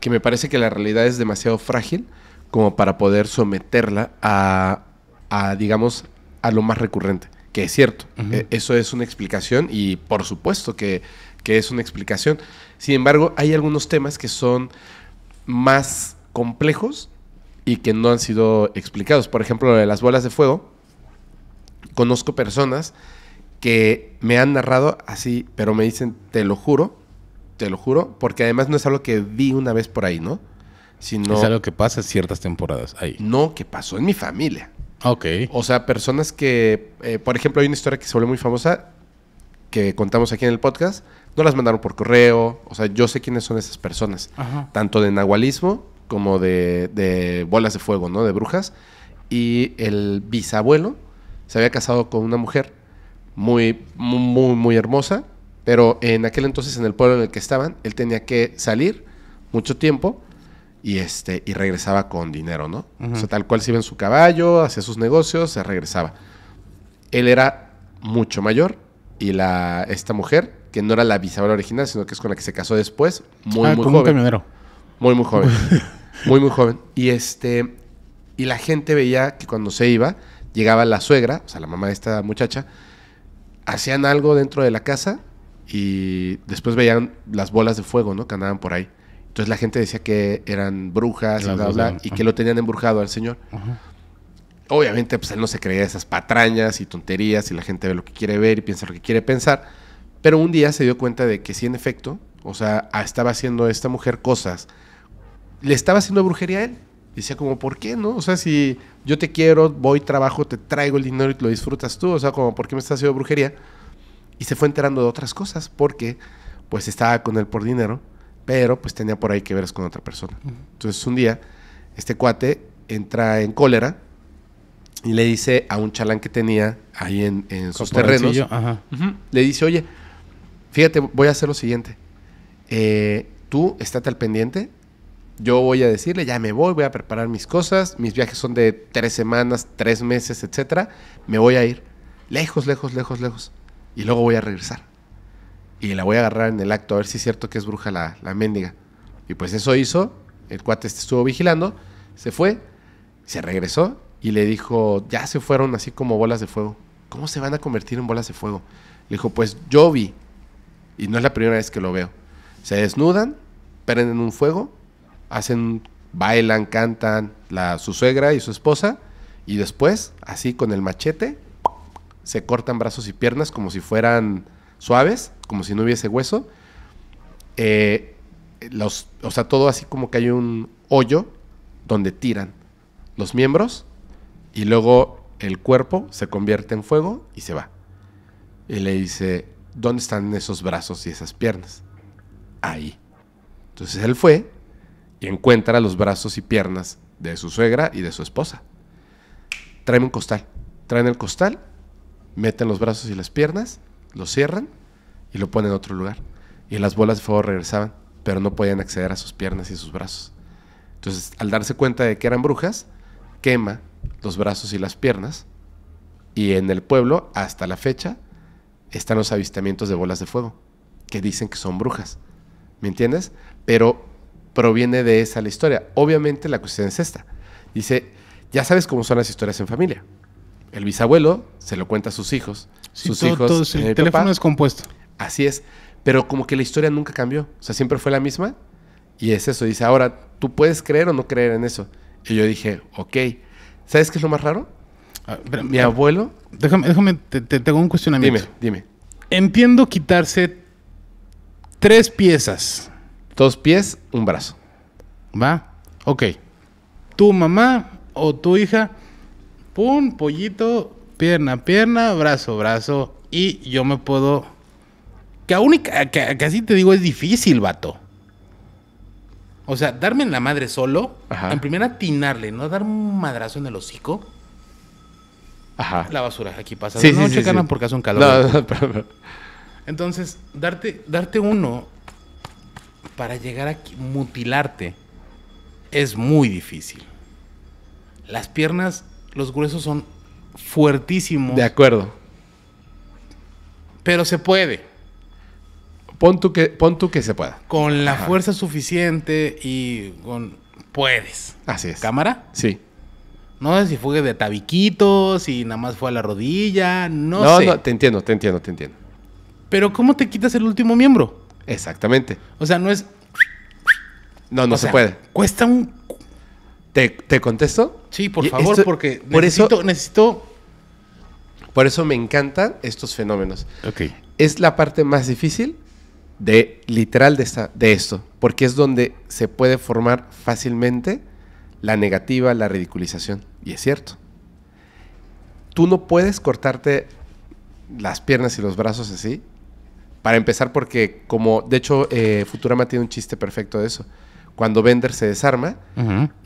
que me parece que la realidad es demasiado frágil como para poder someterla a, a digamos, a lo más recurrente, que es cierto. E, eso es una explicación y por supuesto que que es una explicación. Sin embargo, hay algunos temas que son más complejos y que no han sido explicados. Por ejemplo, lo de las bolas de fuego. Conozco personas que me han narrado así, pero me dicen, te lo juro, te lo juro, porque además no es algo que vi una vez por ahí, ¿no? Sino, es algo que pasa ciertas temporadas ahí. No, que pasó en mi familia. Ok. O sea, personas que, eh, por ejemplo, hay una historia que se volvió muy famosa que contamos aquí en el podcast, no las mandaron por correo, o sea, yo sé quiénes son esas personas, tanto de nahualismo como de, bolas de fuego, ¿no? De brujas. Y el bisabuelo se había casado con una mujer muy, muy, muy hermosa, pero en aquel entonces, en el pueblo en el que estaban, él tenía que salir mucho tiempo y este y regresaba con dinero, ¿no? O sea, tal cual se iba en su caballo, hacía sus negocios, se regresaba. Él era mucho mayor y la, esta mujer, que no era la bisabuela original, sino que es con la que se casó después, muy, ah, muy joven. camionero. Muy, muy joven. muy, muy joven. Y este. Y la gente veía que cuando se iba, llegaba la suegra, o sea, la mamá de esta muchacha, hacían algo dentro de la casa y después veían las bolas de fuego, ¿no? Que andaban por ahí. Entonces la gente decía que eran brujas y, bla, bla, y que lo tenían embrujado al señor. Ajá obviamente pues él no se creía esas patrañas y tonterías y la gente ve lo que quiere ver y piensa lo que quiere pensar, pero un día se dio cuenta de que sí en efecto, o sea, estaba haciendo esta mujer cosas, le estaba haciendo brujería a él. Y decía como, ¿por qué no? O sea, si yo te quiero, voy, trabajo, te traigo el dinero y lo disfrutas tú, o sea, como, ¿por qué me estás haciendo brujería? Y se fue enterando de otras cosas, porque pues estaba con él por dinero, pero pues tenía por ahí que ver con otra persona. Entonces un día, este cuate entra en cólera, y le dice a un chalán que tenía ahí en, sus terrenos, le dice, oye, fíjate, voy a hacer lo siguiente. Eh, tú estate al pendiente. Yo voy a decirle, ya me voy, voy a preparar mis cosas. Mis viajes son de tres semanas, tres meses, etcétera. Me voy a ir lejos, lejos, lejos, lejos. Y luego voy a regresar. Y la voy a agarrar en el acto, a ver si es cierto que es bruja la, la mendiga. Y pues eso hizo. El cuate este estuvo vigilando. Se fue, se regresó y le dijo, ya se fueron así como bolas de fuego. ¿Cómo se van a convertir en bolas de fuego? Le dijo, pues yo vi, y no es la primera vez que lo veo. Se desnudan, prenden un fuego, hacen, bailan, cantan, la, su suegra y su esposa, y después, así con el machete, se cortan brazos y piernas como si fueran suaves, como si no hubiese hueso. Eh, los, o sea, todo así como que hay un hoyo donde tiran los miembros y luego el cuerpo se convierte en fuego y se va. Y le dice, ¿dónde están esos brazos y esas piernas? Ahí. Entonces él fue y encuentra los brazos y piernas de su suegra y de su esposa. Trae un costal. Traen el costal, meten los brazos y las piernas, lo cierran y lo ponen en otro lugar. Y las bolas de fuego regresaban, pero no podían acceder a sus piernas y sus brazos. Entonces, al darse cuenta de que eran brujas, quema los brazos y las piernas. Y en el pueblo, hasta la fecha, están los avistamientos de bolas de fuego, que dicen que son brujas. ¿Me entiendes? Pero proviene de esa la historia. Obviamente la cuestión es esta. Dice, ya sabes cómo son las historias en familia. El bisabuelo se lo cuenta a sus hijos. sus hijos. Eh, el teléfono es compuesto. Así es. Pero como que la historia nunca cambió. O sea, siempre fue la misma. Y es eso. Dice, ahora, ¿tú puedes creer o no creer en eso? Y yo dije, ok ¿Sabes qué es lo más raro? Ah, Mi abuelo. Déjame, déjame, te, tengo un cuestionamiento. Dime, dime. Entiendo quitarse tres piezas. Dos pies, un brazo. ¿Va? Ok. Tu mamá o tu hija, pum, pollito, pierna, pierna, brazo, brazo. Y yo me puedo. Que, aún, que así te digo, es difícil, vato. O sea, darme en la madre solo, en primera atinarle, no dar un madrazo en el hocico. Ajá. La basura, aquí pasa. Sí, no, sí, checan porque hace un calor. Entonces, darte, darte uno para llegar a mutilarte es muy difícil. Las piernas, los gruesos son fuertísimos. De acuerdo. Pero se puede. Pon tú que, que se pueda. Con la fuerza suficiente y con... Puedes. Así es. ¿Cámara? Sí. No sé si fue de tabiquitos, si nada más fue a la rodilla, no, sé. No, no, te entiendo, te entiendo, te entiendo. Pero ¿cómo te quitas el último miembro? Exactamente. O sea, no es... No, no se puede. Cuesta un... ¿Te, contesto? Sí, por favor, porque por eso, necesito... Por eso me encantan estos fenómenos. Ok. Es la parte más difícil, de literal de, de esto, porque es donde se puede formar fácilmente la negativa, la ridiculización. Y es cierto. Tú no puedes cortarte las piernas y los brazos así. Para empezar, porque como, de hecho, eh, Futurama tiene un chiste perfecto de eso. Cuando Bender se desarma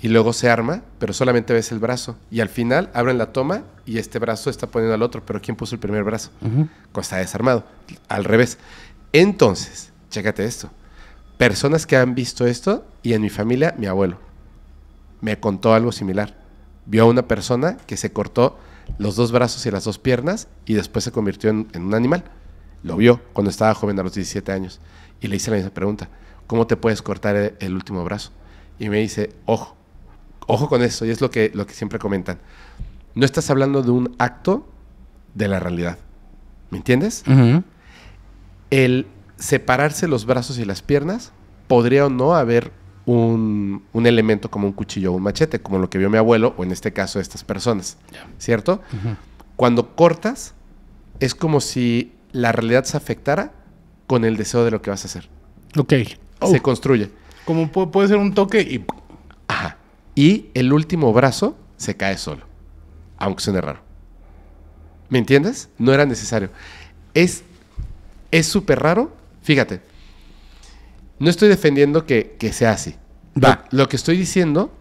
y luego se arma, pero solamente ves el brazo. Y al final abren la toma y este brazo está poniendo al otro, pero ¿quién puso el primer brazo? Uh Está desarmado. Al revés. Entonces, chécate esto. Personas que han visto esto, y en mi familia, mi abuelo, me contó algo similar. Vio a una persona que se cortó los dos brazos y las dos piernas y después se convirtió en, un animal. Lo vio cuando estaba joven a los 17 años. Y le hice la misma pregunta, ¿cómo te puedes cortar el, último brazo? Y me dice, ojo, ojo con eso, y es lo que, lo que siempre comentan. No estás hablando de un acto de la realidad. ¿Me entiendes? Ajá el separarse los brazos y las piernas podría o no haber un, elemento como un cuchillo o un machete, como lo que vio mi abuelo, o en este caso estas personas, ¿cierto? Cuando cortas, es como si la realidad se afectara con el deseo de lo que vas a hacer. Ok. Se oh. construye. Como puede ser un toque y... Ajá. Y el último brazo se cae solo, aunque suene raro. ¿Me entiendes? No era necesario. Es es súper raro. Fíjate, no estoy defendiendo que, sea así. Va. Lo, que estoy diciendo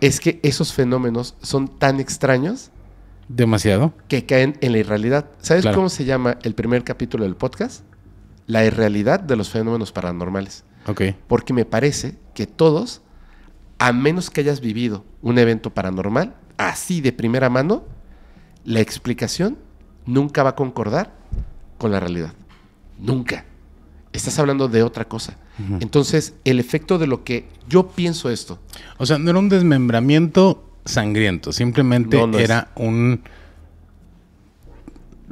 es que esos fenómenos son tan extraños. Demasiado. Que caen en la irrealidad. ¿Sabes cómo se llama el primer capítulo del podcast? La irrealidad de los fenómenos paranormales. Ok. Porque me parece que todos, a menos que hayas vivido un evento paranormal, así de primera mano, la explicación nunca va a concordar con la realidad. Nunca. Estás hablando de otra cosa. Entonces, el efecto de lo que yo pienso esto. O sea, no era un desmembramiento sangriento, simplemente era un...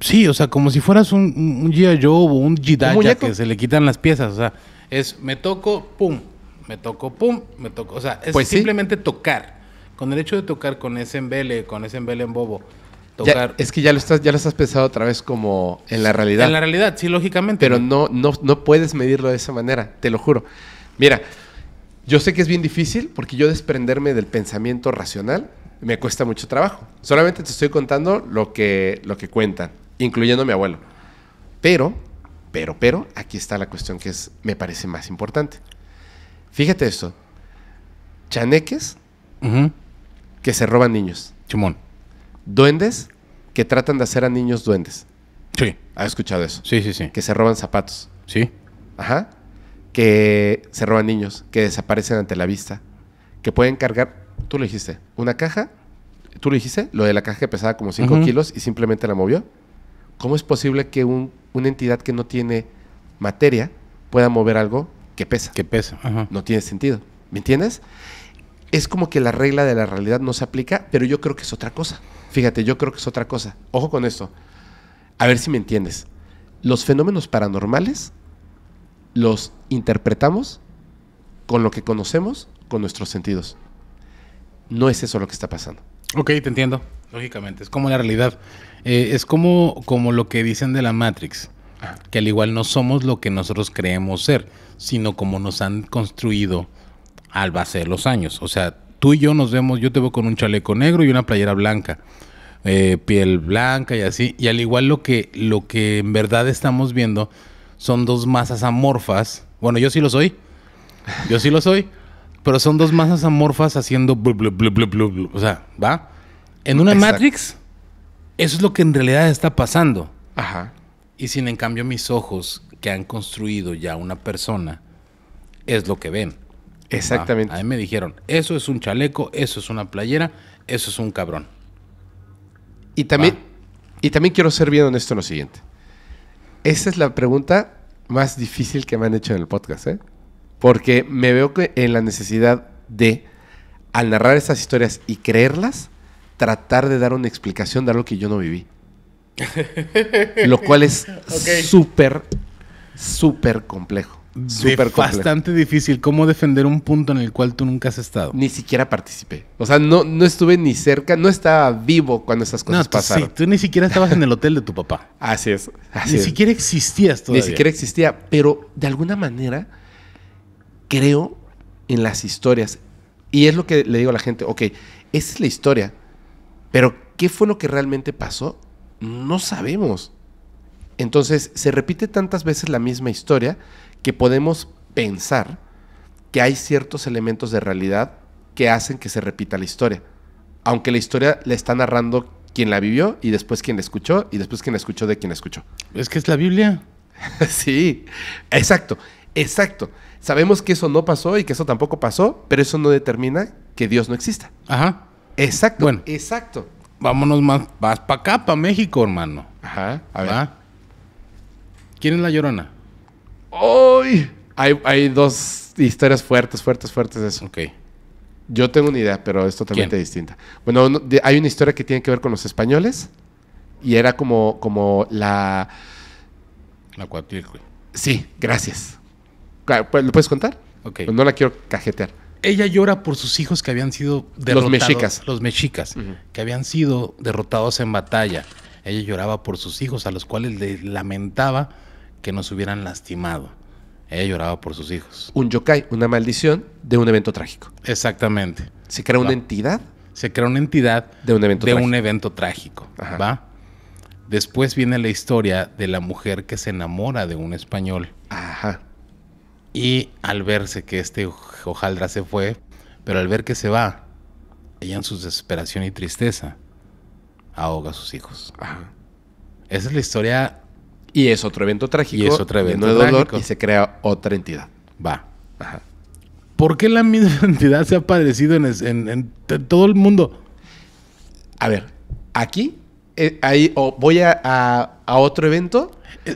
Sí, o sea, como si fueras un, un G.I. Joe o un Jidaya que se le quitan las piezas. O sea, es me toco, pum, me toco, pum, me toco. O sea, es pues simplemente tocar. Con el hecho de tocar con ese embele, con ese embele en bobo, es que ya lo estás, ya lo pensado otra vez como en la realidad. En la realidad, sí, lógicamente. Pero no, no, no puedes medirlo de esa manera, te lo juro. Mira, yo sé que es bien difícil porque yo desprenderme del pensamiento racional me cuesta mucho trabajo. Solamente te estoy contando lo que, lo que cuentan, incluyendo a mi abuelo. Pero, pero, pero, aquí está la cuestión que es, me parece más importante. Fíjate esto. Chaneques que se roban niños. Chumón duendes que tratan de hacer a niños duendes. Sí. ¿Has escuchado eso? Sí, sí, sí. Que se roban zapatos. Sí. Ajá. Que se roban niños, que desaparecen ante la vista, que pueden cargar, tú lo dijiste, una caja, tú lo dijiste, lo de la caja que pesaba como 5 kilos y simplemente la movió. ¿Cómo es posible que un, una entidad que no tiene materia pueda mover algo que pesa? Que pesa, ajá. No tiene sentido. ¿Me entiendes? Es como que la regla de la realidad no se aplica, pero yo creo que es otra cosa. Fíjate, yo creo que es otra cosa. Ojo con esto. A ver si me entiendes. Los fenómenos paranormales los interpretamos con lo que conocemos, con nuestros sentidos. No es eso lo que está pasando. Ok, te entiendo. Lógicamente, es como la realidad. Eh, es como, como lo que dicen de la Matrix, que al igual no somos lo que nosotros creemos ser, sino como nos han construido al base de los años. O sea, tú y yo nos vemos, yo te veo con un chaleco negro y una playera blanca, eh, piel blanca y así. Y al igual lo que, lo que en verdad estamos viendo son dos masas amorfas. Bueno, yo sí lo soy. Yo sí lo soy. Pero son dos masas amorfas haciendo blu, blu, blu, O sea, ¿va? En una Matrix, eso es lo que en realidad está pasando. Ajá. Y sin en cambio mis ojos, que han construido ya una persona, es lo que ven. Exactamente. a mí me dijeron, eso es un chaleco, eso es una playera, eso es un cabrón. Y también, y también quiero ser bien honesto en lo siguiente. Esa es la pregunta más difícil que me han hecho en el podcast, ¿eh? Porque me veo que en la necesidad de, al narrar esas historias y creerlas, tratar de dar una explicación de algo que yo no viví. lo cual es súper, súper complejo. Super bastante difícil cómo defender un punto en el cual tú nunca has estado. Ni siquiera participé. O sea, no, no estuve ni cerca, no estaba vivo cuando esas cosas pasaron. Sí, tú ni siquiera estabas en el hotel de tu papá. Así es. ni siquiera existías todavía. Ni siquiera existía, pero de alguna manera creo en las historias. Y es lo que le digo a la gente, ok, esa es la historia, pero ¿qué fue lo que realmente pasó? No sabemos. Entonces se repite tantas veces la misma historia que podemos pensar que hay ciertos elementos de realidad que hacen que se repita la historia. Aunque la historia la está narrando quien la vivió y después quien la escuchó y después quien la escuchó de quien la escuchó. Es que es la Biblia. sí, exacto, exacto. Sabemos que eso no pasó y que eso tampoco pasó, pero eso no determina que Dios no exista. Ajá. Exacto. Bueno, exacto. Vámonos más, más para acá, para México, hermano. Ajá. A ver. ¿Quién es la llorona? ¡Ay! Hay, dos historias fuertes, fuertes, fuertes de eso. Yo tengo una idea, pero es totalmente distinta. Bueno, hay una historia que tiene que ver con los españoles y era como, como la... La Sí, gracias. ¿Lo puedes contar? Pues no la quiero cajetear. Ella llora por sus hijos que habían sido derrotados. Los mexicas. Los mexicas, que habían sido derrotados en batalla. Ella lloraba por sus hijos, a los cuales le lamentaba que nos hubieran lastimado. Ella lloraba por sus hijos. Un yokai, una maldición de un evento trágico. Exactamente. ¿Se crea una entidad? Se crea una entidad de un evento trágico. Después viene la historia de la mujer que se enamora de un español. Ajá. Y al verse que este hojaldra se fue, pero al ver que se va, ella en su desesperación y tristeza ahoga a sus hijos. Ajá. Esa es la historia y es otro evento trágico. Y es otro evento de dolor y se crea otra entidad. Va. Ajá. ¿Por qué la misma entidad se ha padecido en, todo el mundo? A ver, aquí eh, ahí, voy a, otro evento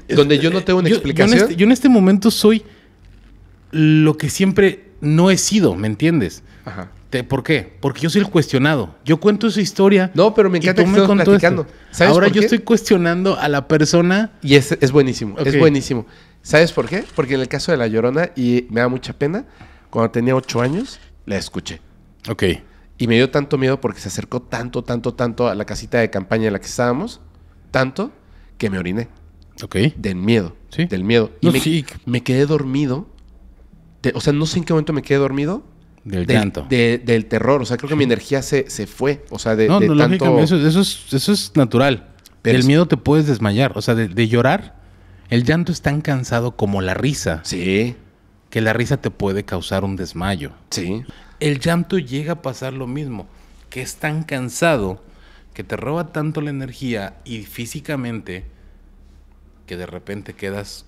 donde yo no eh, tengo una explicación. Yo en, este, yo en, este, momento soy lo que siempre no he sido, ¿me entiendes? Ajá. Este, ¿Por qué? Porque yo soy el cuestionado. Yo cuento su historia. No, pero me encanta platicando. Ahora yo estoy cuestionando a la persona. Y es, es buenísimo, es buenísimo. ¿Sabes por qué? Porque en el caso de La Llorona, y me da mucha pena, cuando tenía ocho años, la escuché. Ok. Y me dio tanto miedo porque se acercó tanto, tanto, tanto a la casita de campaña en la que estábamos, tanto que me oriné. Ok. Del miedo. Del miedo. me, quedé dormido. o sea, no sé en qué momento me quedé dormido, del, llanto. del terror. O sea, creo que mi energía se, se fue. O sea, de, no, no, tanto... Eso, es, eso es natural. Pero el miedo te puedes desmayar. O sea, de, de, llorar, el llanto es tan cansado como la risa. Sí. Que la risa te puede causar un desmayo. Sí. El llanto llega a pasar lo mismo. Que es tan cansado que te roba tanto la energía y físicamente que de repente quedas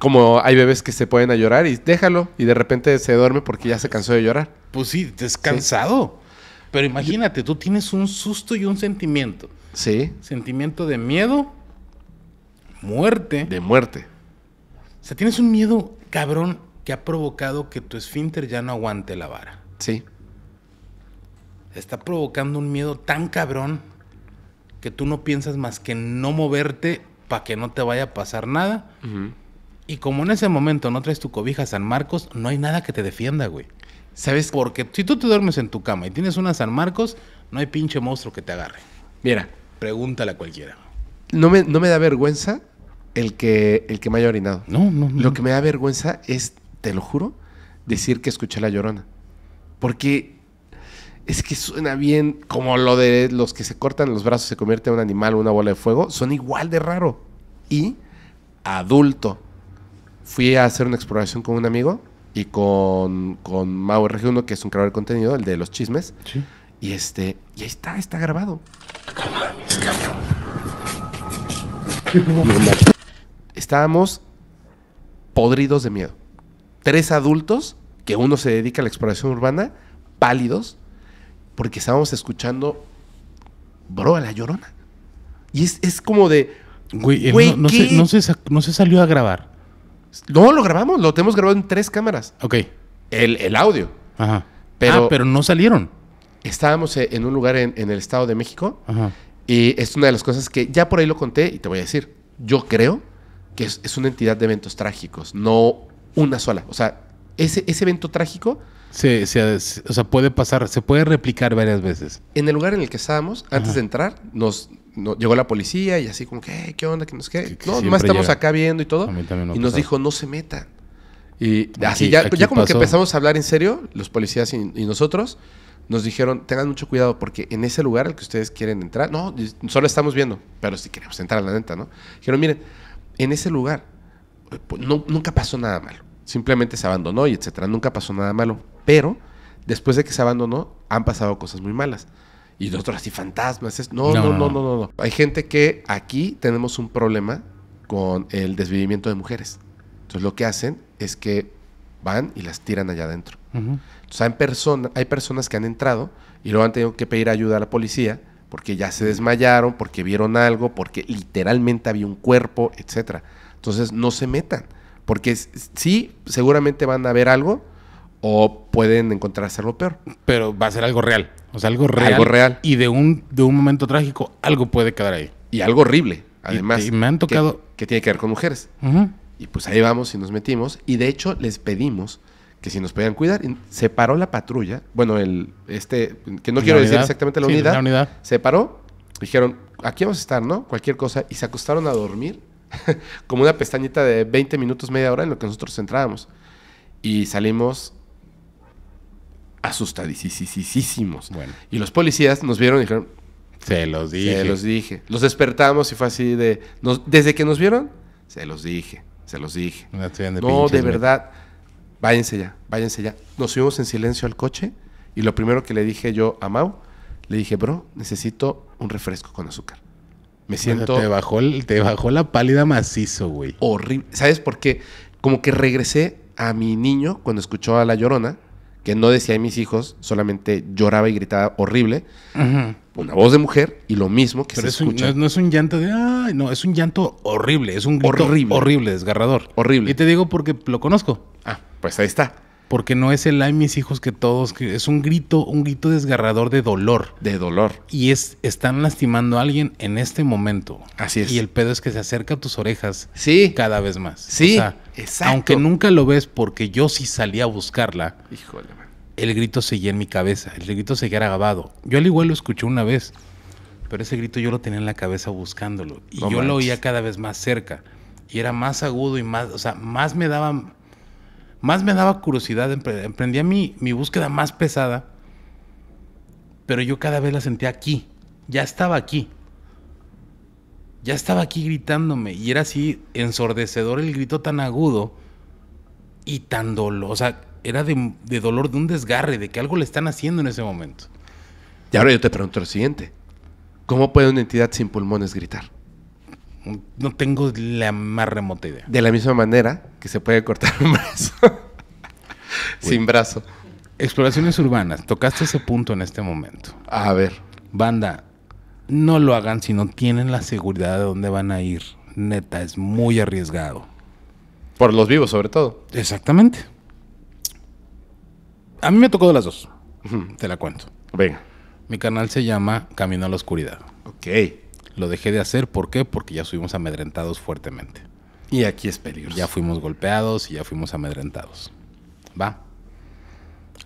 como hay bebés que se pueden a llorar y déjalo y de repente se duerme porque ya se cansó de llorar. Pues sí, descansado. Pero imagínate, tú tienes un susto y un sentimiento. Sí. Sentimiento de miedo, muerte. De muerte. O sea, tienes un miedo cabrón que ha provocado que tu esfínter ya no aguante la vara. Sí. Está provocando un miedo tan cabrón que tú no piensas más que no moverte para que no te vaya a pasar nada. Ajá. Y como en ese momento no traes tu cobija a San Marcos, no hay nada que te defienda, güey. ¿Sabes? Porque si tú te duermes en tu cama y tienes una San Marcos, no hay pinche monstruo que te agarre. Mira. Pregúntale a cualquiera. No me, no me da vergüenza el que, el que me haya orinado. No, no, no. Lo que me da vergüenza es, te lo juro, decir que escuché la llorona. Porque es que suena bien como lo de los que se cortan los brazos, se convierte en un animal, una bola de fuego. Son igual de raro. Y adulto fui a hacer una exploración con un amigo y con, con Mau RG1, que es un creador de contenido, el de los chismes. Y este, y ahí está, está grabado. Estábamos podridos de miedo. Tres adultos, que uno se dedica a la exploración urbana, pálidos, porque estábamos escuchando, bro, a la llorona. Y es, como de... Güey, eh, no se salió a grabar. No, lo grabamos, lo tenemos grabado en tres cámaras. Ok. El, audio. Ajá. Pero, ah, pero no salieron. Estábamos e, en un lugar en, el Estado de México Ajá. y es una de las cosas que ya por ahí lo conté y te voy a decir. Yo creo que es, una entidad de eventos trágicos, no una sola. O sea, ese, evento trágico... Sí, o sea, puede pasar, se puede replicar varias veces. En el lugar en el que estábamos, antes de entrar, nos no, llegó la policía y así como que, ¿qué onda? ¿Qué nos no, nomás estamos acá viendo y todo. y nos dijo, no se metan. Y así ya, como que empezamos a hablar en serio, los policías y, nosotros, nos dijeron, tengan mucho cuidado porque en ese lugar al que ustedes quieren entrar, no, solo estamos viendo, pero si queremos entrar a la neta, ¿no? Dijeron, miren, en ese lugar eh, no, nunca pasó nada malo, simplemente se abandonó y etcétera, nunca pasó nada malo, pero después de que se abandonó han pasado cosas muy malas y nosotros y fantasmas. No, no, no, no, no, Hay gente que aquí tenemos un problema con el desvivimiento de mujeres. Entonces lo que hacen es que van y las tiran allá adentro. Entonces hay, hay personas que han entrado y luego han tenido que pedir ayuda a la policía porque ya se desmayaron, porque vieron algo, porque literalmente había un cuerpo, etcétera. Entonces no se metan, porque sí, seguramente van a ver algo, o pueden encontrar hacerlo peor. Pero va a ser algo real. O sea, algo real. Algo real. Y de un, de un momento trágico, algo puede quedar ahí. Y algo horrible, además. Y, me han tocado. Que, tiene que ver con mujeres. Y pues ahí vamos y nos metimos. Y de hecho, les pedimos que si nos podían cuidar. Se paró la patrulla. Bueno, el este, que no quiero decir exactamente la, unidad, la unidad. Se paró. Dijeron, aquí vamos a estar, ¿no? Cualquier cosa. Y se acostaron a dormir. como una pestañita de 20 minutos, media hora en lo que nosotros entrábamos. Y salimos asustadísimos. Bueno. Y los policías nos vieron y dijeron, se los dije. Se los dije. Los despertamos y fue así de, desde que nos vieron, se los dije, se los dije. No, de, verdad, váyanse ya, váyanse ya. Nos subimos en silencio al coche y lo primero que le dije yo a Mau, le dije, bro, necesito un refresco con azúcar. Me siento... te, bajó, te bajó la pálida macizo, güey. Horrible. ¿Sabes por qué? Como que regresé a mi niño cuando escuchó a La Llorona que no decía mis hijos, solamente lloraba y gritaba horrible. Una voz de mujer y lo mismo que se escucha. no, es un llanto de, ay, no, es un llanto horrible, es un grito horrible, horrible desgarrador. Horrible. Y te digo porque lo conozco. Ah, pues ahí está porque no es el ay mis hijos que todos, es un grito, un grito desgarrador de dolor. De dolor. Y es, están lastimando a alguien en este momento. Así es. Y el pedo es que se acerca a tus orejas sí. cada vez más. Sí, exacto. Aunque nunca lo ves porque yo sí salía a buscarla. Híjole, El grito seguía en mi cabeza, el grito seguía grabado. Yo al igual lo escuché una vez, pero ese grito yo lo tenía en la cabeza buscándolo. Y yo lo oía cada vez más cerca. Y era más agudo y más, o sea, más me daba más me daba curiosidad, emprendía mi, mi búsqueda más pesada, pero yo cada vez la sentía aquí, ya estaba aquí, ya estaba aquí gritándome y era así ensordecedor el grito tan agudo y tan dolor, o sea, era de, de dolor, de un desgarre, de que algo le están haciendo en ese momento. Y ahora yo te pregunto lo siguiente, ¿cómo puede una entidad sin pulmones gritar? No tengo la más remota idea. De la misma manera que se puede cortar un brazo. Sin brazo. Exploraciones urbanas. Tocaste ese punto en este momento. A ver. Banda, no lo hagan si no tienen la seguridad de dónde van a ir. Neta, es muy arriesgado. Por los vivos, sobre todo. Exactamente. A mí me tocó de las dos. Te la cuento. Venga. Mi canal se llama Camino a la Oscuridad. Ok. Lo dejé de hacer, ¿por qué? Porque ya fuimos amedrentados fuertemente. Y aquí es peligroso. Ya fuimos golpeados y ya fuimos amedrentados. Va.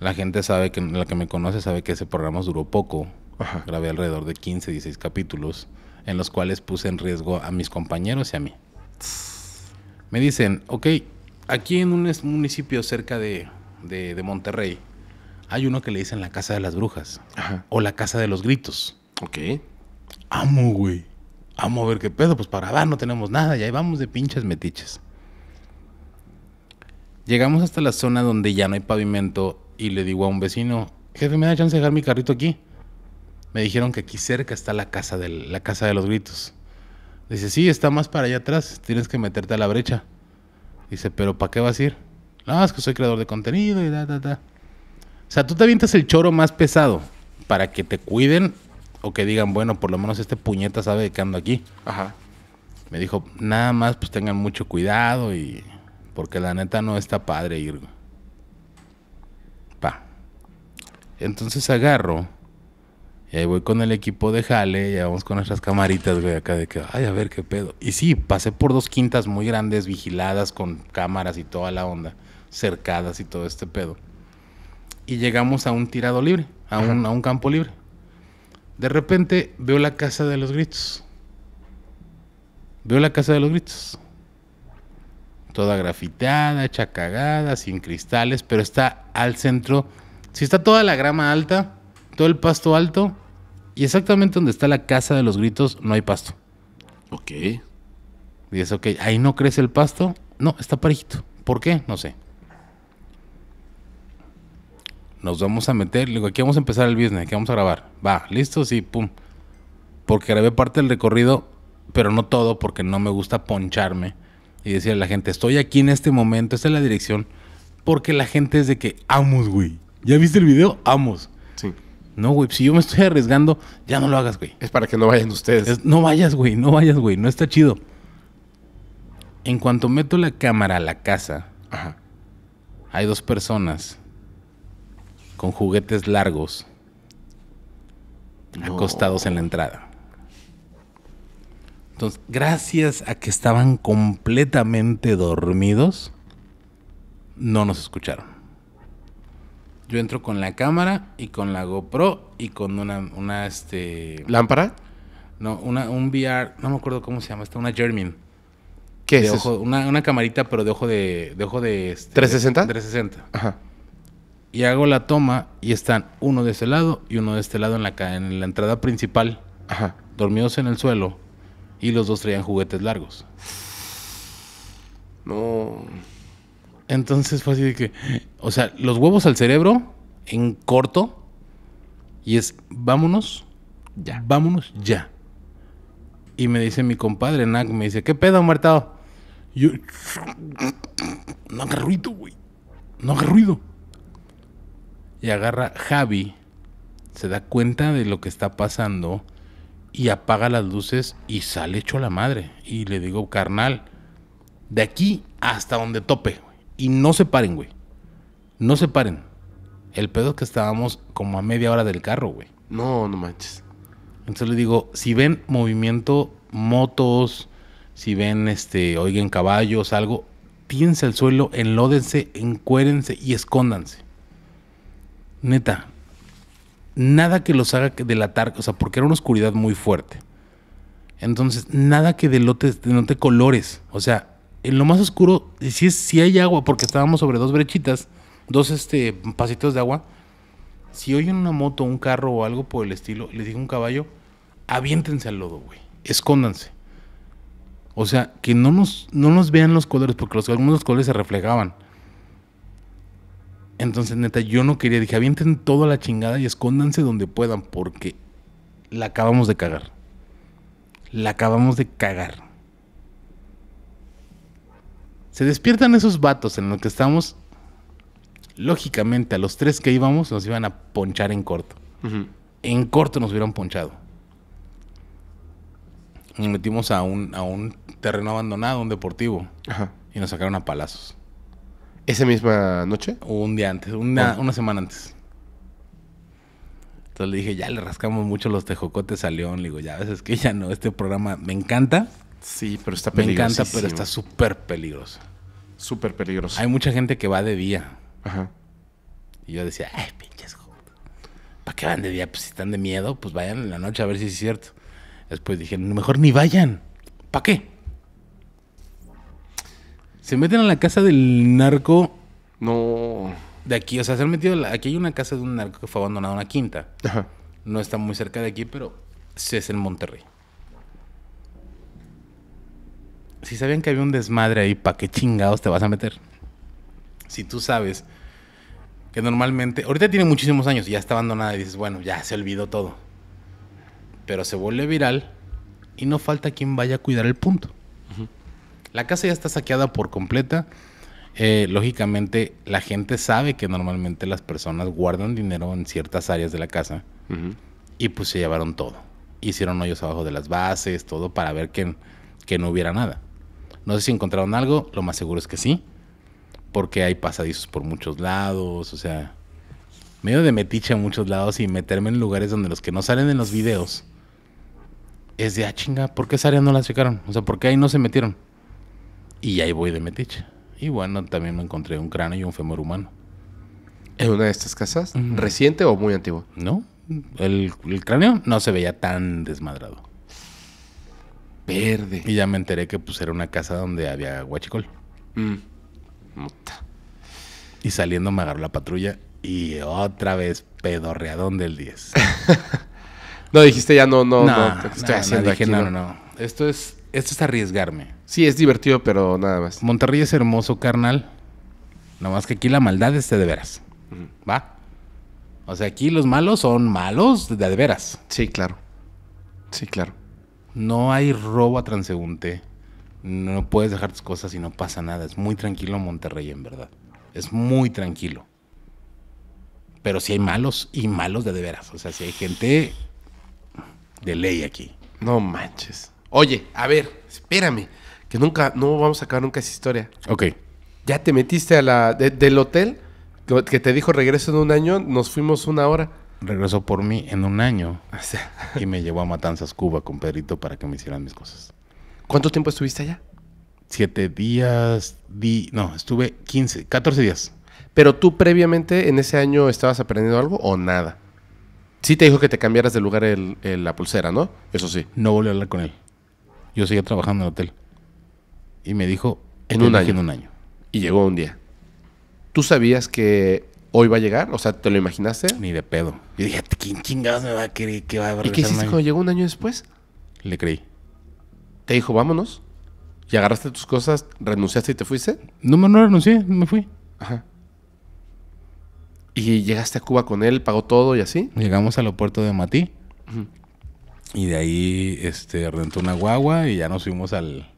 La gente sabe que, la que me conoce sabe que ese programa duró poco. Grabé alrededor de 15, 16 capítulos en los cuales puse en riesgo a mis compañeros y a mí. Me dicen, ok, aquí en un municipio cerca de, Monterrey hay uno que le dicen la Casa de las Brujas o la Casa de los Gritos. Ok amo, güey. Amo a ver qué pedo, pues para dar no tenemos nada, ya vamos de pinches metiches. Llegamos hasta la zona donde ya no hay pavimento y le digo a un vecino, jefe, ¿me da chance de dejar mi carrito aquí? Me dijeron que aquí cerca está la casa, de la casa de los gritos. Dice, sí, está más para allá atrás, tienes que meterte a la brecha. Dice, pero ¿para qué vas a ir? No, es que soy creador de contenido y da, da, da. O sea, tú te avientas el choro más pesado para que te cuiden o que digan, bueno, por lo menos este puñeta sabe de qué ando aquí. Ajá. Me dijo, nada más pues tengan mucho cuidado y... Porque la neta no está padre ir. Pa. Entonces agarro. Y ahí voy con el equipo de jale, Y vamos con nuestras camaritas, güey, acá de que, ay, a ver qué pedo. Y sí, pasé por dos quintas muy grandes, vigiladas con cámaras y toda la onda, cercadas y todo este pedo. Y llegamos a un tirado libre, a un campo libre. De repente veo la casa de los gritos. Veo la casa de los gritos. Toda grafitada hecha cagada, sin cristales, pero está al centro. Si está toda la grama alta, todo el pasto alto, y exactamente donde está la casa de los gritos no hay pasto. Ok. Dices, ok, ahí no crece el pasto. No, está parejito. ¿Por qué? No sé nos vamos a meter, digo, aquí vamos a empezar el business, aquí vamos a grabar. Va, listo, sí, pum. Porque grabé parte del recorrido, pero no todo, porque no me gusta poncharme y decirle a la gente, estoy aquí en este momento, esta es la dirección, porque la gente es de que, amos, güey. ¿Ya viste el video? Amos. Sí. No, güey, pues, si yo me estoy arriesgando, ya no lo hagas, güey. Es para que no vayan ustedes. no vayas, güey, no vayas, güey, no está chido. En cuanto meto la cámara a la casa, hay dos personas con juguetes largos acostados en la entrada. Entonces, gracias a que estaban completamente dormidos, no nos escucharon. Yo entro con la cámara y con la GoPro y con una, este... ¿Lámpara? No, una, un VR, no me acuerdo cómo se llama, está una Germin. ¿Qué es eso? Una, camarita, pero de ojo de... de ojo de este, ¿360? 360. Ajá y hago la toma y están uno de ese lado y uno de este lado en la, en la entrada principal, Ajá. dormidos en el suelo y los dos traían juguetes largos. No. Entonces fue así de que, o sea, los huevos al cerebro en corto y es vámonos, ya, vámonos ya. Y me dice mi compadre, Nak, me dice, ¿qué pedo, muertado? Yo, no haga ruido, güey. No haga ruido. Y agarra Javi, se da cuenta de lo que está pasando y apaga las luces y sale hecho a la madre. Y le digo, carnal, de aquí hasta donde tope. Y no se paren, güey. No se paren. El pedo es que estábamos como a media hora del carro, güey. No, no manches. Entonces le digo, si ven movimiento, motos, si ven, este, oigan caballos, algo, tíense al suelo, enlódense, encuérense y escóndanse neta, nada que los haga delatar, o sea, porque era una oscuridad muy fuerte. Entonces, nada que delote, no colores. O sea, en lo más oscuro, si, es, si hay agua, porque estábamos sobre dos brechitas, dos este, pasitos de agua, si oyen una moto, un carro o algo por el estilo, les digo un caballo, aviéntense al lodo, güey. Escóndanse. O sea, que no nos, no nos vean los colores, porque los, algunos colores se reflejaban. Entonces, neta, yo no quería. Dije, avienten toda la chingada y escóndanse donde puedan porque la acabamos de cagar. La acabamos de cagar. Se despiertan esos vatos en los que estamos. Lógicamente, a los tres que íbamos nos iban a ponchar en corto. En corto nos hubieran ponchado. Nos metimos a un, a un terreno abandonado, un deportivo. Y nos sacaron a palazos. ¿Esa misma noche? Un día antes, ah. una, semana antes. Entonces le dije, ya le rascamos mucho los tejocotes a León. Le digo, ya ves, es que ya no, este programa me encanta. Sí, pero está peligroso. Me encanta, pero está súper peligroso. Súper peligroso. Hay mucha gente que va de día. Ajá. Y yo decía, ay, pinches ¿Para qué van de día? Pues si están de miedo, pues vayan en la noche a ver si es cierto. Después dije, mejor ni vayan. ¿Para qué? Se meten a la casa del narco. No. De aquí, o sea, se han metido. Aquí hay una casa de un narco que fue abandonada, una quinta. Ajá. No está muy cerca de aquí, pero sí es en Monterrey. Si sabían que había un desmadre ahí, pa' qué chingados te vas a meter? Si tú sabes que normalmente. Ahorita tiene muchísimos años y ya está abandonada y dices, bueno, ya se olvidó todo. Pero se vuelve viral y no falta quien vaya a cuidar el punto. La casa ya está saqueada por completa. Eh, lógicamente, la gente sabe que normalmente las personas guardan dinero en ciertas áreas de la casa y pues se llevaron todo. Hicieron hoyos abajo de las bases, todo para ver que, que no hubiera nada. No sé si encontraron algo, lo más seguro es que sí, porque hay pasadizos por muchos lados, o sea, medio de metiche a muchos lados y meterme en lugares donde los que no salen en los videos es de, ah, chinga, ¿por qué esa área no la sacaron? O sea, ¿por qué ahí no se metieron? Y ahí voy de metiche. Y bueno, también me encontré un cráneo y un fémur humano. ¿En una de estas casas? ¿Reciente o muy antiguo? No, el, cráneo no se veía tan desmadrado. Verde. Y ya me enteré que pues era una casa donde había guachicol. Mm. Y saliendo me agarró la patrulla y otra vez pedorreadón del 10. no dijiste ya no, no, no, no, no, no. Esto es esto es arriesgarme. Sí, es divertido, pero nada más. Monterrey es hermoso, carnal. Nada más que aquí la maldad es de veras. ¿Va? O sea, aquí los malos son malos de, de veras. Sí, claro. Sí, claro. No hay robo a transeúnte. No puedes dejar tus cosas y no pasa nada. Es muy tranquilo Monterrey, en verdad. Es muy tranquilo. Pero sí hay malos y malos de de veras. O sea, si hay gente de ley aquí. No manches. Oye, a ver, espérame, que nunca, no vamos a acabar nunca esa historia. Ok. Ya te metiste a la, del hotel que te dijo regreso en un año, nos fuimos una hora. Regresó por mí en un año. y me llevó a Matanzas, Cuba, con Pedrito para que me hicieran mis cosas. ¿Cuánto tiempo estuviste allá? Siete días, di, no, estuve 15, 14 días. Pero tú previamente en ese año estabas aprendiendo algo o nada. Sí te dijo que te cambiaras de lugar la pulsera, ¿no? Eso sí. No volví a hablar con él yo seguía trabajando en el hotel. Y me dijo, en un año. Y llegó un día. ¿Tú sabías que hoy va a llegar? O sea, ¿te lo imaginaste? Ni de pedo. Yo dije, ¿quién chingados me va a querer que va a ¿Y qué hiciste cuando llegó un año después? Le creí. ¿Te dijo, vámonos? ¿Y agarraste tus cosas, renunciaste y te fuiste? No, no renuncié, me fui. Ajá. ¿Y llegaste a Cuba con él, pagó todo y así? Llegamos al aeropuerto de Matí. Ajá. Y de ahí este, rentó una guagua y ya nos fuimos al,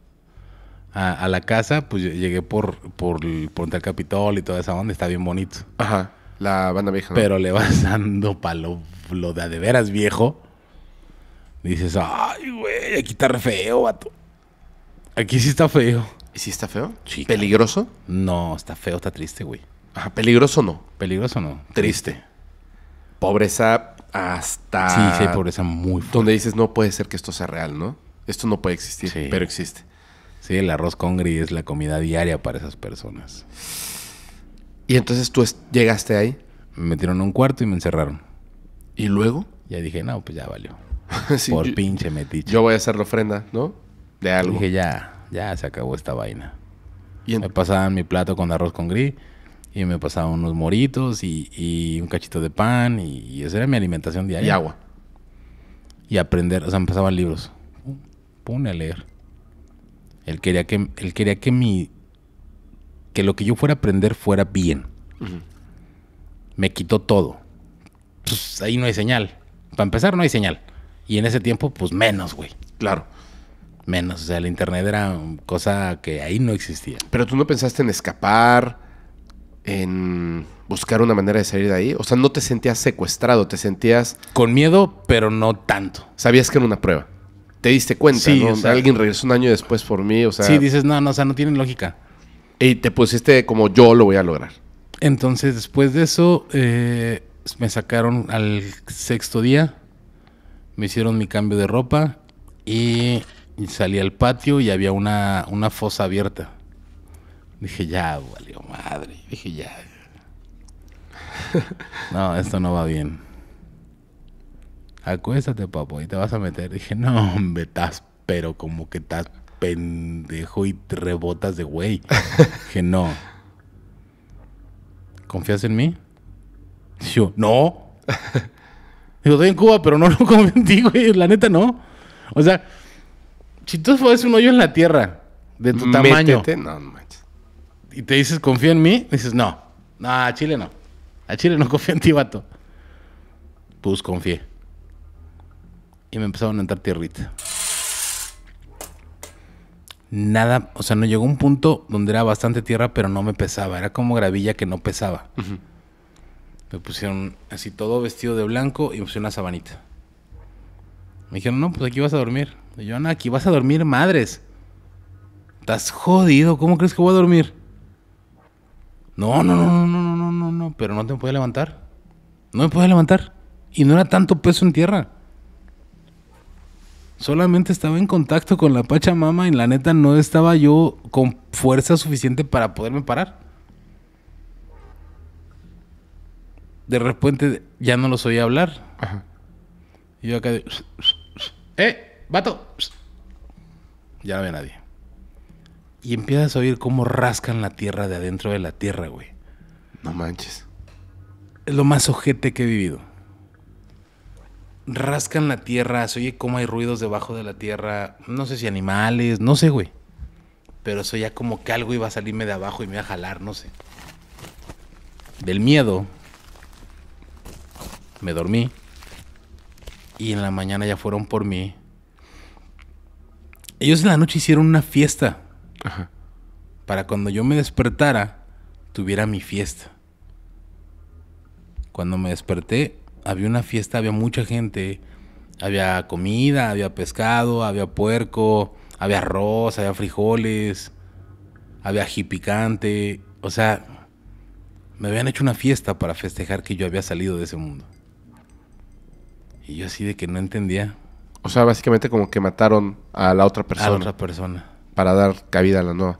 a, la casa. Pues llegué por, por, por el Capitol y toda esa onda. Está bien bonito. Ajá. La banda vieja. Pero le vas dando palo lo de, de veras viejo. Dices, ay, güey, aquí está re feo, vato. Aquí sí está feo. ¿Y sí está feo? Sí. ¿Peligroso? No, está feo, está triste, güey. Ajá, peligroso no. Peligroso no. Triste. Pobreza hasta... Sí, muy fuerte. Donde dices, no puede ser que esto sea real, ¿no? Esto no puede existir, pero existe. Sí, el arroz con congri es la comida diaria para esas personas. ¿Y entonces tú llegaste ahí? Me metieron en un cuarto y me encerraron. ¿Y luego? Ya dije, no, pues ya valió. Por pinche metiche. Yo voy a hacer la ofrenda, ¿no? De algo. Dije, ya, ya se acabó esta vaina. me pasaban mi plato con arroz con gris y me pasaba unos moritos y, y un cachito de pan y, esa era mi alimentación diaria. Y agua. Y aprender, o sea, me pasaban libros. Pone a leer. Él quería que, él quería que mi, que lo que yo fuera a aprender fuera bien. Me quitó todo. Pues, ahí no hay señal. Para empezar, no hay señal. Y en ese tiempo, pues menos, güey. Claro. Menos. O sea, el internet era cosa que ahí no existía. Pero tú no pensaste en escapar en buscar una manera de salir de ahí? O sea, no te sentías secuestrado, te sentías... Con miedo, pero no tanto. Sabías que era una prueba. Te diste cuenta, sí, ¿no? Alguien regresó un año después por mí, o sea... Sí, dices, no, no, o sea, no tienen lógica. Y te pusiste como yo lo voy a lograr. Entonces, después de eso, eh, me sacaron al sexto día, me hicieron mi cambio de ropa y salí al patio y había una, una fosa abierta Dije, ya, valió madre. Dije, ya. no, esto no va bien. Acuéstate, papo, y te vas a meter. Dije, no, hombre, estás, pero como que estás pendejo y rebotas de güey. Dije, no. ¿Confías en mí? Dije, yo, no. Digo, estoy en Cuba, pero no, lo confío en ti, güey. La neta, no. O sea, si tú fueras un hoyo en la tierra de tu tamaño. No, y te dices, confía en mí, dices, no, no, a Chile no. A Chile no confía en ti, vato. Pues confié. Y me empezaron a entrar tierrita. Nada, o sea, no llegó un punto donde era bastante tierra, pero no me pesaba. Era como gravilla que no pesaba. Me pusieron así todo vestido de blanco y me pusieron una sabanita. Me dijeron, no, pues aquí vas a dormir. yo, Ana, aquí vas a dormir, madres. Estás jodido, ¿cómo crees que voy a dormir? No, no, no, no, no, no, no, no, no, pero no te podía levantar. No me podía levantar. Y no era tanto peso en tierra. Solamente estaba en contacto con la Pachamama y la neta no estaba yo con fuerza suficiente para poderme parar. De repente ya no los oía hablar. Ajá. yo acá de... ¡Eh! ¡Vato! Ya no había nadie. Y empiezas a oír cómo rascan la tierra de adentro de la tierra, güey. No manches. Es lo más ojete que he vivido. Rascan la tierra, se oye cómo hay ruidos debajo de la tierra. No sé si animales, no sé, güey. Pero eso ya como que algo iba a salirme de abajo y me iba a jalar, no sé. Del miedo, me dormí. Y en la mañana ya fueron por mí. Ellos en la noche hicieron una fiesta. Para cuando yo me despertara, tuviera mi fiesta. Cuando me desperté, había una fiesta, había mucha gente. Había comida, había pescado, había puerco, había arroz, había frijoles, había ají picante. O sea, me habían hecho una fiesta para festejar que yo había salido de ese mundo. Y yo así de que no entendía. O sea, básicamente como que mataron a la otra persona. A la otra persona para dar cabida a la nueva.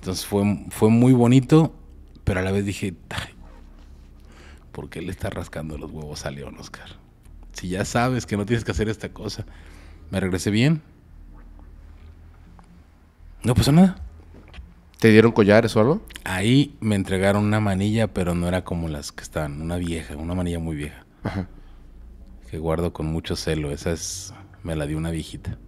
Entonces fue, fue muy bonito, pero a la vez dije, ¿por qué le está rascando los huevos a León Oscar? Si ya sabes que no tienes que hacer esta cosa, me regresé bien. No pasó nada. ¿Te dieron collares o algo? Ahí me entregaron una manilla, pero no era como las que estaban, una vieja, una manilla muy vieja. Que guardo con mucho celo. Esa es, me la dio una viejita.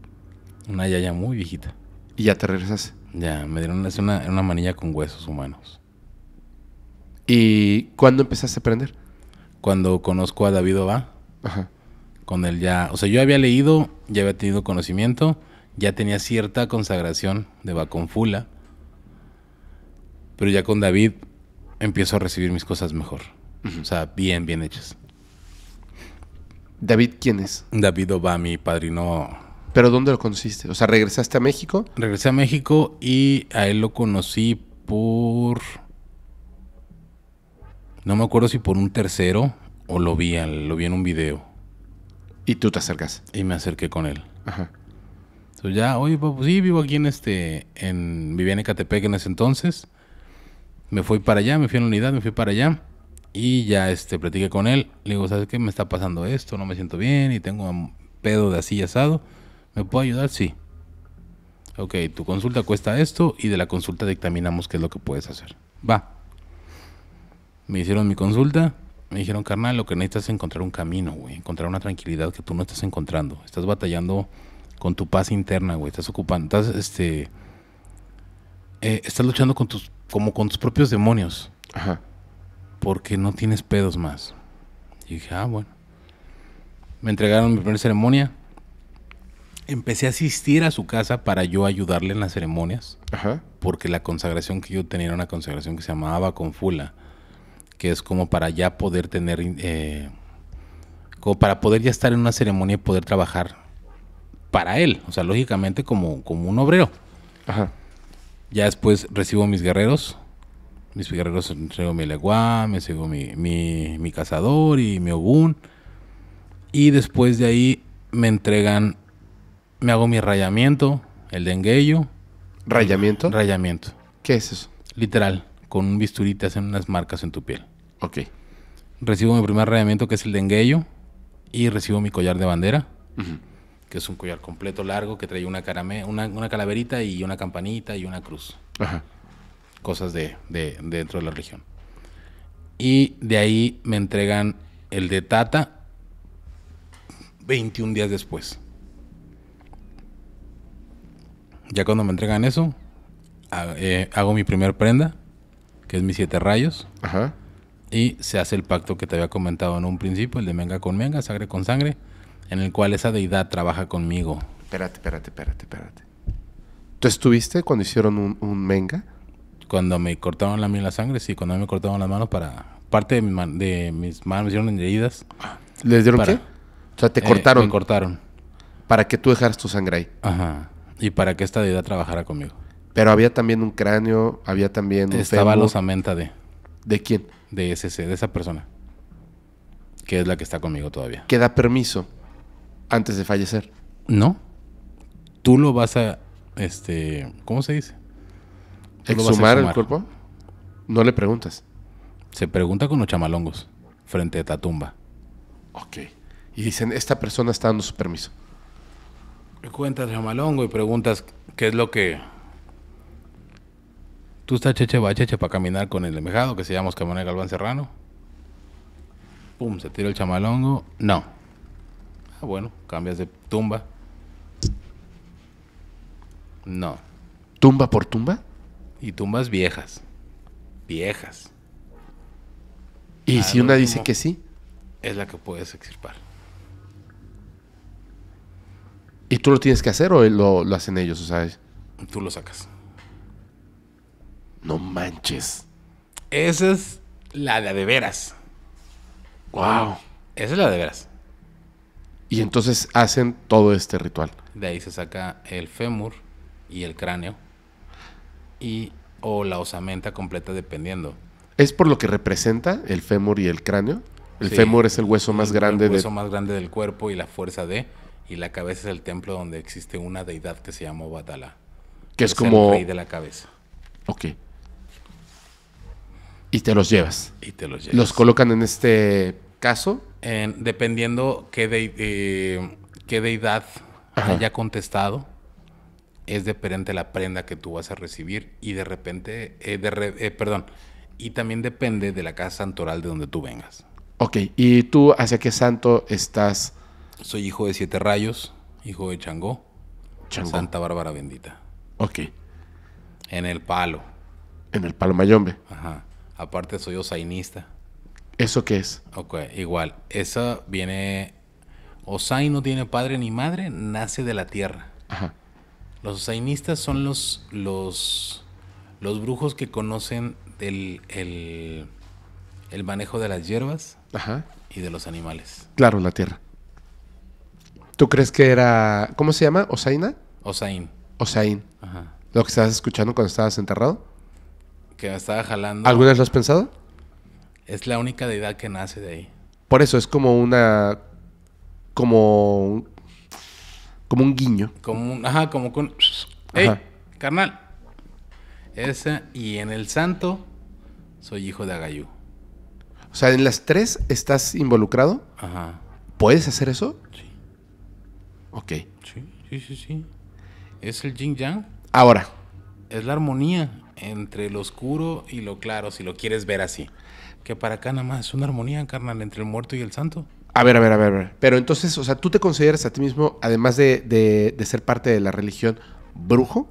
Una yaya muy viejita. Y ya te regresas. Ya, me dieron una, una manilla con huesos humanos. ¿Y cuándo empezaste a aprender? Cuando conozco a David Oba. Con él ya, o sea, yo había leído, ya había tenido conocimiento, ya tenía cierta consagración de Fula. Pero ya con David empiezo a recibir mis cosas mejor. O sea, bien, bien hechas. ¿David quién es? David Oba, mi padrino ¿Pero dónde lo conociste? O sea, ¿regresaste a México? Regresé a México y a él lo conocí por... No me acuerdo si por un tercero o lo vi, lo vi en un video. Y tú te acercas. Y me acerqué con él. Ajá. Entonces ya, oye, sí, vivo aquí en este, en, vivía en Ecatepec en ese entonces. Me fui para allá, me fui a la unidad, me fui para allá. Y ya, este, platiqué con él. Le digo, ¿sabes qué? Me está pasando esto, no me siento bien y tengo un pedo de así asado ¿Me puedo ayudar? Sí. Ok, tu consulta cuesta esto y de la consulta dictaminamos qué es lo que puedes hacer. Va. Me hicieron mi consulta. Me dijeron, carnal, lo que necesitas es encontrar un camino, güey. Encontrar una tranquilidad que tú no estás encontrando. Estás batallando con tu paz interna, güey. Estás ocupando, estás, este... Eh, estás luchando con tus, como con tus propios demonios. Ajá. Porque no tienes pedos más. Y dije, ah, bueno. Me entregaron mi primera ceremonia. Empecé a asistir a su casa para yo ayudarle en las ceremonias. Ajá. Porque la consagración que yo tenía era una consagración que se llamaba Confula, que es como para ya poder tener, eh, como para poder ya estar en una ceremonia y poder trabajar para él. O sea, lógicamente como, como un obrero. Ajá. Ya después recibo mis guerreros. Mis guerreros entrego mi leguá, me sigo mi, mi, mi cazador y mi ogún. Y después de ahí me entregan me hago mi rayamiento, el dengueyo. ¿Rayamiento? Rayamiento. ¿Qué es eso? Literal, con un bisturí te hacen unas marcas en tu piel. Ok. Recibo mi primer rayamiento, que es el dengueyo, y recibo mi collar de bandera, que es un collar completo largo que trae una, una, una, calaverita y una campanita y una cruz. Ajá. Cosas de, de, dentro de la región Y de ahí me entregan el de Tata 21 días después. Ya cuando me entregan eso, eh, hago, mi primer prenda, que es mis siete rayos. Ajá. Y se hace el pacto que te había comentado en un principio, el de menga con menga, sangre con sangre, en el cual esa deidad trabaja conmigo. Espérate, espérate, espérate, espérate. ¿Tú estuviste cuando hicieron un, menga? Cuando me cortaron la, la sangre, sí, cuando me cortaron las manos para. Parte de, mis manos me hicieron heridas. ¿Les dieron qué? O sea, te eh, cortaron. Me cortaron. Para que tú dejaras tu sangre ahí. Ajá y para que esta deidad trabajara conmigo. Pero había también un cráneo, había también Estaba la de... ¿De quién? De ese, de esa persona. Que es la que está conmigo todavía. Que da permiso antes de fallecer. No. Tú lo vas a... Este... ¿Cómo se dice? ¿Exhumar, el cuerpo? No le preguntas. Se pregunta con los chamalongos. Frente a Tatumba tumba. Ok. Y dicen, esta persona está dando su permiso. Le cuentas chamalongo y preguntas qué es lo que. Tú estás cheche bacheche para caminar con el emejado que se llama Oscar Galván Serrano. Pum, se tira el chamalongo. No. Ah, bueno, cambias de tumba. No. ¿Tumba por tumba? Y tumbas viejas. Viejas. ¿Y ah, si una dice que sí? Es la que puedes extirpar. ¿Y tú lo tienes que hacer o lo, lo hacen ellos, sabes? Tú lo sacas. No manches. Esa es la de, veras. Wow. Esa es la de veras. Y entonces hacen todo este ritual. De ahí se saca el fémur y el cráneo. Y. o la osamenta completa dependiendo. ¿Es por lo que representa el fémur y el cráneo? El fémur es el hueso más grande. El hueso más grande del cuerpo y la fuerza de y la cabeza es el templo donde existe una deidad que se llamó Batala. Que es, como... El rey de la cabeza. Ok. Y te los llevas. Y te los llevas. ¿Los colocan en este caso? dependiendo qué, eh, deidad haya contestado, es dependiente la prenda que tú vas a recibir y de repente, eh, eh, perdón, y también depende de la casa santoral de donde tú vengas. Ok, ¿y tú hacia qué santo estás soy hijo de Siete Rayos, hijo de Changó, Santa Bárbara Bendita. Ok. En el palo. En el palo Mayombe. Ajá. Aparte soy osainista. ¿Eso qué es? Ok, igual. Esa viene... Osain no tiene padre ni madre, nace de la tierra. Ajá. Los osainistas son los, los, los brujos que conocen del, el, manejo de las hierbas y de los animales. Claro, la tierra. ¿Tú crees que era. ¿Cómo se llama? ¿Osaina? Osain. Osain. Ajá. ¿Lo que estabas escuchando cuando estabas enterrado? Que me estaba jalando. ¿Alguna vez lo has pensado? Es la única deidad que nace de ahí. Por eso es como una. Como. Como un guiño. Como un. Ajá, como con. ¡Ey! Carnal. Esa. Y en el santo. Soy hijo de Agayú. O sea, en las tres estás involucrado. Ajá. ¿Puedes hacer eso? Sí. Ok. Sí, sí, sí, sí. Es el Jing yang. Ahora. Es la armonía entre lo oscuro y lo claro, si lo quieres ver así. Que para acá nada más es una armonía, carnal, entre el muerto y el santo. A ver, a ver, a ver, a ver. Pero entonces, o sea, ¿tú te consideras a ti mismo, además de ser parte de la religión, brujo?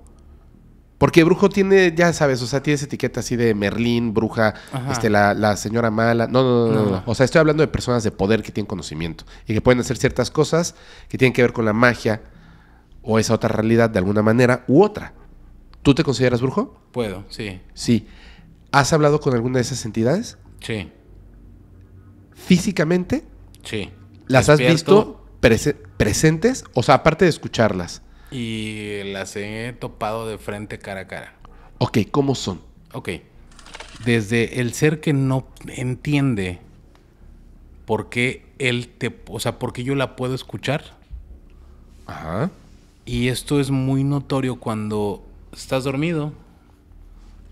Porque brujo tiene, ya sabes, o sea, tiene esa etiqueta así de Merlín, bruja, este, la, señora mala. No no no, no O sea, estoy hablando de personas de poder que tienen conocimiento y que pueden hacer ciertas cosas que tienen que ver con la magia o esa otra realidad de alguna manera u otra. ¿Tú te consideras brujo? Puedo, sí. Sí. ¿Has hablado con alguna de esas entidades? Sí. ¿Físicamente? Sí. ¿Las has visto presentes? O sea, aparte de escucharlas, y las he topado de frente cara a cara. Ok, ¿cómo son? Ok. Desde el ser que no entiende por qué él te. O sea, por yo la puedo escuchar. Ajá. Y esto es muy notorio cuando estás dormido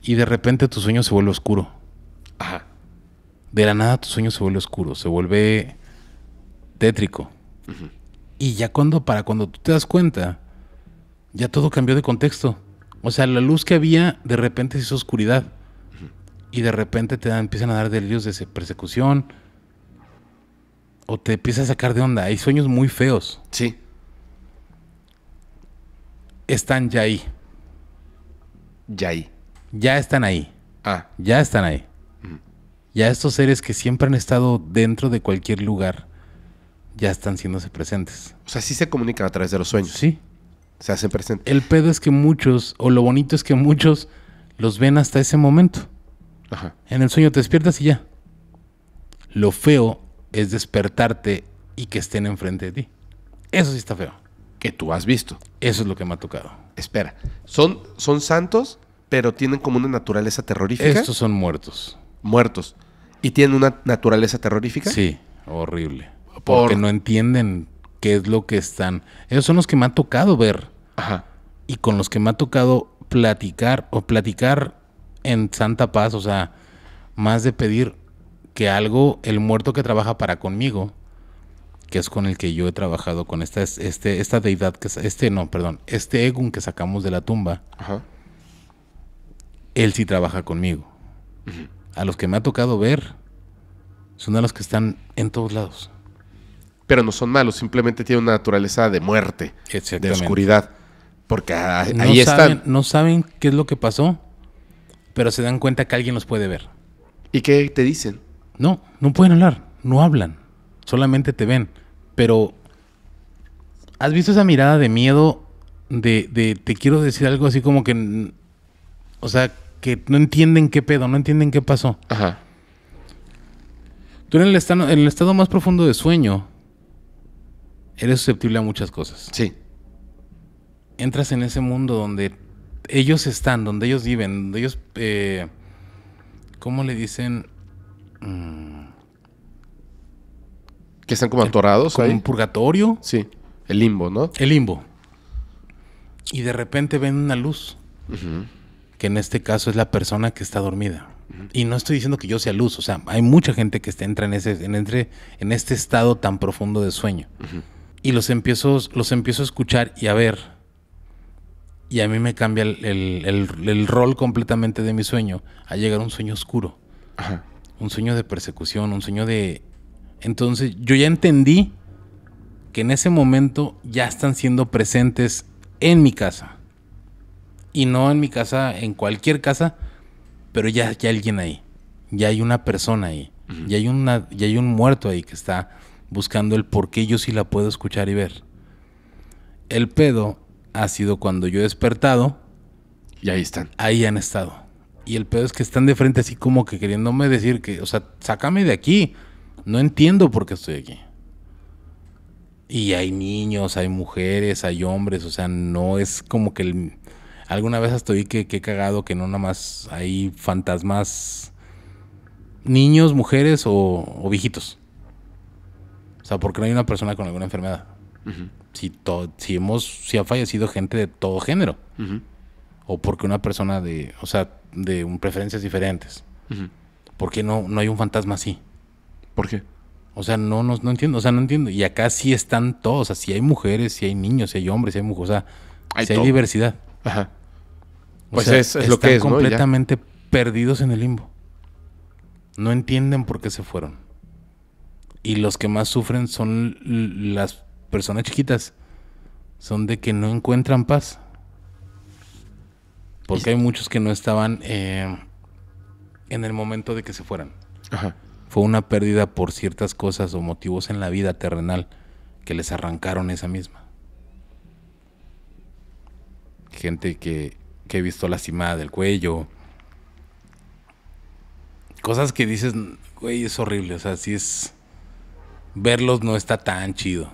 y de repente tu sueño se vuelve oscuro. Ajá. De la nada tu sueño se vuelve oscuro, se vuelve tétrico. Y ya cuando, para cuando tú te das cuenta, ya todo cambió de contexto. O sea, la luz que había de repente se hizo oscuridad. Y de repente te empiezan a dar delirios de persecución. O te empiezas a sacar de onda. Hay sueños muy feos. Sí. Están ya ahí. Ya ahí. Ya están ahí. Ah. Ya están ahí. Ya estos seres que siempre han estado dentro de cualquier lugar ya están siéndose presentes. O sea, sí se comunican a través de los sueños. Sí se hacen presentes. El pedo es que muchos, o lo bonito es que muchos los ven hasta ese momento. Ajá. En el sueño te despiertas y ya. Lo feo es despertarte y que estén enfrente de ti. Eso sí está feo. Que tú has visto. Eso es lo que me ha tocado. Espera, son, son santos, pero tienen como una naturaleza terrorífica. Estos son muertos. Muertos. ¿Y tienen una naturaleza terrorífica? Sí, horrible. Porque no entienden qué es lo que están. Esos son los que me ha tocado ver. Y con los que me ha tocado platicar o platicar en santa paz, o sea, más de pedir que algo, el muerto que trabaja para conmigo, que es con el que yo he trabajado, con esta, este, esta deidad, que este, no, perdón, este Egun que sacamos de la tumba, él sí trabaja conmigo. A los que me ha tocado ver, son a los que están en todos lados. Pero no son malos, simplemente tienen una naturaleza de muerte, de oscuridad. Porque ahí no están. Saben, no saben qué es lo que pasó, pero se dan cuenta que alguien los puede ver. ¿Y qué te dicen? No, no pueden hablar, no hablan, solamente te ven. Pero, ¿has visto esa mirada de miedo? De, te quiero decir algo así como que. O sea, que no entienden qué pedo, no entienden qué pasó. Ajá. Tú en en el estado más profundo de sueño eres susceptible a muchas cosas. Sí entras en ese mundo donde ellos están, donde ellos viven, donde ellos, eh, ¿cómo le dicen? Mm. Que están como atorados. Como un purgatorio. Sí, el limbo, ¿no? El limbo. Y de repente ven una luz, que en este caso es la persona que está dormida. Y no estoy diciendo que yo sea luz, o sea, hay mucha gente que entra en, ese, en, entre, en este estado tan profundo de sueño. Y los empiezo, los empiezo a escuchar y a ver y a mí me cambia el, rol completamente de mi sueño a llegar a un sueño oscuro. Un sueño de persecución, un sueño de... Entonces yo ya entendí que en ese momento ya están siendo presentes en mi casa. Y no en mi casa, en cualquier casa, pero ya, ya hay alguien ahí. Ya hay una persona ahí. hay una, ya hay un muerto ahí que está buscando el por qué yo sí la puedo escuchar y ver. El pedo ha sido cuando yo he despertado. Y ahí están. Ahí han estado. Y el pedo es que están de frente así como que queriéndome decir que, o sea, sácame de aquí. No entiendo por qué estoy aquí. Y hay niños, hay mujeres, hay hombres, o sea, no es como que el... Alguna vez hasta oí que, he cagado que no nada más hay fantasmas niños, mujeres o, viejitos. O sea, porque no hay una persona con alguna enfermedad si, si hemos, si ha fallecido gente de todo género. O porque una persona de, o sea, de preferencias diferentes. Porque no, no hay un fantasma así? ¿Por qué? O sea, no, no, entiendo, o sea, no entiendo. Y acá sí están todos, o hay mujeres, si hay niños, si hay hombres, si hay mujeres, o sea, hay hay diversidad. pues sea, es, lo que es, completamente perdidos en el limbo. No entienden por qué se fueron. Y los que más sufren son las personas chiquitas son de que no encuentran paz. Porque hay muchos que no estaban eh, en el momento de que se fueran. Fue una pérdida por ciertas cosas o motivos en la vida terrenal que les arrancaron esa misma. Gente que, que he visto lastimada del cuello. Cosas que dices, güey, es horrible. O sea, si es. Verlos no está tan chido.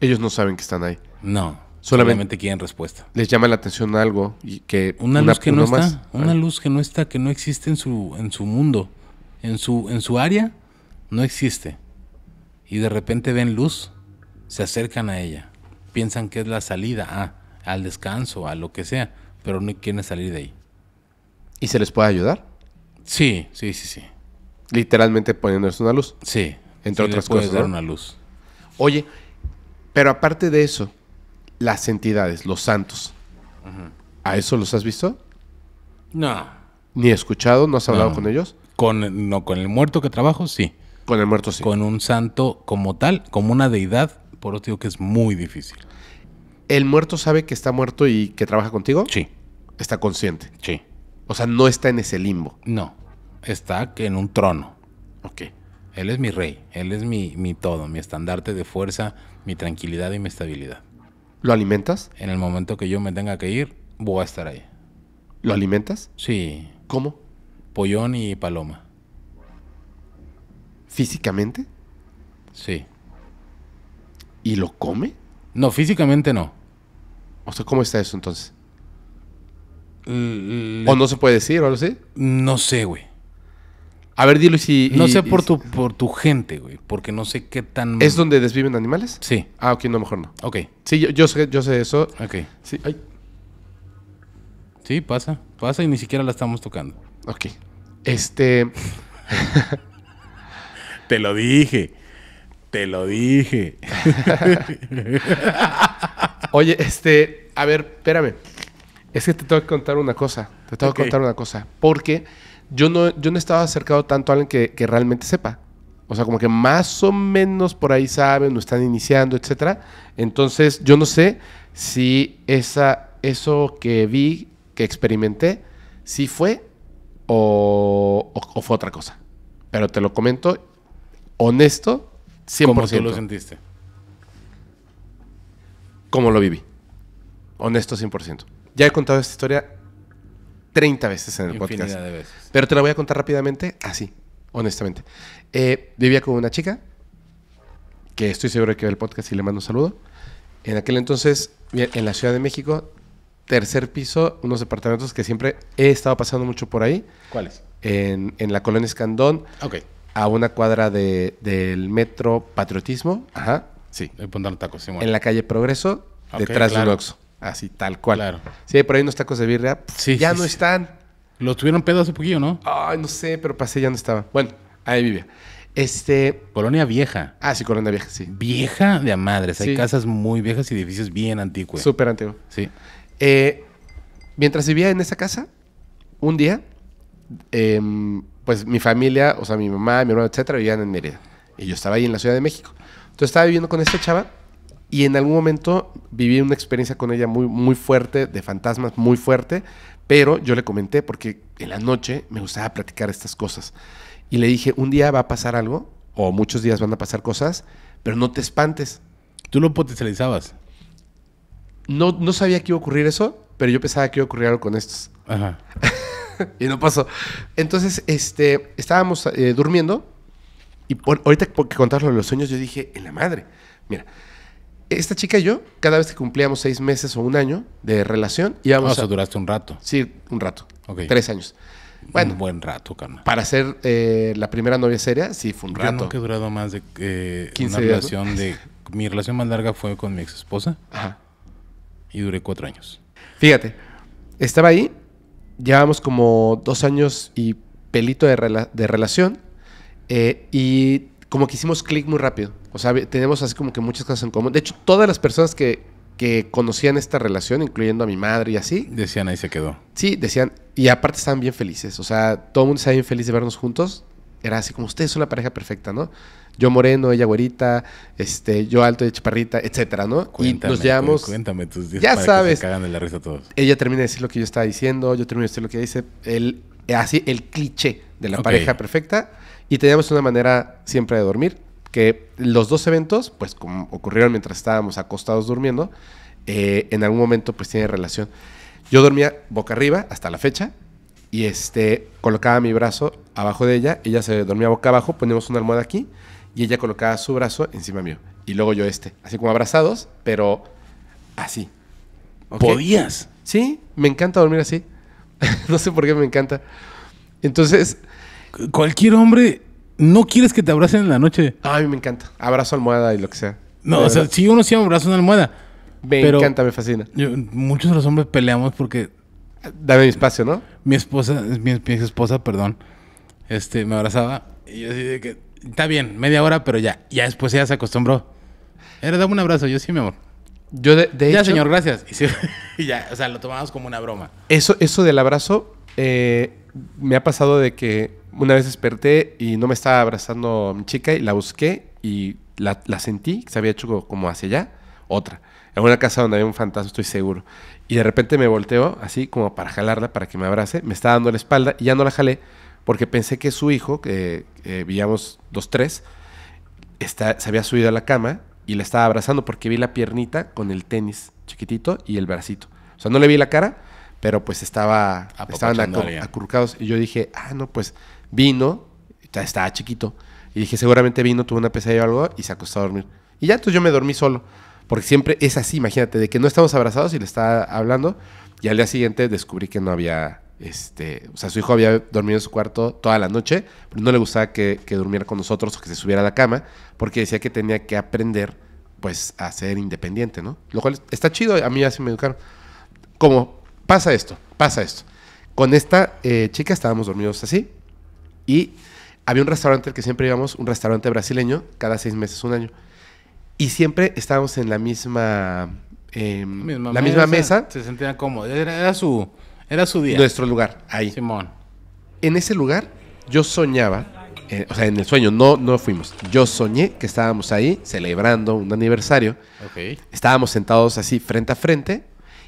Ellos no saben que están ahí. No. Solamente, quieren respuesta. Les llama la atención algo que una, luz que no está, una luz que no está, que no existe en su en su mundo, en su en su área no existe. Y de repente ven luz, se acercan a ella, piensan que es la salida ah, al descanso, a lo que sea, pero no quieren salir de ahí. ¿Y se les puede ayudar? Sí, sí, sí, sí. Literalmente poniéndoles una luz. Sí. Entre otras cosas. Dar una luz. Oye, pero aparte de eso, las entidades, los santos. ¿A eso los has visto? No. ¿Ni escuchado? ¿No has hablado con ellos? Con, no, con el muerto que trabajo, sí. Con el muerto, sí. Con un santo como tal, como una deidad, por otro digo que es muy difícil. ¿El muerto sabe que está muerto y que trabaja contigo? Sí. ¿Está consciente? Sí. O sea, no está en ese limbo. No, está en un trono. Ok. Él es mi rey, él es mi, mi todo, mi estandarte de fuerza, mi tranquilidad y mi estabilidad. ¿Lo alimentas? En el momento que yo me tenga que ir, voy a estar ahí. ¿Lo alimentas? Sí. ¿Cómo? Pollón y paloma. ¿Físicamente? Sí. ¿Y lo come? No, físicamente no. O sea, ¿cómo está eso entonces? ¿O no se puede decir o algo así? No sé, güey. A ver, dilo si. No sé por, tu, por tu gente, güey, porque no sé qué tan. ¿Es donde desviven animales? Sí. Ah, ok, no, mejor no. Ok. Sí, yo, sé, yo sé eso. Ok. Sí, Sí, pasa. Pasa y ni siquiera la estamos tocando. Ok. Este. Te lo dije. Te lo dije. Oye, este. A ver, espérame. Es que te tengo que contar una cosa. Te tengo que contar una cosa. Porque yo no, yo no estaba acercado tanto a alguien que, realmente sepa. O sea, como que más o menos por ahí saben lo están iniciando, etc. Entonces, yo no sé si esa, eso que vi, que experimenté, si sí fue o, fue otra cosa. Pero te lo comento honesto, 100%. ¿Cómo lo sentiste? ¿Cómo lo viví. Honesto, 100%. Ya he contado esta historia 30 veces en el podcast. Pero te la voy a contar rápidamente, así, honestamente. Eh, vivía con una chica, que estoy seguro que ve el podcast y le mando un saludo. En aquel entonces, en la Ciudad de México, tercer piso, unos departamentos que siempre he estado pasando mucho por ahí. ¿Cuáles? En, la colonia Escandón. Ok. A una cuadra del metro Patriotismo. Ajá. Sí. Tacos, En la calle Progreso, detrás de un Oxxo. Así, tal cual. Sí, por ahí unos tacos de birria. sí, ya no están. Lo tuvieron pedo hace poquillo, ¿no? Ay, no sé, pero pasé, ya no estaba. Bueno, ahí vivía. Este. Colonia vieja. Ah, sí, colonia vieja, sí. Vieja de a madres. Hay casas muy viejas y edificios bien antiguos. Súper antiguo. Sí. Eh, mientras vivía en esa casa, un día, em, pues mi familia, o sea, mi mamá, mi hermano, etcétera, vivían en Mérida. Y yo estaba ahí en la Ciudad de México. Entonces estaba viviendo con esta chava y en algún momento viví una experiencia con ella muy, muy fuerte, de fantasmas muy fuerte, pero yo le comenté porque en la noche me gustaba platicar estas cosas. Y le dije, un día va a pasar algo, o muchos días van a pasar cosas, pero no te espantes. ¿Tú lo potencializabas? No, no sabía que iba a ocurrir eso, pero yo pensaba que iba a ocurrir algo con estos. Ajá. y no pasó. Entonces, este, estábamos eh, durmiendo y por, ahorita que contarlo de los sueños, yo dije, en la madre. Mira, esta chica y yo, cada vez que cumplíamos seis meses o un año de relación, íbamos. Ah, o sea, duraste un rato. Sí, un rato. Okay. Tres años. Bueno, un buen rato, carnal. Para ser eh, la primera novia seria, sí, fue un rato. Yo nunca he durado más de 15 eh, una relación de. Mi relación más larga fue con mi ex esposa. Ajá. Y duré cuatro años. Fíjate, estaba ahí, llevábamos como dos años y pelito de, relación. Eh, y como que hicimos clic muy rápido. O sea, tenemos así como que muchas cosas en común. De hecho, todas las personas que, que conocían esta relación, incluyendo a mi madre y así. Decían, ahí se quedó. Sí, decían, y aparte estaban bien felices, o sea, todo el mundo estaba bien feliz de vernos juntos, era así como, ustedes son la pareja perfecta, ¿no? Yo moreno, ella güerita, este, yo alto, de chaparrita, etcétera, ¿no? Cuéntame, y nos llevamos... Cuéntame tus ya sabes, que la risa todos. Ella termina de decir lo que yo estaba diciendo, yo termino de decir lo que dice, el, así el cliché de la pareja perfecta, y teníamos una manera siempre de dormir, que los dos eventos, pues como ocurrieron mientras estábamos acostados durmiendo, eh, en algún momento pues tiene relación. Yo dormía boca arriba hasta la fecha y este, colocaba mi brazo abajo de ella, ella se dormía boca abajo, poníamos una almohada aquí y ella colocaba su brazo encima mío y luego yo este, así como abrazados, pero así. ¿Podías? Sí, me encanta dormir así. no sé por qué me encanta. Entonces... Cualquier hombre no quieres que te abracen en la noche. Ah, a mí me encanta. Abrazo almohada y lo que sea. No, o sea, si uno sí abraza una almohada. Me encanta, me fascina. muchos de los hombres peleamos porque. Dame mi espacio, ¿no? Mi esposa, mi, mi esposa, perdón, este, me abrazaba y yo decía que. Está bien, media hora, pero ya. Ya después ella se acostumbró. Era, dame un abrazo. Yo sí, mi amor. Yo de, ya, señor, gracias. Y, ya, o sea, lo tomamos como una broma. Eso, eso del abrazo eh, me ha pasado de que una vez desperté y no me estaba abrazando mi chica y la busqué y la, sentí, se había hecho como hacia allá, otra. En una casa donde había un fantasma, estoy seguro. Y de repente me volteó así como para jalarla, para que me abrace. Me estaba dando la espalda y ya no la jalé porque pensé que su hijo, que veíamos dos, tres, está, se había subido a la cama y la estaba abrazando porque vi la piernita con el tenis chiquitito y el bracito. O sea, no le vi la cara, pero pues estaba, estaban acurrucados. Y yo dije, ah, no, pues vino, estaba chiquito, y dije, seguramente vino, tuvo una pesadilla o algo, y se acostó a dormir. Y ya, entonces yo me dormí solo, porque siempre es así, imagínate, de que no estamos abrazados y le está hablando, y al día siguiente descubrí que no había, este, o sea, su hijo había dormido en su cuarto toda la noche, pero no le gustaba que, que durmiera con nosotros o que se subiera a la cama, porque decía que tenía que aprender, pues, a ser independiente, ¿no? Lo cual está chido, a mí así me educaron. Como, pasa esto, pasa esto. Con esta eh, chica estábamos dormidos así, y había un restaurante al que siempre íbamos, un restaurante brasileño, cada seis meses, un año. Y siempre estábamos en la misma, em, la mesa, misma mesa. Se sentía cómodos. Era, su, era su día. Nuestro lugar, ahí. Simón. En ese lugar yo soñaba, eh, o sea, en el sueño no, no fuimos. Yo soñé que estábamos ahí celebrando un aniversario. Estábamos sentados así frente a frente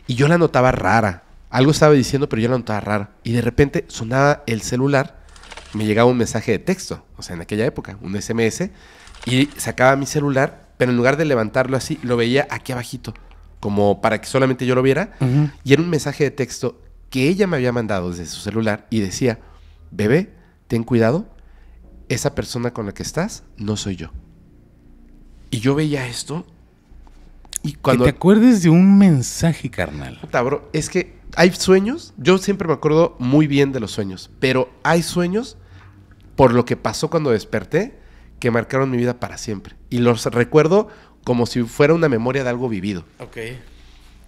y yo la notaba rara. Algo estaba diciendo, pero yo la notaba rara. Y de repente sonaba el celular me llegaba un mensaje de texto, o sea, en aquella época, un SMS, y sacaba mi celular, pero en lugar de levantarlo así, lo veía aquí abajito, como para que solamente yo lo viera, y era un mensaje de texto que ella me había mandado desde su celular y decía, bebé, ten cuidado, esa persona con la que estás no soy yo. Y yo veía esto y cuando... Que te acuerdes de un mensaje, carnal. tabro, es que hay sueños, yo siempre me acuerdo muy bien de los sueños, pero hay sueños por lo que pasó cuando desperté que marcaron mi vida para siempre. Y los recuerdo como si fuera una memoria de algo vivido. Ok.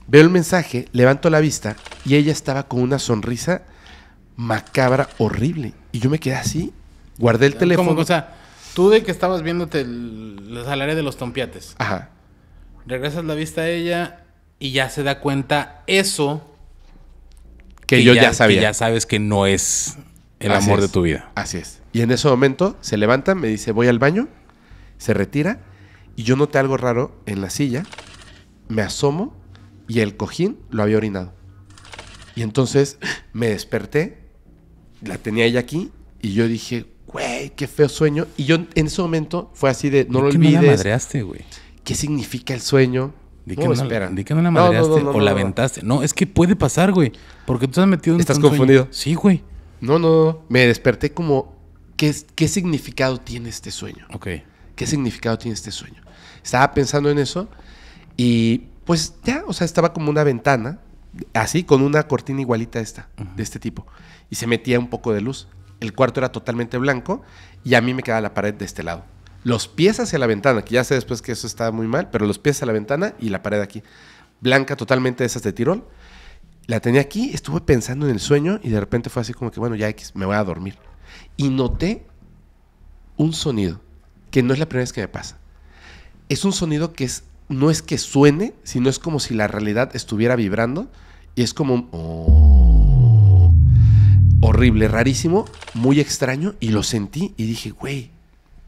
Veo el mensaje, levanto la vista y ella estaba con una sonrisa macabra, horrible. Y yo me quedé así, guardé el teléfono. Como, o sea, tú de que estabas viéndote el, hablaré de los tompiates. Ajá. Regresas la vista a ella y ya se da cuenta eso que, yo ya, sabía. ya sabes que no es el amor de tu vida. Así es. Y en ese momento se levanta, me dice, voy al baño, se retira y yo noté algo raro en la silla, me asomo y el cojín lo había orinado. Y entonces me desperté, la tenía ella aquí y yo dije, güey, qué feo sueño. Y yo en ese momento fue así de, no lo olvides. madreaste, güey? ¿Qué significa el sueño? no, la madreaste o la aventaste. No, es que puede pasar, güey. Porque tú has metido en Estás confundido. Sí, güey. No, no, Me desperté como. ¿qué, ¿Qué significado tiene este sueño? Ok. ¿Qué significado tiene este sueño? Estaba pensando en eso y pues ya, o sea, estaba como una ventana, así, con una cortina igualita a esta, de este tipo. Y se metía un poco de luz. El cuarto era totalmente blanco y a mí me quedaba la pared de este lado los pies hacia la ventana, que ya sé después que eso está muy mal, pero los pies hacia la ventana y la pared aquí. Blanca totalmente, esas de Tirol. La tenía aquí, estuve pensando en el sueño y de repente fue así como que, bueno, ya X, me voy a dormir. Y noté un sonido, que no es la primera vez que me pasa. Es un sonido que es, no es que suene, sino es como si la realidad estuviera vibrando y es como horrible, rarísimo, muy extraño y lo sentí y dije, güey,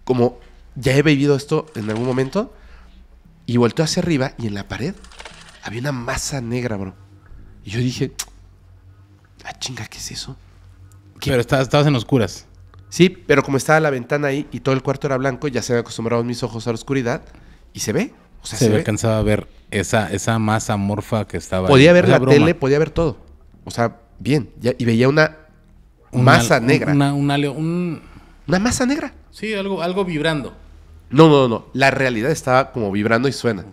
como ya he vivido esto en algún momento. Y volteó hacia arriba y en la pared había una masa negra, bro. Y yo dije, ah, chinga, ¿qué es eso? Pero estabas, en oscuras. Sí, pero como estaba la ventana ahí y todo el cuarto era blanco, ya se me acostumbrado mis ojos a la oscuridad y se ve. se, ve. alcanzaba a ver esa, esa masa morfa que estaba. Podía ver la tele, podía ver todo. O sea, bien. y veía una, masa negra. Una, una, una masa negra. Sí, algo, algo vibrando. No, no, no. La realidad estaba como vibrando y suena.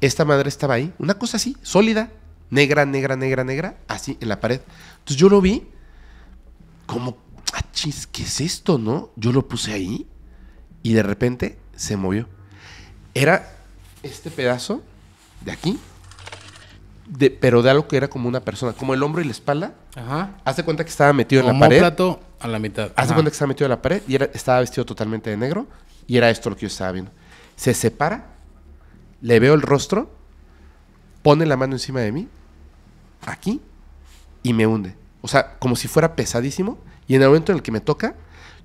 Esta madre estaba ahí, una cosa así, sólida, negra, negra, negra, negra, así en la pared. Entonces yo lo vi como, chis, ¿qué es esto, no? Yo lo puse ahí y de repente se movió. Era este pedazo de aquí, de, pero de algo que era como una persona, como el hombro y la espalda. Ajá. Hace cuenta que estaba metido en la pared. plato a la mitad. Hace de cuenta que estaba metido en la pared y estaba vestido totalmente de negro. Y era esto lo que yo estaba viendo. Se separa, le veo el rostro, pone la mano encima de mí, aquí, y me hunde. O sea, como si fuera pesadísimo. Y en el momento en el que me toca,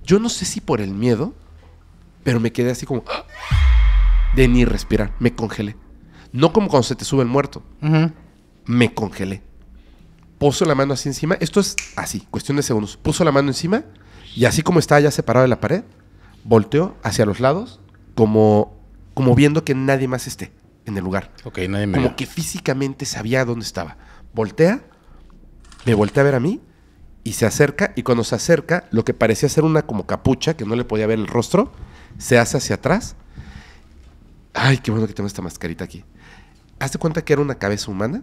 yo no sé si por el miedo, pero me quedé así como ¡ah! de ni respirar. Me congelé. No como cuando se te sube el muerto. Me congelé. Puso la mano así encima. Esto es así, cuestión de segundos. Puso la mano encima y así como estaba ya separado de la pared, volteó hacia los lados como, como viendo que nadie más esté en el lugar. Ok, nadie más. Como que físicamente sabía dónde estaba. Voltea, me voltea a ver a mí y se acerca y cuando se acerca, lo que parecía ser una como capucha que no le podía ver el rostro, se hace hacia atrás. Ay, qué bueno que tengo esta mascarita aquí. hace cuenta que era una cabeza humana,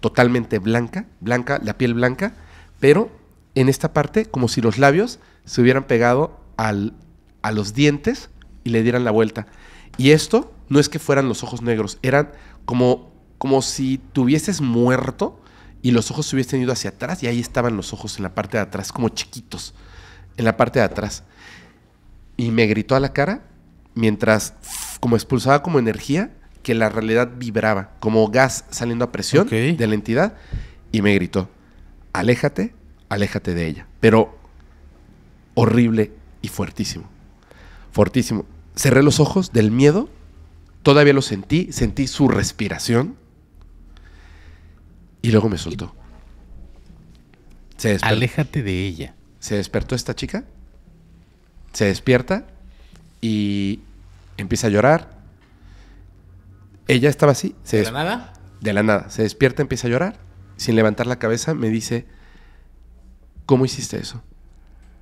totalmente blanca, blanca, la piel blanca, pero en esta parte como si los labios se hubieran pegado al, a los dientes y le dieran la vuelta. Y esto no es que fueran los ojos negros, eran como, como si tuvieses muerto y los ojos se hubiesen ido hacia atrás y ahí estaban los ojos en la parte de atrás, como chiquitos, en la parte de atrás. Y me gritó a la cara mientras, como expulsaba como energía, que la realidad vibraba, como gas saliendo a presión de la entidad, y me gritó, aléjate, aléjate de ella, pero horrible y fuertísimo fortísimo. Cerré los ojos del miedo, todavía lo sentí, sentí su respiración y luego me soltó. Se Aléjate de ella. Se despertó esta chica, se despierta y empieza a llorar. Ella estaba así. Se ¿De la nada? De la nada. Se despierta, empieza a llorar. Sin levantar la cabeza, me dice, ¿cómo hiciste eso?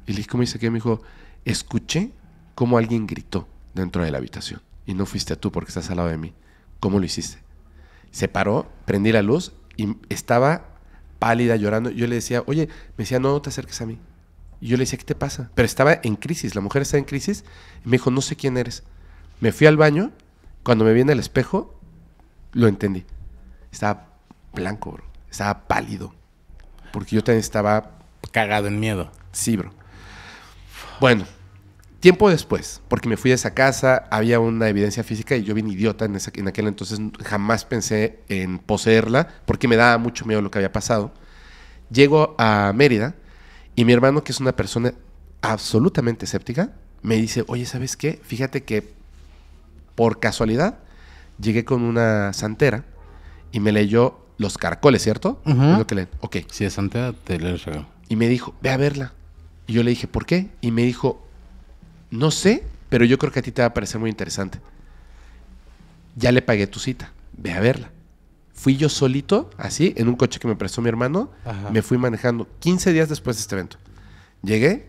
Y le dije, ¿cómo hice qué? Me dijo, escuché cómo alguien gritó dentro de la habitación. Y no fuiste tú porque estás al lado de mí. ¿Cómo lo hiciste? Se paró, prendí la luz y estaba pálida, llorando. Yo le decía, oye, me decía, no, te acerques a mí. Y yo le decía, ¿qué te pasa? Pero estaba en crisis, la mujer estaba en crisis. Y me dijo, no sé quién eres. Me fui al baño, cuando me vi en el espejo, lo entendí. Estaba blanco, bro. Estaba pálido. Porque yo también estaba... Cagado en miedo. Sí, bro. Bueno, Tiempo después, porque me fui de esa casa, había una evidencia física y yo vine idiota en, esa, en aquel entonces jamás pensé en poseerla porque me daba mucho miedo lo que había pasado. Llego a Mérida y mi hermano, que es una persona absolutamente escéptica, me dice, oye, ¿sabes qué? Fíjate que por casualidad llegué con una santera y me leyó Los Caracoles, ¿cierto? que Ok. Si es santera, te Y me dijo, ve a verla. Y yo le dije, ¿por qué? Y me dijo, no sé, pero yo creo que a ti te va a parecer muy interesante. Ya le pagué tu cita, ve a verla. Fui yo solito, así, en un coche que me prestó mi hermano, me fui manejando 15 días después de este evento. Llegué,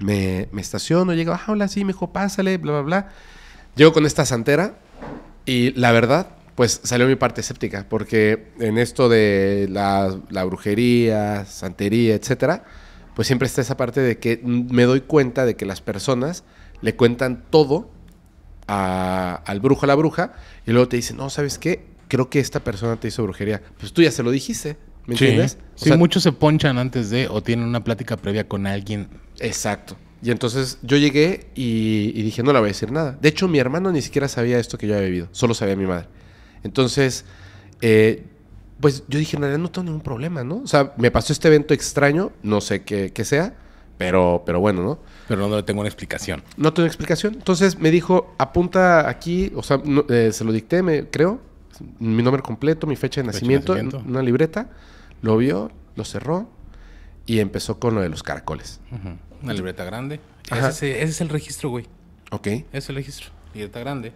me, estaciono, llego, ah, hola, sí, me dijo, pásale, bla, bla, bla. Llego con esta santera y la verdad, pues salió mi parte escéptica, porque en esto de la, la brujería, santería, etcétera, pues siempre está esa parte de que me doy cuenta de que las personas le cuentan todo al brujo, a la bruja, y luego te dicen, no, ¿sabes qué? Creo que esta persona te hizo brujería. Pues tú ya se lo dijiste, ¿me entiendes? sí, muchos se ponchan antes de o tienen una plática previa con alguien. Exacto. Y entonces yo llegué y, dije, no le voy a decir nada. De hecho, mi hermano ni siquiera sabía esto que yo había vivido. solo sabía mi madre. Entonces, eh, pues yo dije, en realidad no tengo ningún problema, ¿no? O sea, me pasó este evento extraño, no sé qué, sea, pero, pero bueno, ¿no? Pero no le tengo una explicación. No tengo explicación. Entonces me dijo, apunta aquí, o sea, eh, se lo dicté, me, creo, mi nombre completo, mi fecha de nacimiento, una libreta, lo vio, lo cerró y empezó con lo de los caracoles. Una libreta grande. Ese es, ese es, el registro, güey. Ok. Ese es el registro. Libreta grande,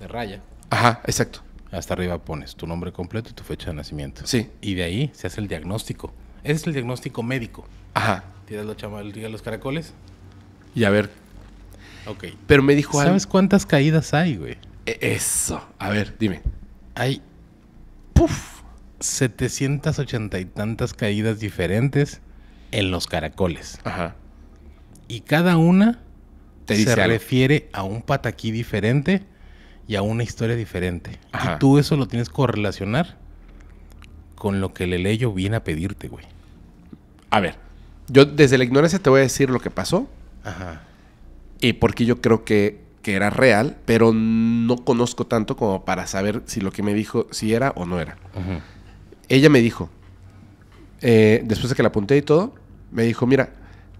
de raya. Ajá, exacto. Hasta arriba pones tu nombre completo y tu fecha de nacimiento. Sí. Y de ahí se hace el diagnóstico. Ese es el diagnóstico médico. Ajá. Tiras los, los caracoles. Y a ver. Ok. Pero me dijo ¿Sabes cuántas caídas hay, güey? E-, eso. A ver, dime. Hay. ¡Puf! 780 y tantas caídas diferentes en los caracoles. Ajá. Y cada una Te se refiere a un pataquí diferente y a una historia diferente. Y tú eso lo tienes que correlacionar con lo que le Leleyo viene a pedirte, güey. A ver, yo desde la ignorancia te voy a decir lo que pasó. Ajá. Y porque yo creo que, que era real, pero no conozco tanto como para saber si lo que me dijo, si era o no era. Ella me dijo, eh, después de que la apunté y todo, me dijo, mira,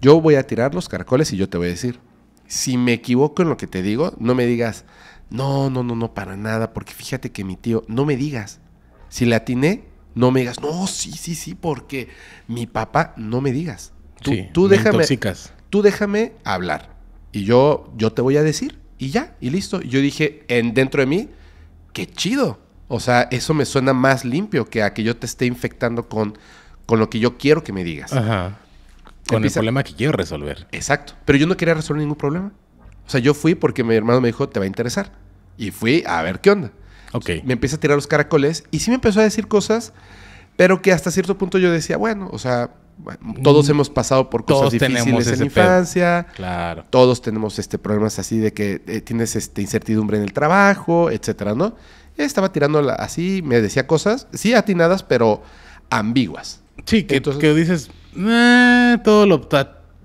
yo voy a tirar los caracoles y yo te voy a decir. Si me equivoco en lo que te digo, no me digas, no, no, no, no, para nada, porque fíjate que mi tío, no me digas, si le atiné, no me digas, no, sí, sí, sí, porque mi papá, no me digas. Tú, tú déjame. Tú déjame hablar. Y yo, yo te voy a decir. Y ya, y listo. Yo dije, en, dentro de mí, qué chido. O sea, eso me suena más limpio que a que yo te esté infectando con, con lo que yo quiero que me digas. Ajá. Con el problema que quiero resolver. Exacto. Pero yo no quería resolver ningún problema. O sea, yo fui porque mi hermano me dijo, te va a interesar. Y fui a ver qué onda. Ok. Me empieza a tirar los caracoles y sí me empezó a decir cosas, pero que hasta cierto punto yo decía, bueno, o sea, todos mm, hemos pasado por cosas difíciles en la infancia. Claro. Todos tenemos este problemas así de que eh, tienes este, incertidumbre en el trabajo, etcétera, ¿no? Estaba tirando así, me decía cosas, sí atinadas, pero ambiguas. Sí, que, Entonces, dices, eh, todo lo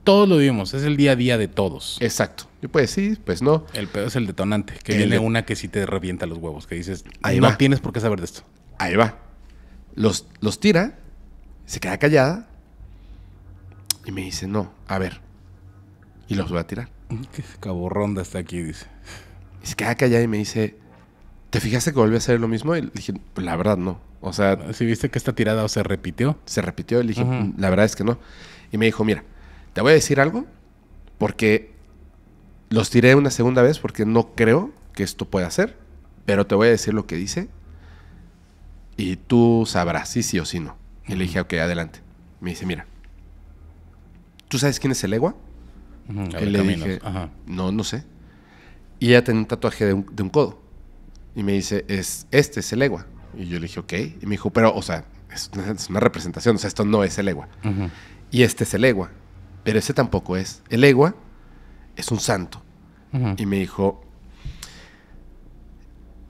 todos lo vimos es el día a día de todos. Exacto. Yo pues sí, pues no. El pedo es el detonante, que viene una que sí te revienta los huevos, que dices, Ahí no tienes por qué saber de esto. Ahí va. Los, los tira, se queda callada y me dice, no, a ver. Y los voy a tirar. Qué caborronda está aquí, dice. Y se queda callada y me dice, ¿te fijaste que volvió a hacer lo mismo? Y le dije, pues la verdad no. O sea... Si viste que esta tirada o se repitió. Se repitió. le dije, la verdad es que no. Y me dijo, mira, te voy a decir algo, porque los tiré una segunda vez porque no creo que esto pueda ser, pero te voy a decir lo que dice y tú sabrás si sí, sí o si sí, no. Y le dije, ok, adelante. Me dice, mira, ¿tú sabes quién es el Egua? y le dije, no, no sé. Y ella tenía un tatuaje de un, codo. Y me dice, es, este es el Egua. Y yo le dije, ok. Y me dijo, pero, o sea, es una, representación, o sea, esto no es el Egua. Y este es el Egua. Pero ese tampoco es. El Egua es un santo. Y me dijo,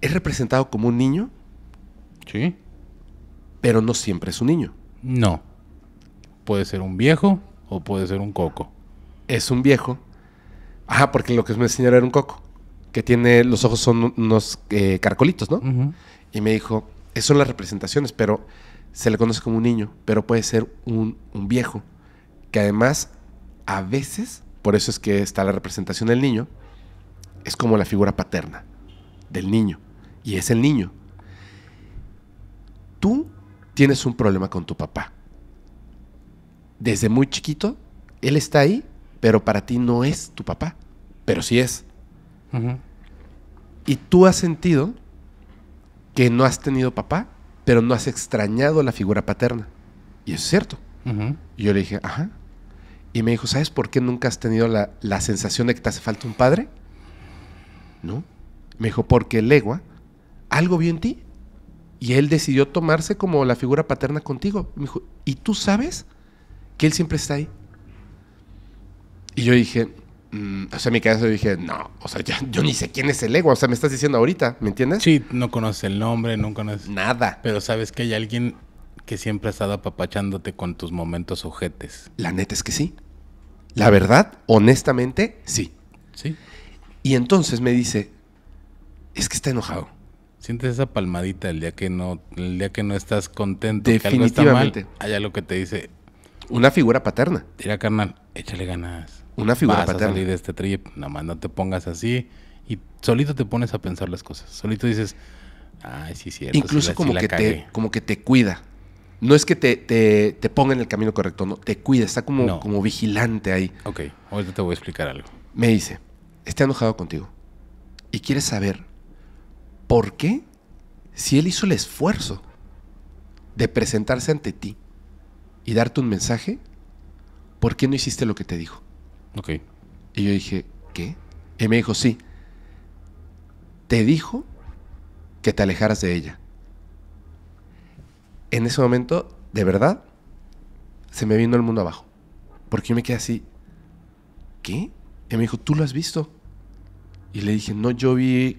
es representado como un niño. Sí. Pero no siempre es un niño. No. Puede ser un viejo o puede ser un coco. Es un viejo. Ajá, porque lo que me enseñaron era un coco. Que tiene, los ojos son unos eh, carcolitos, ¿no? Y me dijo, esas son las representaciones, pero se le conoce como un niño, pero puede ser un, un viejo. Que además a veces, por eso es que está la representación del niño, es como la figura paterna del niño. Y es el niño. Tú tienes un problema con tu papá. Desde muy chiquito, él está ahí, pero para ti no es tu papá, pero sí es. Y tú has sentido que no has tenido papá, pero no has extrañado la figura paterna. Y es cierto. yo le dije, ajá, y me dijo, ¿sabes por qué nunca has tenido la, sensación de que te hace falta un padre? ¿No? Me dijo, porque Legua algo vio en ti y él decidió tomarse como la figura paterna contigo. Me dijo, ¿y tú sabes que él siempre está ahí? Y yo dije, mm", o sea, mi cabeza yo dije, no, o sea, yo ni sé quién es el Legua, o sea, me estás diciendo ahorita, ¿me entiendes? Sí, no conoce el nombre, no conoces nada. Pero sabes que hay alguien que siempre ha estado apapachándote con tus momentos ojetes. La neta es que sí. La verdad, honestamente, sí. Sí. Y entonces me dice, es que está enojado. Sientes esa palmadita el día que no, el día que no estás contento, que algo está mal, allá lo que te dice. Una figura paterna. Dirá carnal, échale ganas. Una figura paterna. a salir de este trip, nada más no te pongas así y solito te pones a pensar las cosas. Solito dices, ay, sí, cierto. Incluso como, que te, como que te cuida no es que te, ponga en el camino correcto, no, te cuida, está como, como vigilante ahí. Ok, ahorita te voy a explicar algo. Me dice, está enojado contigo y quiere saber por qué, si él hizo el esfuerzo de presentarse ante ti y darte un mensaje, ¿por qué no hiciste lo que te dijo? Ok. Y yo dije, ¿qué? Y me dijo, sí, te dijo que te alejaras de ella en ese momento, de verdad, se me vino el mundo abajo. Porque yo me quedé así, ¿qué? Y me dijo, ¿tú lo has visto? Y le dije, no, yo vi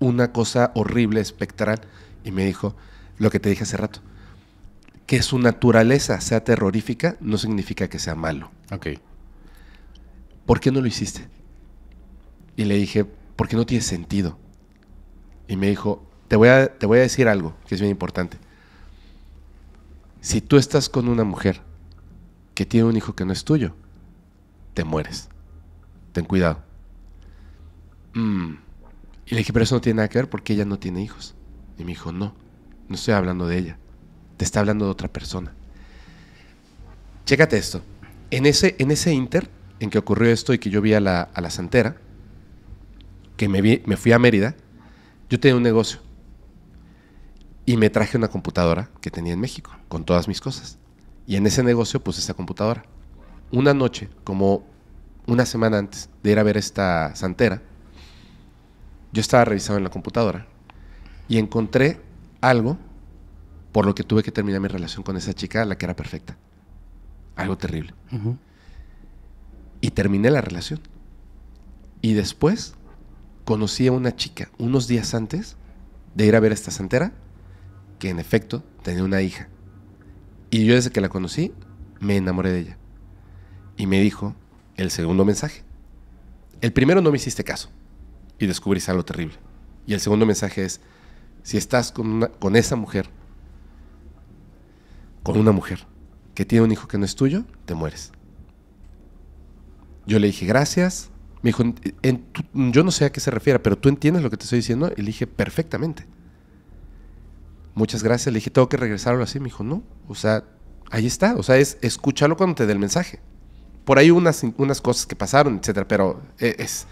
una cosa horrible, espectral. Y me dijo, lo que te dije hace rato, que su naturaleza sea terrorífica no significa que sea malo. Ok. ¿Por qué no lo hiciste? Y le dije, porque no tiene sentido. Y me dijo, te voy a, te voy a decir algo que es bien importante. Si tú estás con una mujer que tiene un hijo que no es tuyo, te mueres. Ten cuidado. Mm. Y le dije, pero eso no tiene nada que ver porque ella no tiene hijos. Y me dijo, no, no estoy hablando de ella. Te está hablando de otra persona. Chécate esto. En ese, en ese inter en que ocurrió esto y que yo vi a la, santera, que me, me fui a Mérida, yo tenía un negocio y me traje una computadora que tenía en México, con todas mis cosas. Y en ese negocio puse esa computadora. Una noche, como una semana antes de ir a ver esta santera, yo estaba revisando en la computadora y encontré algo por lo que tuve que terminar mi relación con esa chica, la que era perfecta. Algo terrible. Y terminé la relación. Y después conocí a una chica unos días antes de ir a ver esta santera que en efecto tenía una hija. Y yo desde que la conocí, me enamoré de ella. Y me dijo el segundo mensaje. El primero no me hiciste caso y descubriste algo terrible. Y el segundo mensaje es, si estás con, con esa mujer, con una mujer que tiene un hijo que no es tuyo, te mueres. Yo le dije, gracias. Me dijo, yo no sé a qué se refiere, pero tú entiendes lo que te estoy diciendo. Y le dije, perfectamente muchas gracias. Le dije, tengo que regresarlo así. Me dijo, no, o sea, ahí está. O sea, es escúchalo cuando te dé el mensaje. Por ahí unas, unas cosas que pasaron, etcétera, pero e, es,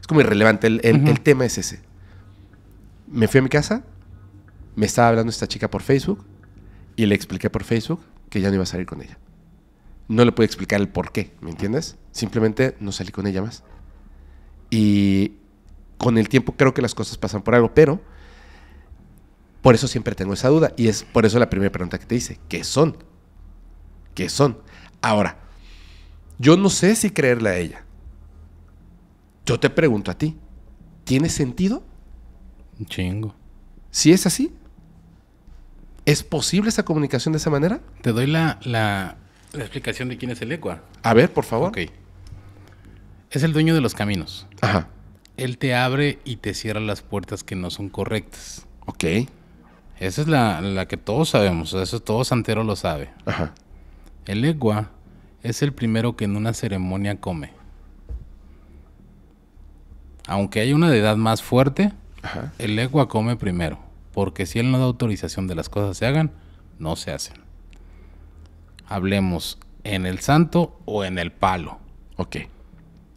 es, como irrelevante. El, el, tema es ese. Me fui a mi casa, me estaba hablando esta chica por Facebook y le expliqué por Facebook que ya no iba a salir con ella. No le pude explicar el por qué, ¿me entiendes? Simplemente no salí con ella más. Y con el tiempo creo que las cosas pasan por algo, pero por eso siempre tengo esa duda y es por eso la primera pregunta que te hice, ¿qué son? ¿Qué son? Ahora, yo no sé si creerle a ella. Yo te pregunto a ti, ¿tiene sentido? Chingo. Si es así, ¿es posible esa comunicación de esa manera? Te doy la, explicación de quién es el Ecua. A ver, por favor. Ok. Es el dueño de los caminos. Ajá. Él te abre y te cierra las puertas que no son correctas. Ok. Esa es la, que todos sabemos, eso todo santero lo sabe. El egua es el primero que en una ceremonia come. Aunque hay una de edad más fuerte, el egua come primero. Porque si él no da autorización de las cosas se hagan, no se hacen. Hablemos en el santo o en el palo. Ok.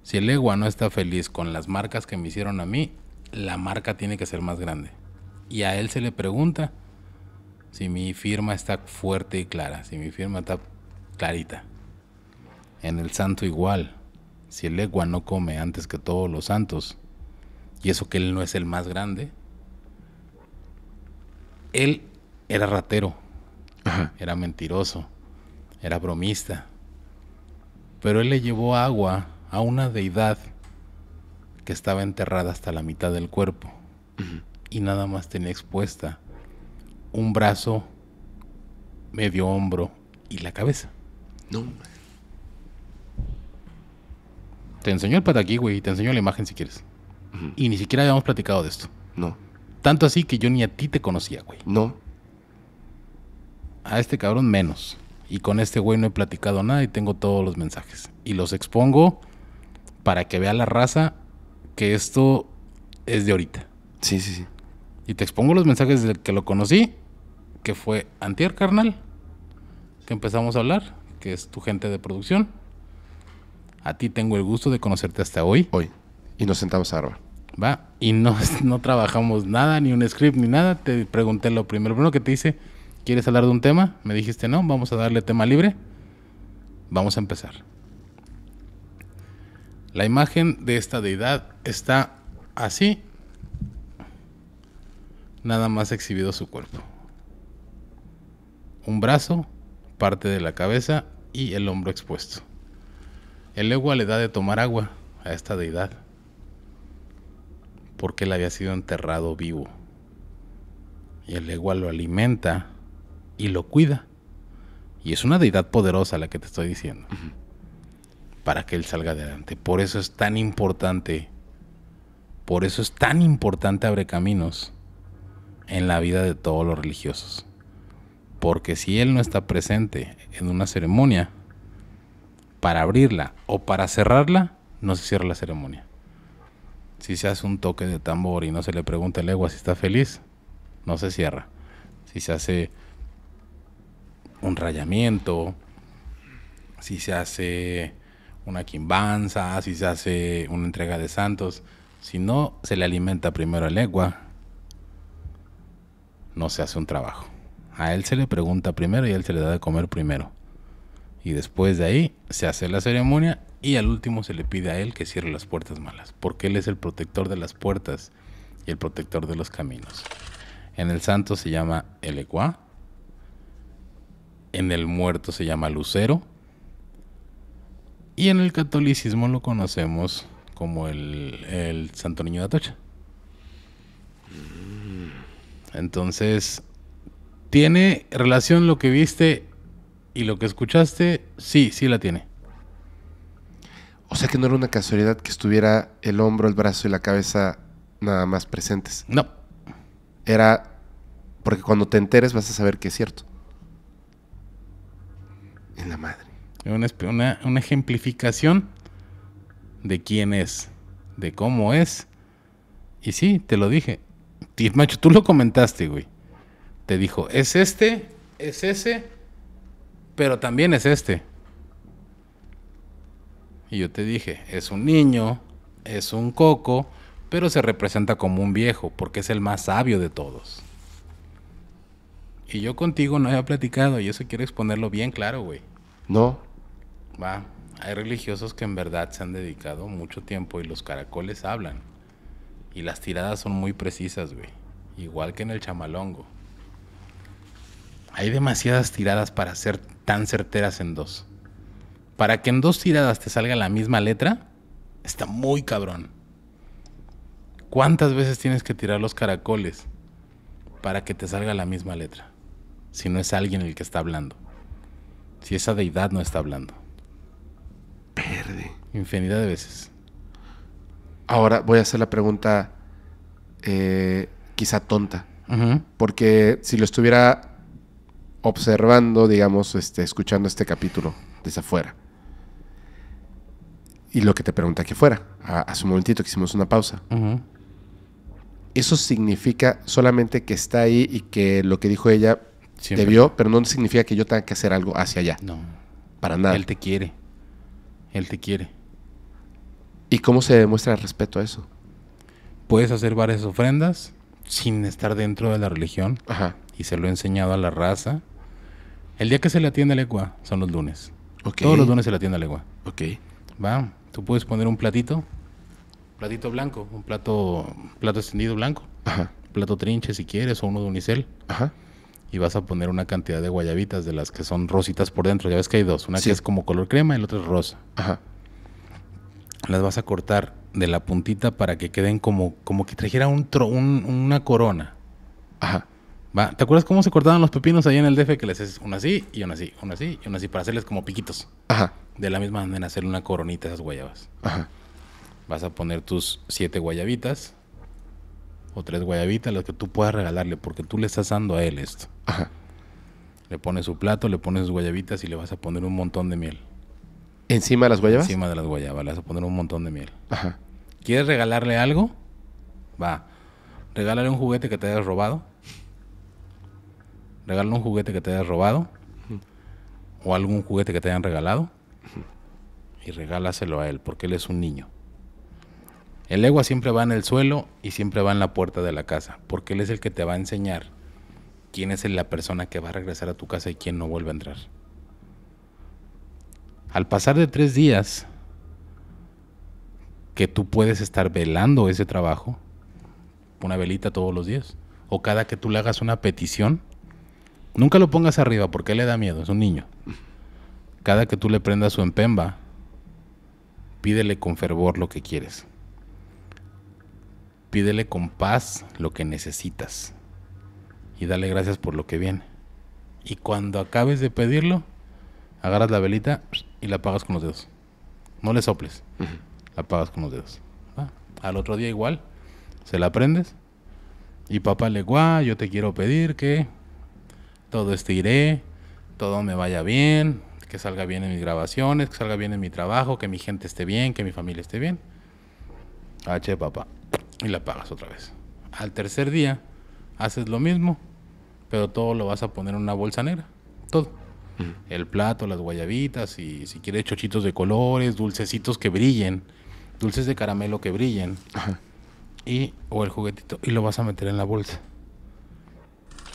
Si el egua no está feliz con las marcas que me hicieron a mí, la marca tiene que ser más grande y a él se le pregunta si mi firma está fuerte y clara, si mi firma está clarita. En el santo igual, si el legua no come antes que todos los santos, y eso que él no es el más grande, él era ratero, era mentiroso, era bromista, pero él le llevó agua a una deidad que estaba enterrada hasta la mitad del cuerpo y nada más tenía expuesta un brazo, medio hombro y la cabeza. No. Te enseño el pataquí, güey, y te enseño la imagen si quieres. Y ni siquiera habíamos platicado de esto. No. Tanto así que yo ni a ti te conocía, güey. No. A este cabrón menos. Y con este güey no he platicado nada y tengo todos los mensajes. Y los expongo para que vea la raza que esto es de ahorita. Sí, sí, sí. Y te expongo los mensajes desde que lo conocí, que fue Antier Carnal, que empezamos a hablar, que es tu gente de producción. A ti tengo el gusto de conocerte hasta hoy. Hoy. Y nos sentamos a Va. Y no, no trabajamos nada, ni un script, ni nada. Te pregunté lo primero. Lo primero que te hice, ¿quieres hablar de un tema? Me dijiste no, vamos a darle tema libre. Vamos a empezar. La imagen de esta deidad está así nada más exhibido su cuerpo. Un brazo, parte de la cabeza y el hombro expuesto. El legua le da de tomar agua a esta deidad, porque él había sido enterrado vivo. Y el legua lo alimenta y lo cuida. Y es una deidad poderosa la que te estoy diciendo. Para que él salga adelante. Por eso es tan importante. Por eso es tan importante Abre Caminos en la vida de todos los religiosos. Porque si Él no está presente en una ceremonia, para abrirla o para cerrarla, no se cierra la ceremonia. Si se hace un toque de tambor y no se le pregunta el legua si está feliz, no se cierra. Si se hace un rayamiento, si se hace una quimbanza, si se hace una entrega de santos, si no se le alimenta primero al legua no se hace un trabajo. A él se le pregunta primero y él se le da de comer primero. Y después de ahí se hace la ceremonia y al último se le pide a él que cierre las puertas malas, porque él es el protector de las puertas y el protector de los caminos. En el santo se llama el Ecuá, en el muerto se llama Lucero, y en el catolicismo lo conocemos como el, el Santo Niño de Atocha. Entonces, ¿tiene relación lo que viste y lo que escuchaste? Sí, sí la tiene. O sea que no era una casualidad que estuviera el hombro, el brazo y la cabeza nada más presentes. No. Era porque cuando te enteres vas a saber que es cierto. En la madre. Una, una ejemplificación de quién es, de cómo es. Y sí, te lo dije, y macho, tú lo comentaste, güey. Te dijo, es este, es ese, pero también es este. Y yo te dije, es un niño, es un coco, pero se representa como un viejo, porque es el más sabio de todos. Y yo contigo no había platicado, y eso quiero exponerlo bien claro, güey. No. Va, hay religiosos que en verdad se han dedicado mucho tiempo y los caracoles hablan. Y las tiradas son muy precisas, güey. Igual que en el chamalongo. Hay demasiadas tiradas para ser tan certeras en dos. Para que en dos tiradas te salga la misma letra, está muy cabrón. ¿Cuántas veces tienes que tirar los caracoles para que te salga la misma letra? Si no es alguien el que está hablando. Si esa deidad no está hablando. Perde. Infinidad de veces. Ahora voy a hacer la pregunta eh, quizá tonta. Porque si lo estuviera observando, digamos, este, escuchando este capítulo desde afuera. Y lo que te pregunta que fuera hace un momentito que hicimos una pausa. Eso significa solamente que está ahí y que lo que dijo ella te vio, pero no significa que yo tenga que hacer algo hacia allá. No. Para nada. Él te quiere. Él te quiere. ¿Y cómo se demuestra el respeto a eso? Puedes hacer varias ofrendas sin estar dentro de la religión. Ajá. Y se lo he enseñado a la raza. El día que se le atiende ecua son los lunes. Okay. Todos los lunes se le atiende ecua. Ok. Va, tú puedes poner un platito, platito blanco, un plato, plato extendido blanco. Ajá. Plato trinche si quieres o uno de unicel. Ajá y vas a poner una cantidad de guayabitas de las que son rositas por dentro. Ya ves que hay dos, una que es como color crema y la otra es rosa. Ajá las vas a cortar de la puntita para que queden como, como que trajera un, una corona. Ajá. ¿Va? ¿Te acuerdas cómo se cortaban los pepinos ahí en el DF? Que les haces una así y una así, una así y una así para hacerles como piquitos. Ajá. De la misma manera hacer una coronita a esas guayabas. Ajá. Vas a poner tus siete guayabitas o tres guayabitas, las que tú puedas regalarle porque tú le estás dando a él esto. Ajá. Le pones su plato, le pones sus guayabitas y le vas a poner un montón de miel. ¿Encima de las guayabas? Encima de las guayabas, le vas a poner un montón de miel. Ajá. ¿Quieres regalarle algo? Va. Regálale un juguete que te hayas robado. Regálale un juguete que te hayas robado. O algún juguete que te hayan regalado. Y regálaselo a él, porque él es un niño. El legua siempre va en el suelo y siempre va en la puerta de la casa, porque él es el que te va a enseñar quién es la persona que va a regresar a tu casa y quién no vuelve a entrar. Al pasar de tres días que tú puedes estar velando ese trabajo, una velita todos los días, o cada que tú le hagas una petición, nunca lo pongas arriba porque le da miedo, es un niño. Cada que tú le prendas su empemba, pídele con fervor lo que quieres. Pídele con paz lo que necesitas. Y dale gracias por lo que viene. Y cuando acabes de pedirlo, agarras la velita y la apagas con los dedos. No le soples, la apagas con los dedos. Al otro día igual, se la prendes y papá le guá, yo te quiero pedir que todo este iré, todo me vaya bien, que salga bien en mis grabaciones, que salga bien en mi trabajo, que mi gente esté bien, que mi familia esté bien. H papá. Y la apagas otra vez. Al tercer día haces lo mismo, pero todo lo vas a poner en una bolsa negra. Todo. Mm. El plato, las guayabitas y si quieres chochitos de colores, dulcecitos que brillen, dulces de caramelo que brillen. Y, o el juguetito y lo vas a meter en la bolsa.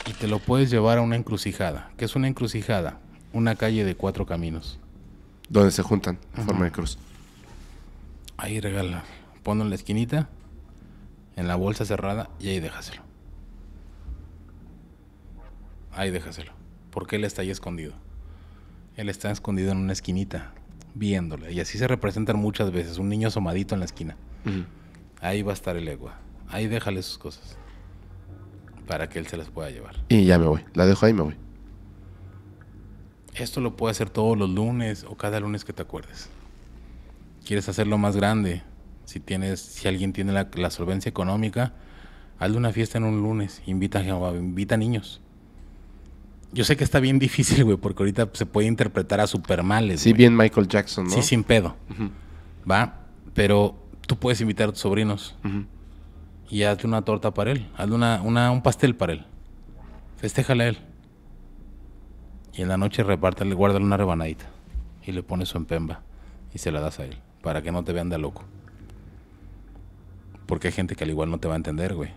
Y te lo puedes llevar a una encrucijada. que es una encrucijada? Una calle de cuatro caminos. Donde se juntan, en forma de cruz. Ahí regala. Ponlo en la esquinita, en la bolsa cerrada y ahí déjaselo. Ahí déjaselo. Porque él está ahí escondido. Él está escondido en una esquinita, viéndola. Y así se representan muchas veces. Un niño asomadito en la esquina. Ahí va a estar el ego. Ahí déjale sus cosas. Para que él se las pueda llevar. Y ya me voy. La dejo ahí y me voy. Esto lo puede hacer todos los lunes o cada lunes que te acuerdes. Quieres hacerlo más grande. Si tienes, si alguien tiene la, solvencia económica, hazle una fiesta en un lunes. Invita invita a niños. Yo sé que está bien difícil, güey, porque ahorita se puede interpretar a super males. Sí, bien Michael Jackson, ¿no? Sí, sin pedo. Va, pero tú puedes invitar a tus sobrinos y hazle una torta para él, hazle una, un pastel para él. Festéjale a él. Y en la noche repártale, guárdale una rebanadita y le pones su empemba y se la das a él para que no te vean de loco. Porque hay gente que al igual no te va a entender, güey.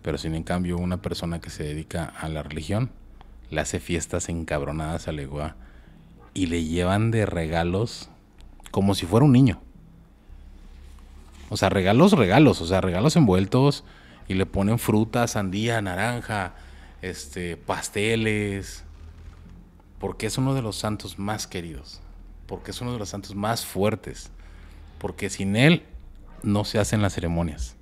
Pero sin en cambio, una persona que se dedica a la religión le hace fiestas encabronadas a Legua y le llevan de regalos como si fuera un niño. O sea, regalos, regalos, o sea, regalos envueltos y le ponen fruta, sandía, naranja, este, pasteles, porque es uno de los santos más queridos, porque es uno de los santos más fuertes, porque sin él no se hacen las ceremonias.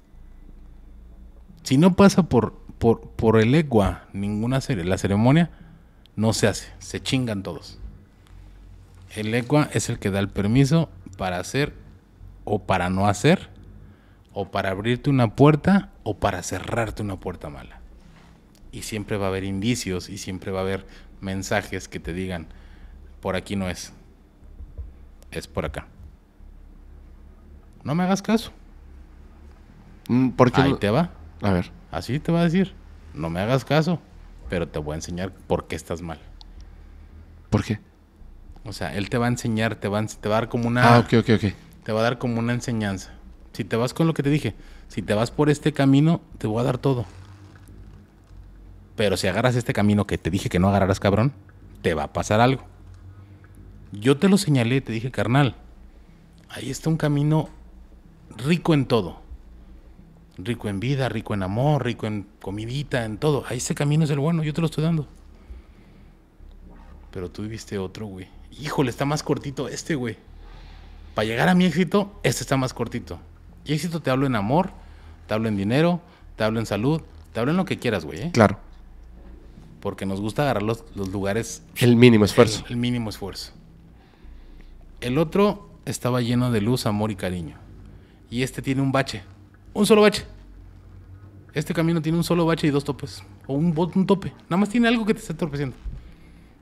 Si no pasa por por, el equa, ninguna serie, la ceremonia no se hace, se chingan todos. El equa es el que da el permiso para hacer o para no hacer, o para abrirte una puerta o para cerrarte una puerta mala. Y siempre va a haber indicios y siempre va a haber mensajes que te digan, por aquí no es, es por acá. No me hagas caso. Mm, porque Ahí te va. A ver. Así te va a decir, no me hagas caso, pero te voy a enseñar por qué estás mal. ¿Por qué? O sea, él te va a enseñar, te va a, dar como una... Ah, ok, ok, ok. Te va a dar como una enseñanza. Si te vas con lo que te dije, si te vas por este camino, te voy a dar todo. Pero si agarras este camino que te dije que no agarraras, cabrón, te va a pasar algo. Yo te lo señalé, te dije, carnal, ahí está un camino rico en todo rico en vida, rico en amor, rico en comidita, en todo. A ese camino es el bueno, yo te lo estoy dando. Pero tú viviste otro, güey. Híjole, está más cortito este, güey. Para llegar a mi éxito, este está más cortito. Y éxito te hablo en amor, te hablo en dinero, te hablo en salud, te hablo en lo que quieras, güey. ¿eh? Claro. Porque nos gusta agarrar los, lugares. El mínimo esfuerzo. el mínimo esfuerzo. El otro estaba lleno de luz, amor y cariño. Y este tiene un bache un solo bache. Este camino tiene un solo bache y dos topes. O un, un tope. Nada más tiene algo que te está entorpeciendo.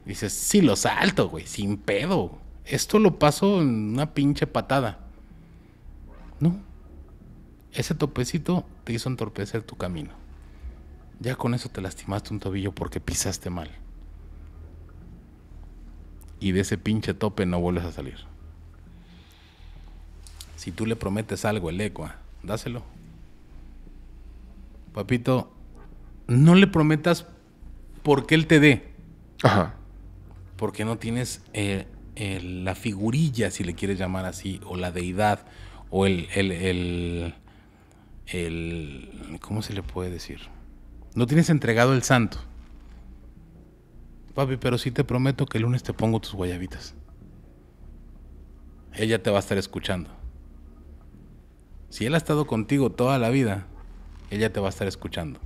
Dices, sí, lo salto, güey, sin pedo. Esto lo paso en una pinche patada. No. Ese topecito te hizo entorpecer tu camino. Ya con eso te lastimaste un tobillo porque pisaste mal. Y de ese pinche tope no vuelves a salir. Si tú le prometes algo el ecua, dáselo papito, no le prometas porque él te dé. Ajá. Porque no tienes eh, la figurilla, si le quieres llamar así, o la deidad, o el, el, el, el ¿Cómo se le puede decir? No tienes entregado el santo. Papi, pero sí te prometo que el lunes te pongo tus guayabitas. Ella te va a estar escuchando. Si él ha estado contigo toda la vida, ella te va a estar escuchando.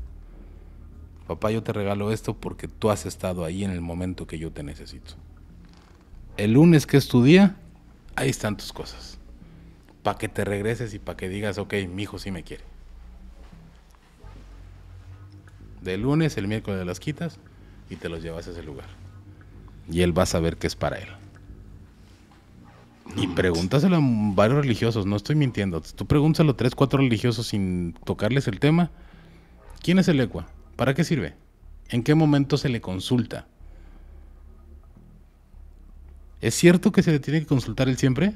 Papá, yo te regalo esto porque tú has estado ahí en el momento que yo te necesito. El lunes que es tu día, ahí están tus cosas. Para que te regreses y para que digas, ok, mi hijo sí me quiere. De lunes, el miércoles las quitas y te los llevas a ese lugar. Y él va a saber que es para él y pregúntaselo a varios religiosos, no estoy mintiendo. Tú pregúntaselo a tres, cuatro religiosos sin tocarles el tema. ¿Quién es el ECUA? ¿Para qué sirve? ¿En qué momento se le consulta? ¿Es cierto que se le tiene que consultar él siempre?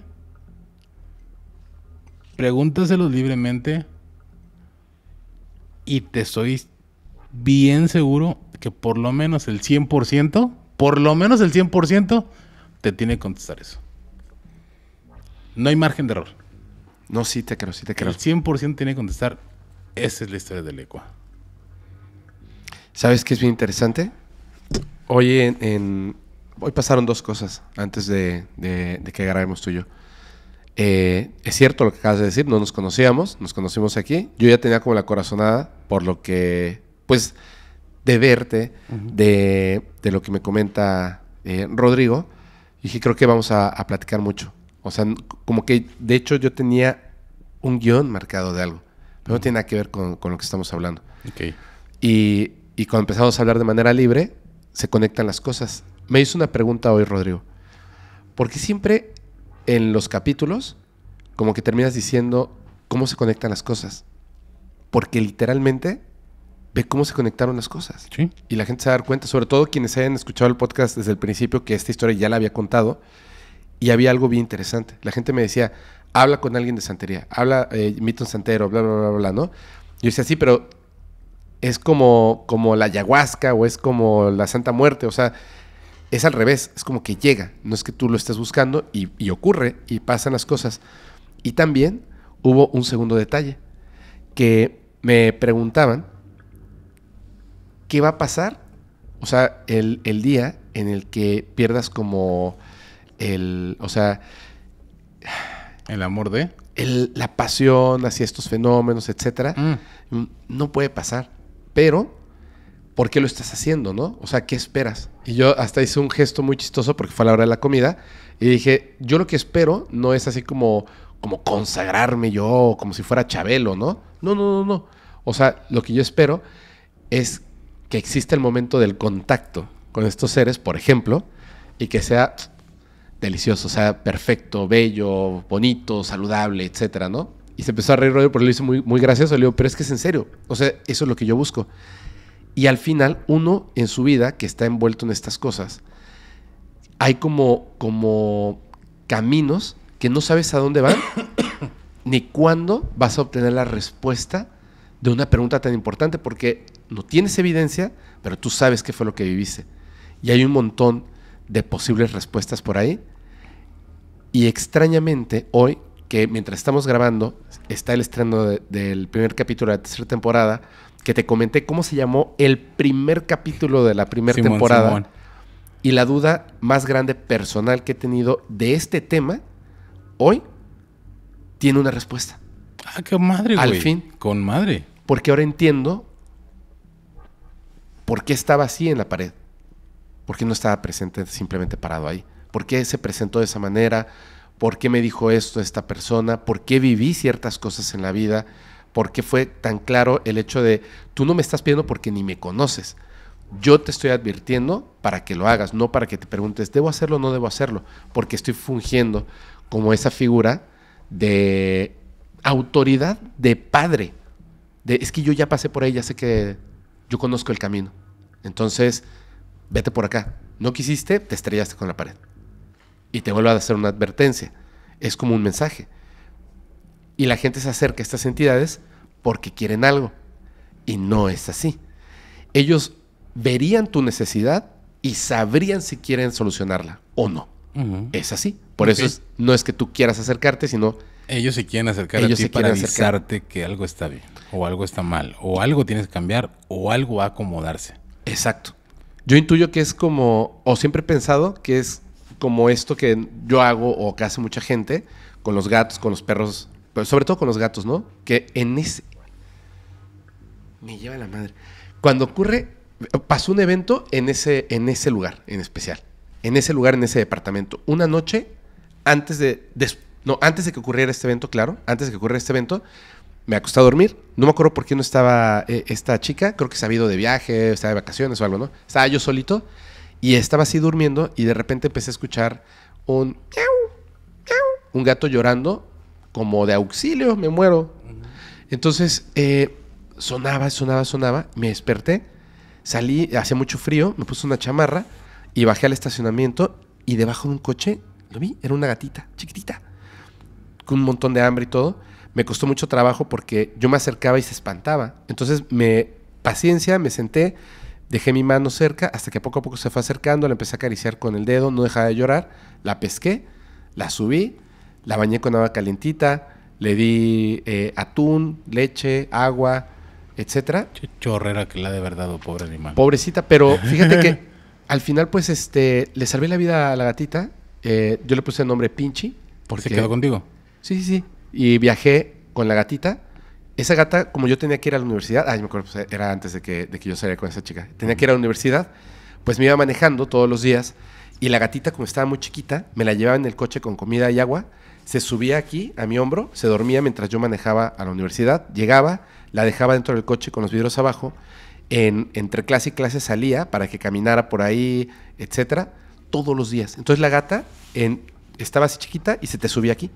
Pregúntaselo libremente y te estoy bien seguro que por lo menos el 100%, por lo menos el 100% te tiene que contestar eso. No hay margen de error. No, sí te creo, sí te creo. El 100% tiene que contestar, esa es la historia del ECUA. ¿Sabes qué es bien interesante? Hoy, en, hoy pasaron dos cosas antes de, que grabemos tú y yo. Eh, es cierto lo que acabas de decir, no nos conocíamos, nos conocimos aquí. Yo ya tenía como la corazonada por lo que, pues, de verte, de, lo que me comenta eh, Rodrigo. Y dije, creo que vamos a platicar mucho. O sea, como que de hecho yo tenía un guión marcado de algo, pero no tiene nada que ver con, lo que estamos hablando. Y, cuando empezamos a hablar de manera libre, se conectan las cosas. Me hizo una pregunta hoy, Rodrigo. ¿Por qué siempre en los capítulos, como que terminas diciendo cómo se conectan las cosas? Porque literalmente ve cómo se conectaron las cosas. ¿Sí? Y la gente se va a dar cuenta, sobre todo quienes hayan escuchado el podcast desde el principio, que esta historia ya la había contado y había algo bien interesante. La gente me decía, habla con alguien de santería, habla, eh, mito santero, bla, bla, bla, bla, ¿no? Yo decía, sí, pero es como, como la ayahuasca o es como la Santa Muerte, o sea, es al revés, es como que llega, no es que tú lo estés buscando y, ocurre y pasan las cosas. Y también hubo un segundo detalle, que me preguntaban, ¿qué va a pasar? O sea, el, el día en el que pierdas como el, o sea... El amor de... la pasión hacia estos fenómenos, etcétera, mm. Mm, no puede pasar. Pero, ¿por qué lo estás haciendo, no? O sea, ¿qué esperas? Y yo hasta hice un gesto muy chistoso porque fue a la hora de la comida y dije, yo lo que espero no es así como, como consagrarme yo, como si fuera Chabelo, ¿no? No, no, no, no. O sea, lo que yo espero es que exista el momento del contacto con estos seres, por ejemplo, y que sea delicioso, o sea, perfecto, bello, bonito, saludable, etcétera, ¿no? Y se empezó a reír pero porque lo hizo muy, muy gracioso. Le digo, pero es que es en serio. O sea, eso es lo que yo busco. Y al final, uno en su vida que está envuelto en estas cosas, hay como, como caminos que no sabes a dónde van ni cuándo vas a obtener la respuesta de una pregunta tan importante porque no tienes evidencia, pero tú sabes qué fue lo que viviste. Y hay un montón de posibles respuestas por ahí y extrañamente, hoy, que mientras estamos grabando, está el estreno del primer capítulo de la tercera temporada, que te comenté cómo se llamó el primer capítulo de la primera temporada. Y la duda más grande personal que he tenido de este tema, hoy, tiene una respuesta. Ah, qué madre, Al fin. Con madre. Porque ahora entiendo por qué estaba así en la pared. Porque no estaba presente simplemente parado ahí por qué se presentó de esa manera, por qué me dijo esto esta persona, por qué viví ciertas cosas en la vida, por qué fue tan claro el hecho de, tú no me estás pidiendo porque ni me conoces. Yo te estoy advirtiendo para que lo hagas, no para que te preguntes, ¿debo hacerlo o no debo hacerlo? Porque estoy fungiendo como esa figura de autoridad de padre. De, es que yo ya pasé por ahí, ya sé que yo conozco el camino. Entonces, vete por acá. No quisiste, te estrellaste con la pared y te vuelvo a hacer una advertencia. Es como un mensaje. Y la gente se acerca a estas entidades porque quieren algo. Y no es así. Ellos verían tu necesidad y sabrían si quieren solucionarla o no. Es así. Por eso no es que tú quieras acercarte, sino... Ellos se quieren acercar a ti para avisarte que algo está bien, o algo está mal, o algo tienes que cambiar, o algo va a acomodarse. Exacto. Yo intuyo que es como, o siempre he pensado que es como esto que yo hago o que hace mucha gente con los gatos, con los perros, pero sobre todo con los gatos, ¿no? Que en ese... Me lleva la madre. Cuando ocurre, pasó un evento en ese, en ese lugar en especial, en ese lugar, en ese departamento, una noche antes de... no, antes de que ocurriera este evento, claro, antes de que ocurriera este evento, me acosté a dormir. No me acuerdo por qué no estaba eh, esta chica. Creo que se ha ido de viaje, estaba de vacaciones o algo, ¿no? Estaba yo solito. Y estaba así durmiendo y de repente empecé a escuchar un un gato llorando como de auxilio, me muero. Entonces eh, sonaba, sonaba, sonaba, me desperté, salí, hacía mucho frío, me puse una chamarra y bajé al estacionamiento y debajo de un coche, lo vi, era una gatita chiquitita, con un montón de hambre y todo. Me costó mucho trabajo porque yo me acercaba y se espantaba. Entonces me paciencia, me senté, Dejé mi mano cerca hasta que poco a poco se fue acercando, la empecé a acariciar con el dedo, no dejaba de llorar, la pesqué, la subí, la bañé con agua calentita, le di eh, atún, leche, agua, etcétera. Chorrera que la de verdad, oh, pobre animal. Pobrecita, pero fíjate que al final pues este le salvé la vida a la gatita. Eh, yo le puse el nombre Pinchi. Porque... ¿Se quedó contigo? Sí, sí, sí. Y viajé con la gatita esa gata, como yo tenía que ir a la universidad, ay, me acuerdo, pues, era antes de que, yo saliera con esa chica, tenía que ir a la universidad, pues me iba manejando todos los días y la gatita, como estaba muy chiquita, me la llevaba en el coche con comida y agua, se subía aquí a mi hombro, se dormía mientras yo manejaba a la universidad, llegaba, la dejaba dentro del coche con los vidrios abajo, en, entre clase y clase salía para que caminara por ahí, etcétera, todos los días. Entonces la gata en, estaba así chiquita y se te subía aquí.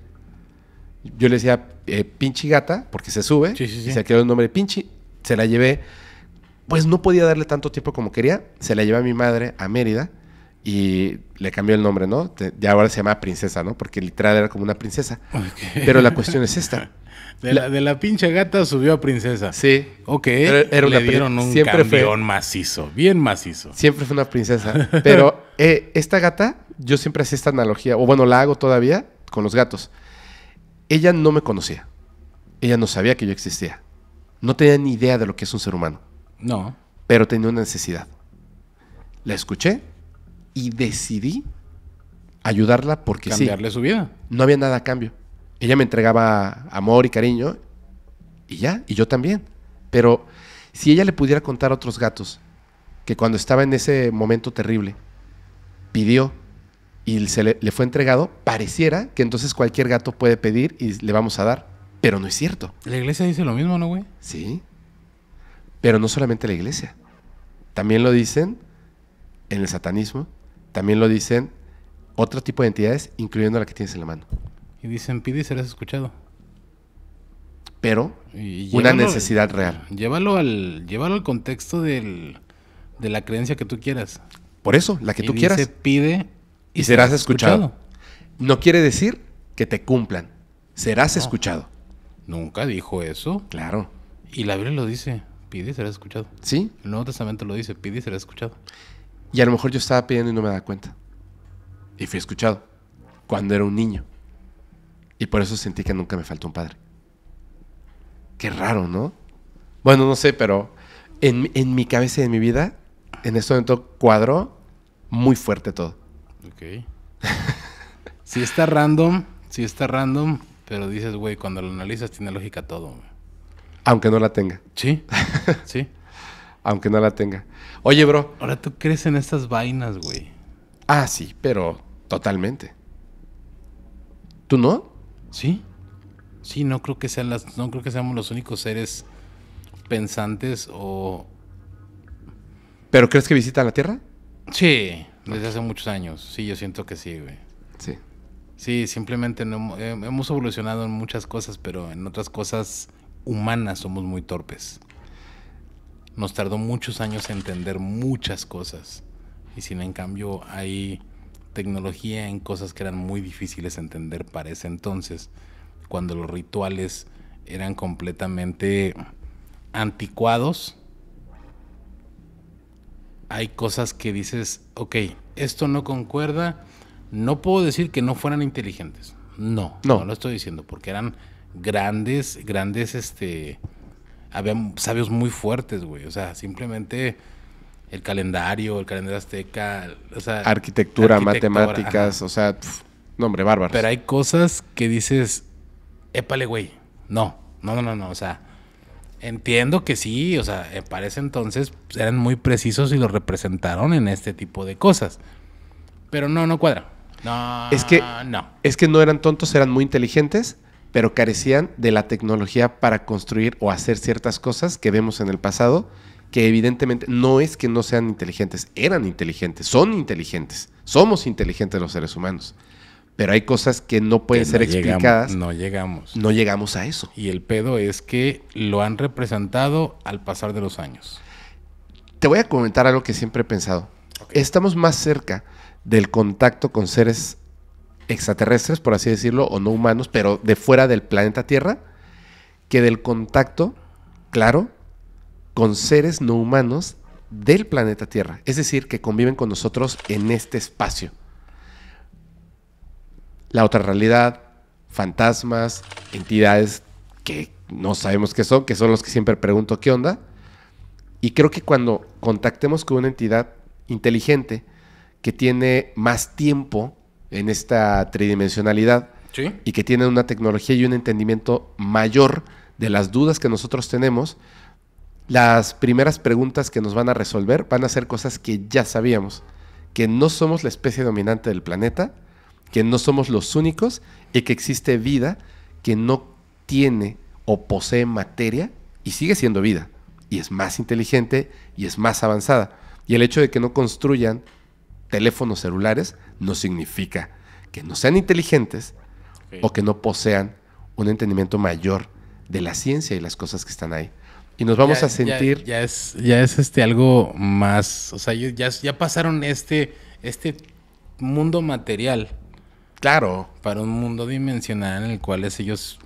Yo le decía eh, pinche gata, porque se sube, y se quedó el nombre de pinche, se la llevé. Pues no podía darle tanto tiempo como quería, se la llevé a mi madre a Mérida y le cambió el nombre, ¿no? Ya ahora se llama princesa, ¿no? Porque literal era como una princesa. Pero la cuestión es esta. De la, pinche gata subió a princesa. Sí. Ok. Era, Le un siempre macizo, bien macizo. Siempre fue una princesa. Pero eh, esta gata, yo siempre hacía esta analogía, o bueno, la hago todavía con los gatos. Ella no me conocía. Ella no sabía que yo existía. No tenía ni idea de lo que es un ser humano. No. Pero tenía una necesidad. La escuché y decidí ayudarla porque Cambiarle su vida. No había nada a cambio. Ella me entregaba amor y cariño y ya, y yo también. Pero si ella le pudiera contar a otros gatos que cuando estaba en ese momento terrible, pidió y se le, fue entregado, pareciera que entonces cualquier gato puede pedir y le vamos a dar, pero no es cierto. La iglesia dice lo mismo, ¿no, güey? Sí, pero no solamente la iglesia. También lo dicen en el satanismo, también lo dicen otro tipo de entidades, incluyendo la que tienes en la mano. Y dicen, pide y serás escuchado. Pero una necesidad real. Llévalo al, al contexto de la creencia que tú quieras. Por eso, la que tú quieras. pide y serás escuchado. No quiere decir que te cumplan. Serás escuchado. Nunca dijo eso. Claro. Y la Biblia lo dice, pide y serás escuchado. ¿Sí? El Nuevo Testamento lo dice, pide y serás escuchado. Y a lo mejor yo estaba pidiendo y no me daba cuenta. Y fui escuchado cuando era un niño. Y por eso sentí que nunca me faltó un padre. Qué raro, ¿no? Bueno, no sé, pero en, en mi cabeza y en mi vida, en este momento cuadró muy fuerte todo. Ok. sí está random, si está random, pero dices, güey, cuando lo analizas tiene lógica todo. Aunque no la tenga. Sí, sí. Aunque no la tenga. Oye, bro. Ahora tú crees en estas vainas, güey. Ah, sí, pero totalmente. ¿Tú no? Sí. Sí, no creo que sean las, no creo que seamos los únicos seres pensantes o. ¿Pero crees que visitan la Tierra? Sí. Desde hace muchos años, sí, yo siento que sí, güey. Sí. Sí, simplemente eh, hemos evolucionado en muchas cosas, pero en otras cosas humanas somos muy torpes. Nos tardó muchos años entender muchas cosas. Y sin en cambio hay tecnología en cosas que eran muy difíciles de entender para ese entonces, cuando los rituales eran completamente anticuados hay cosas que dices, ok, esto no concuerda. No puedo decir que no fueran inteligentes. No, no, lo estoy diciendo, porque eran grandes, grandes, este, había sabios muy fuertes, güey. O sea, simplemente el calendario, el calendario azteca, o sea, arquitectura, matemáticas, o sea, no, hombre, Pero hay cosas que dices, épale, güey, no, no, no, no, o sea, Entiendo que sí, o sea, eh, para entonces pues, eran muy precisos y lo representaron en este tipo de cosas. Pero no, no cuadra. No, es que, no. Es que no eran tontos, eran muy inteligentes, pero carecían de la tecnología para construir o hacer ciertas cosas que vemos en el pasado, que evidentemente no es que no sean inteligentes, eran inteligentes, son inteligentes, somos inteligentes los seres humanos. Pero hay cosas que no pueden ser explicadas. no llegamos. No llegamos a eso. Y el pedo es que lo han representado al pasar de los años. Te voy a comentar algo que siempre he pensado. Estamos más cerca del contacto con seres extraterrestres, por así decirlo, o no humanos, pero de fuera del planeta Tierra, que del contacto, claro, con seres no humanos del planeta Tierra. Es decir, que conviven con nosotros en este espacio la otra realidad, fantasmas, entidades que no sabemos qué son, que son los que siempre pregunto qué onda. Y creo que cuando contactemos con una entidad inteligente que tiene más tiempo en esta tridimensionalidad y que tiene una tecnología y un entendimiento mayor de las dudas que nosotros tenemos, las primeras preguntas que nos van a resolver van a ser cosas que ya sabíamos, que no somos la especie dominante del planeta, que no somos los únicos y que existe vida que no tiene o posee materia y sigue siendo vida. Y es más inteligente y es más avanzada. Y el hecho de que no construyan teléfonos celulares no significa que no sean inteligentes o que no posean un entendimiento mayor de la ciencia y las cosas que están ahí. Y nos vamos a sentir... Ya, es, ya es este algo más... O sea, ya, ya pasaron este, este mundo material Claro. Para un mundo dimensional en el cual ellos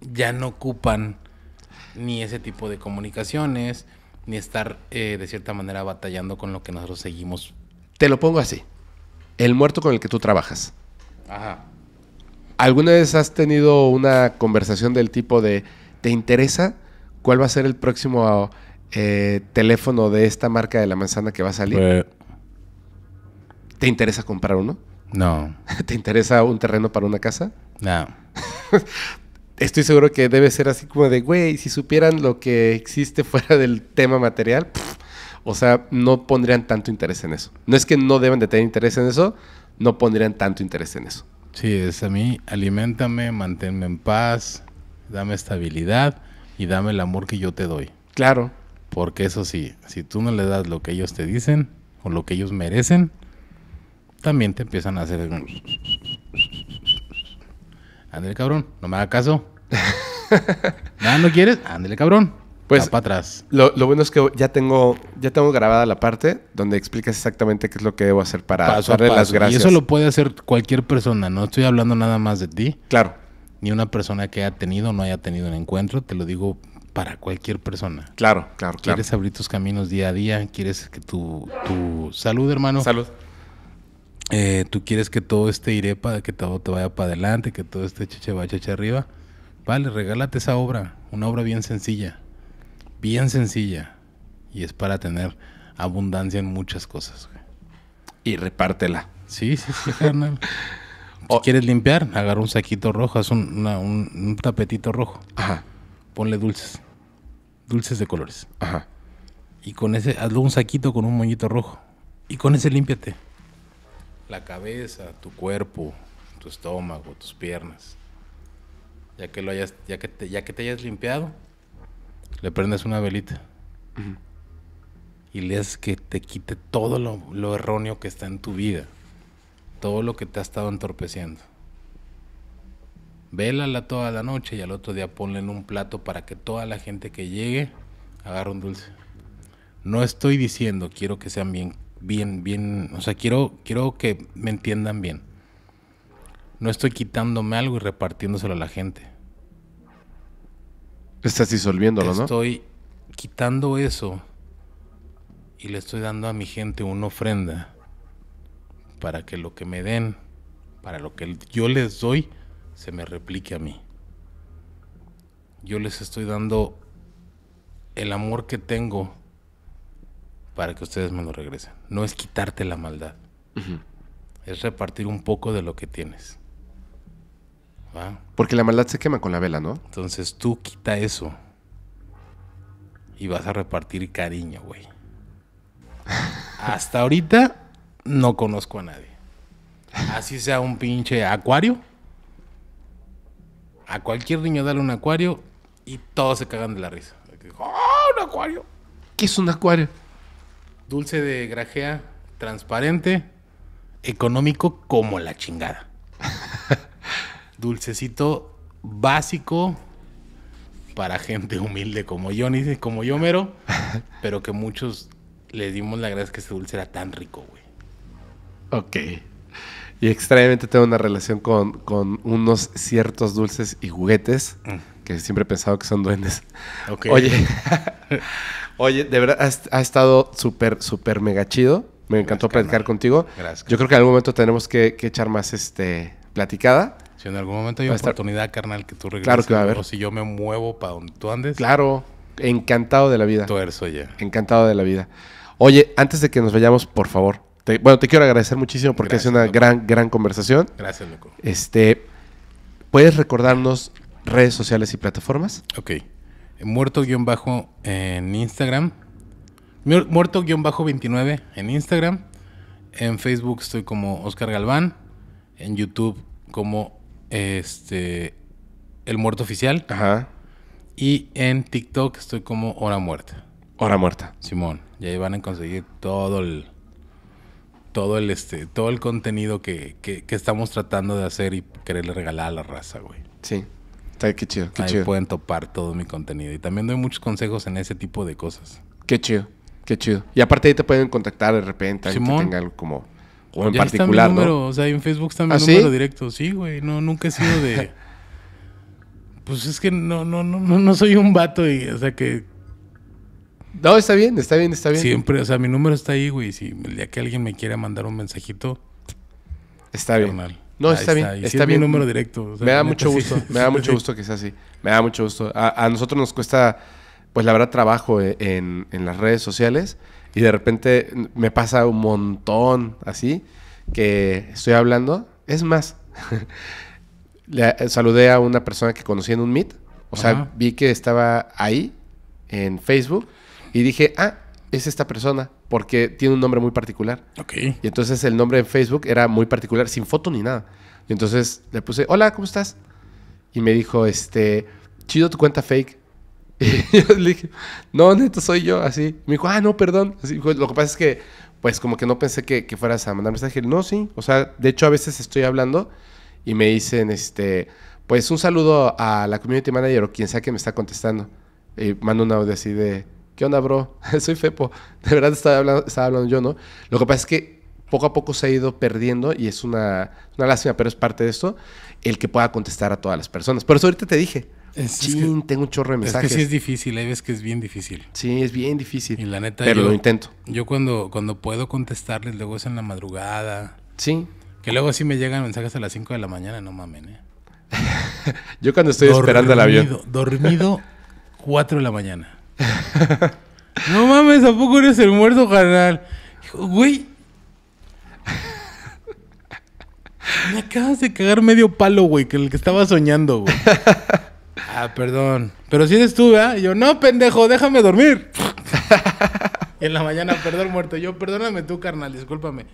ya no ocupan ni ese tipo de comunicaciones, ni estar eh, de cierta manera batallando con lo que nosotros seguimos. Te lo pongo así. El muerto con el que tú trabajas. Ajá. ¿Alguna vez has tenido una conversación del tipo de, ¿te interesa cuál va a ser el próximo eh, teléfono de esta marca de la manzana que va a salir? Eh. ¿Te interesa comprar uno? No. ¿Te interesa un terreno para una casa? No. Estoy seguro que debe ser así como de, güey, si supieran lo que existe fuera del tema material, o sea, no pondrían tanto interés en eso. No es que no deben de tener interés en eso, no pondrían tanto interés en eso. Sí, es a mí, alimentame, manténme en paz, dame estabilidad y dame el amor que yo te doy. Claro. Porque eso sí, si tú no le das lo que ellos te dicen o lo que ellos merecen, también te empiezan a hacer ándele cabrón, no me haga caso. Nada, no quieres, ándele, cabrón. Pues para atrás. Lo, bueno es que ya tengo, ya tengo grabada la parte donde explicas exactamente qué es lo que debo hacer para las gracias. Y eso lo puede hacer cualquier persona, no estoy hablando nada más de ti. Claro. Ni una persona que haya tenido o no haya tenido un encuentro, te lo digo para cualquier persona. Claro, claro, claro. Quieres abrir tus caminos día a día, quieres que tu salud, hermano. Salud. Eh, tú quieres que todo esté irepa, que todo te vaya para adelante, que todo este cheche va cheche arriba. Vale, regálate esa obra, una obra bien sencilla, bien sencilla. Y es para tener abundancia en muchas cosas. Y repártela. Sí, sí, sí, Si quieres limpiar, agarra un saquito rojo, haz un, un tapetito rojo. Ajá. Ponle dulces. Dulces de colores. Ajá. Y con ese, hazlo un saquito con un moñito rojo. Y con ese límpiate la cabeza, tu cuerpo, tu estómago, tus piernas. Ya que, lo hayas, ya que, te, ya que te hayas limpiado, le prendes una velita. Y le haces que te quite todo lo, erróneo que está en tu vida. Todo lo que te ha estado entorpeciendo. Vélala toda la noche y al otro día ponle en un plato para que toda la gente que llegue agarre un dulce. No estoy diciendo quiero que sean bien bien, bien, o sea, quiero, quiero que me entiendan bien. No estoy quitándome algo y repartiéndoselo a la gente. Estás disolviéndolo, ¿no? Estoy quitando eso y le estoy dando a mi gente una ofrenda para que lo que me den, para lo que yo les doy, se me replique a mí. Yo les estoy dando el amor que tengo para que ustedes me lo regresen. No es quitarte la maldad. Es repartir un poco de lo que tienes. Porque la maldad se quema con la vela, ¿no? Entonces tú quita eso. Y vas a repartir cariño, güey. Hasta ahorita no conozco a nadie. Así sea un pinche acuario. A cualquier niño dale un acuario y todos se cagan de la risa. ¡Ah, un acuario! ¿Qué es un acuario? dulce de grajea transparente, económico como la chingada. Dulcecito básico para gente humilde como yo, ni como yo mero, pero que muchos le dimos la gracia que ese dulce era tan rico, güey. Ok. Y extrañamente tengo una relación con, unos ciertos dulces y juguetes mm. que siempre he pensado que son duendes. Okay. Oye, Oye, de verdad, ha estado súper, súper mega chido. Me encantó platicar contigo. Gracias. Yo creo que en algún momento tenemos que, echar más este platicada. Si en algún momento hay una oportunidad, carnal, que tú regreses. Claro que va a haber. O si yo me muevo para donde tú andes. Claro. Encantado de la vida. Tuerzo ya. Encantado de la vida. Oye, antes de que nos vayamos, por favor. bueno, te quiero agradecer muchísimo porque es una gran, gran conversación. Gracias, loco. Este, ¿puedes recordarnos redes sociales y plataformas? Ok muerto-bajo en Instagram. Muerto-29 en Instagram. En Facebook estoy como Oscar Galván. En YouTube como este El Muerto Oficial. Ajá. Y en TikTok estoy como Hora Muerta. Hora Muerta. Simón. Y ahí van a conseguir todo el. Todo el este. Todo el contenido que, que estamos tratando de hacer y quererle regalar a la raza, güey. Sí qué chido, Ahí pueden topar todo mi contenido. Y también doy muchos consejos en ese tipo de cosas. Qué chido, qué chido. Y aparte ahí te pueden contactar de repente, Si, tenga algo como, o en particular, mi número, O sea, en Facebook está mi ¿Ah, número directo. Sí, güey, no, nunca he sido de... pues es que no, no, no, no soy un vato y, o sea, que... No, está bien, está bien, está bien. Siempre, o sea, mi número está ahí, güey. Si el día que alguien me quiera mandar un mensajito... Está bien. No, está, está, bien. Está, bien. número directo. me da mucho gusto, me da mucho gusto que sea así. Me da mucho gusto. A, nosotros nos cuesta, pues la verdad, trabajo eh, en, las redes sociales y de repente me pasa un montón así que estoy hablando. Es más, le, eh, saludé a una persona que conocí en un Meet. O sea, vi que estaba ahí en Facebook y dije, ah, es esta persona porque tiene un nombre muy particular. Ok. Y entonces el nombre en Facebook era muy particular, sin foto ni nada. Y entonces le puse, hola, ¿cómo estás? Y me dijo, este, chido tu cuenta fake. Y yo le dije, no, neto, soy yo, así. Me dijo, ah, no, perdón. Pues, lo que pasa es que, pues como que no pensé que, fueras a mandar mensaje. No, sí. O sea, de hecho a veces estoy hablando y me dicen, este, pues un saludo a la community manager o quien sea que me está contestando. Y mando un audio así de ¿Qué onda, bro? Soy Fepo. De verdad estaba hablando, yo, ¿no? Lo que pasa es que poco a poco se ha ido perdiendo y es una, lástima, pero es parte de esto, el que pueda contestar a todas las personas. Por eso ahorita te dije, sí, tengo un chorro de mensajes. Es que sí es difícil, hay veces que es bien difícil. Sí, es bien difícil. Y la neta, pero lo intento. Yo cuando, cuando puedo contestarles, luego es en la madrugada. Sí. Que luego sí me llegan mensajes a las 5 de la mañana, no mamen, ¿eh? yo cuando estoy esperando el avión. Dormido 4 de la mañana no mames, ¿a poco eres el muerto, carnal? Dijo, güey. Me acabas de cagar medio palo, güey, que el que estaba soñando, güey. Ah, perdón. Pero si eres tú, Y yo, no, pendejo, déjame dormir. en la mañana, perdón, muerto. Yo, perdóname tú, carnal, discúlpame.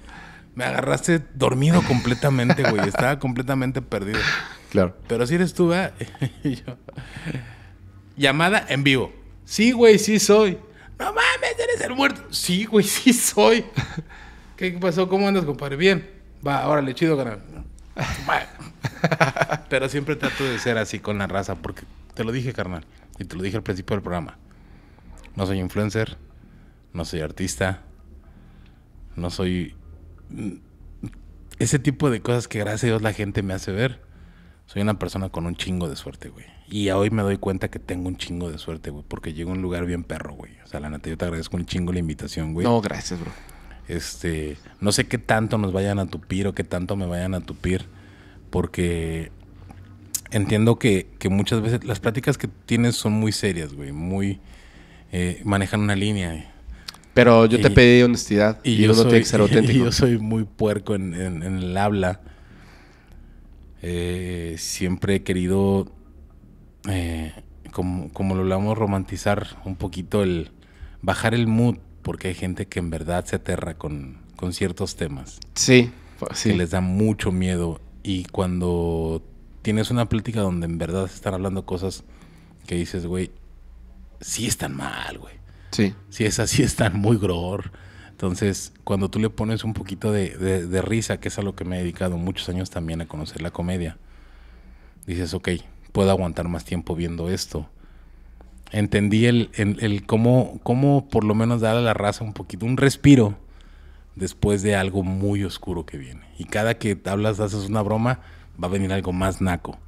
Me agarraste dormido completamente, güey. Estaba completamente perdido. Claro. Pero si eres tú, Llamada en vivo. Sí, güey, sí soy. No mames, eres el muerto. Sí, güey, sí soy. ¿Qué pasó? ¿Cómo andas, compadre? Bien. Va, órale, chido, carnal. Pero siempre trato de ser así con la raza, porque te lo dije, carnal. Y te lo dije al principio del programa. No soy influencer, no soy artista, no soy mm, ese tipo de cosas que gracias a Dios la gente me hace ver soy una persona con un chingo de suerte, güey. Y hoy me doy cuenta que tengo un chingo de suerte, güey, porque llego a un lugar bien perro, güey. O sea, la neta, yo te agradezco un chingo la invitación, güey. No, gracias, bro. Este, no sé qué tanto nos vayan a tupir o qué tanto me vayan a tupir, porque entiendo que, que muchas veces las pláticas que tienes son muy serias, güey, muy... Eh, manejan una línea. Pero yo te pedí honestidad y, yo, no soy, yo soy muy puerco en, en el habla eh, siempre he querido, eh, como, como, lo hablamos, romantizar un poquito el bajar el mood, porque hay gente que en verdad se aterra con, ciertos temas. Sí, sí. Que les da mucho miedo. Y cuando tienes una política donde en verdad están hablando cosas que dices, güey, sí están mal, güey. Sí. Sí, es así están muy gror entonces, cuando tú le pones un poquito de, risa, que es a lo que me he dedicado muchos años también a conocer la comedia, dices, ok, puedo aguantar más tiempo viendo esto entendí el, el, cómo, cómo por lo menos dar a la raza un poquito, un respiro después de algo muy oscuro que viene. Y cada que hablas, haces una broma, va a venir algo más naco.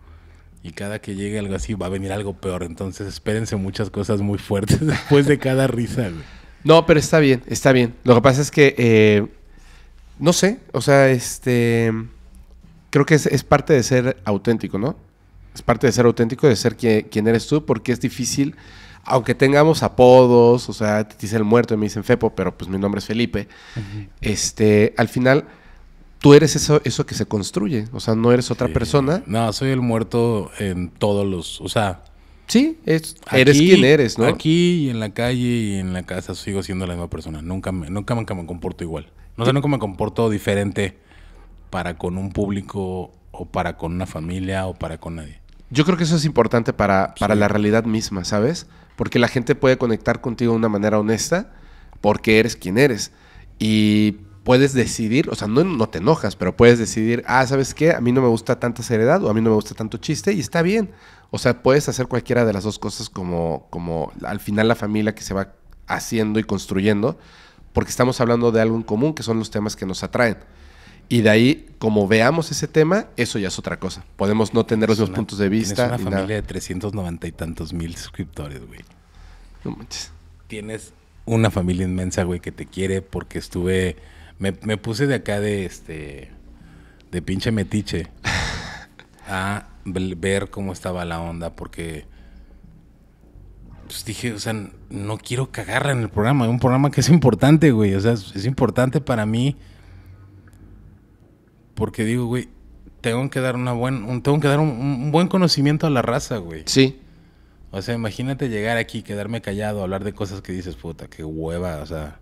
Y cada que llegue algo así, va a venir algo peor. Entonces espérense muchas cosas muy fuertes después de cada risa. Güey. No, pero está bien, está bien. Lo que pasa es que, eh, no sé, o sea, este, creo que es, parte de ser auténtico, ¿no? Es parte de ser auténtico, de ser quien, eres tú, porque es difícil, aunque tengamos apodos, o sea, te dicen el muerto y me dicen Fepo, pero pues mi nombre es Felipe. Este, al final tú eres eso, eso que se construye. O sea, no eres otra persona. No, soy el muerto en todos los. O sea, Sí, es, eres quien eres, ¿no? Aquí y en la calle y en la casa sigo siendo la misma persona. Nunca me, nunca me, comporto igual. No sé, nunca me comporto diferente para con un público o para con una familia o para con nadie. Yo creo que eso es importante para, para la realidad misma, ¿sabes? Porque la gente puede conectar contigo de una manera honesta porque eres quien eres. Y puedes decidir, o sea, no, te enojas, pero puedes decidir, ah, ¿sabes qué? A mí no me gusta tanta seriedad o a mí no me gusta tanto chiste y está bien. O sea, puedes hacer cualquiera de las dos cosas como, como al final la familia que se va haciendo y construyendo, porque estamos hablando de algo en común, que son los temas que nos atraen. Y de ahí, como veamos ese tema, eso ya es otra cosa. Podemos no tener los mismos puntos de vista. Tienes una familia de de 390 y tantos mil suscriptores, güey. No manches. Tienes una familia inmensa, güey, que te quiere porque estuve me, puse de acá de este. de pinche metiche. a ver cómo estaba la onda, porque. Pues dije, o sea, no quiero cagar en el programa. Es un programa que es importante, güey. O sea, es importante para mí. Porque digo, güey, tengo que dar una buen, tengo que dar un, un, buen conocimiento a la raza, güey. Sí. O sea, imagínate llegar aquí, quedarme callado, hablar de cosas que dices, puta, qué hueva, o sea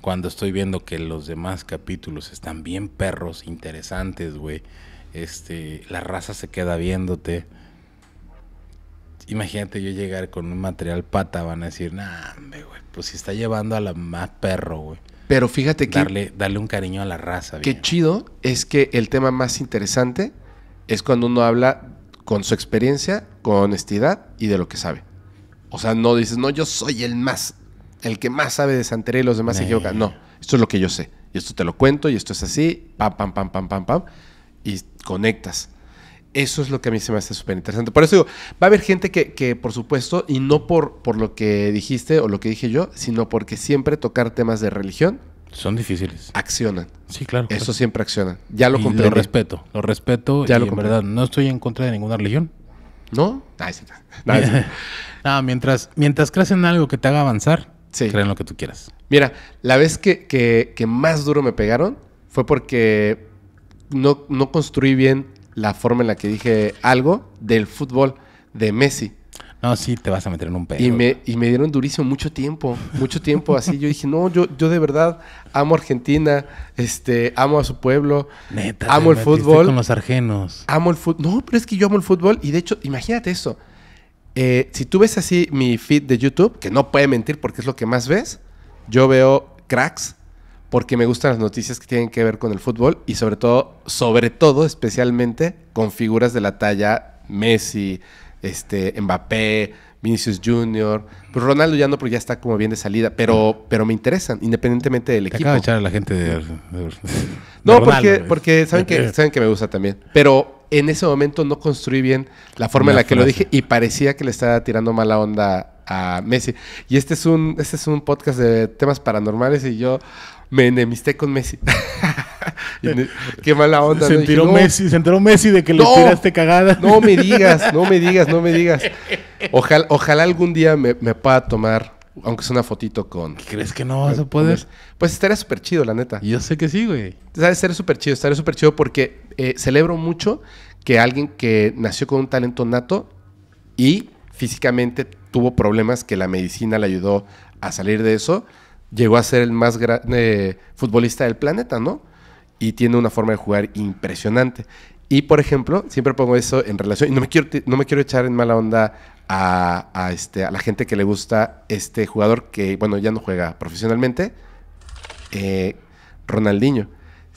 cuando estoy viendo que los demás capítulos están bien perros, interesantes, güey. Este, la raza se queda viéndote. Imagínate yo llegar con un material pata, van a decir, nah, güey, pues si está llevando a la más perro, güey. Pero fíjate que. Darle, un cariño a la raza. Qué chido es que el tema más interesante es cuando uno habla con su experiencia, con honestidad y de lo que sabe. O sea, no dices, no, yo soy el más el que más sabe de santería y los demás se equivocan. No, esto es lo que yo sé. Y esto te lo cuento y esto es así, pam, pam, pam, pam, pam, pam. Y conectas. Eso es lo que a mí se me hace súper interesante. Por eso digo, va a haber gente que, por supuesto, y no por, por lo que dijiste o lo que dije yo, sino porque siempre tocar temas de religión. Son difíciles. Accionan. Sí, claro. Eso siempre acciona. Ya lo y Lo respeto, lo respeto. Ya lo en verdad, no estoy en contra de ninguna religión. ¿No? Nada, no, mientras, mientras creas en algo que te haga avanzar, Sí. Creen lo que tú quieras. Mira, la vez que, más duro me pegaron fue porque no, no, construí bien la forma en la que dije algo del fútbol de Messi. No, sí, te vas a meter en un pedo. Y me, dieron durísimo mucho tiempo, mucho tiempo así. Yo dije, no, yo, yo de verdad amo a Argentina, este, amo a su pueblo, amo el fútbol. con los Amo el fútbol. No, pero es que yo amo el fútbol y de hecho, imagínate eso. Eh, si tú ves así mi feed de YouTube, que no puede mentir porque es lo que más ves, yo veo cracks porque me gustan las noticias que tienen que ver con el fútbol y sobre todo, sobre todo, especialmente con figuras de la talla Messi, este, Mbappé, Vinicius Jr. Pues Ronaldo ya no, porque ya está como bien de salida. Pero, pero me interesan, independientemente del Te equipo. de echar a la gente de. no, porque, porque saben, que, saben que me gusta también. Pero, en ese momento no construí bien la forma en la que lo dije y parecía que le estaba tirando mala onda a Messi. Y este es un, este es un podcast de temas paranormales y yo me enemisté con Messi. Qué mala onda. Se, enteró Messi, se enteró Messi de que le tiraste cagada. No me digas, no me digas, no me digas. Ojalá, algún día me, pueda tomar aunque sea una fotito con. ¿Crees que no vas a poder? Pues estaría súper chido, la neta. Yo sé que sí, güey. Estaría súper chido, estaría súper chido porque eh, celebro mucho que alguien que nació con un talento nato y físicamente tuvo problemas que la medicina le ayudó a salir de eso, llegó a ser el más grande eh, futbolista del planeta, ¿no? Y tiene una forma de jugar impresionante. Y por ejemplo, siempre pongo eso en relación, y no me quiero, no me quiero echar en mala onda a, este, a la gente que le gusta este jugador que, bueno, ya no juega profesionalmente, eh, Ronaldinho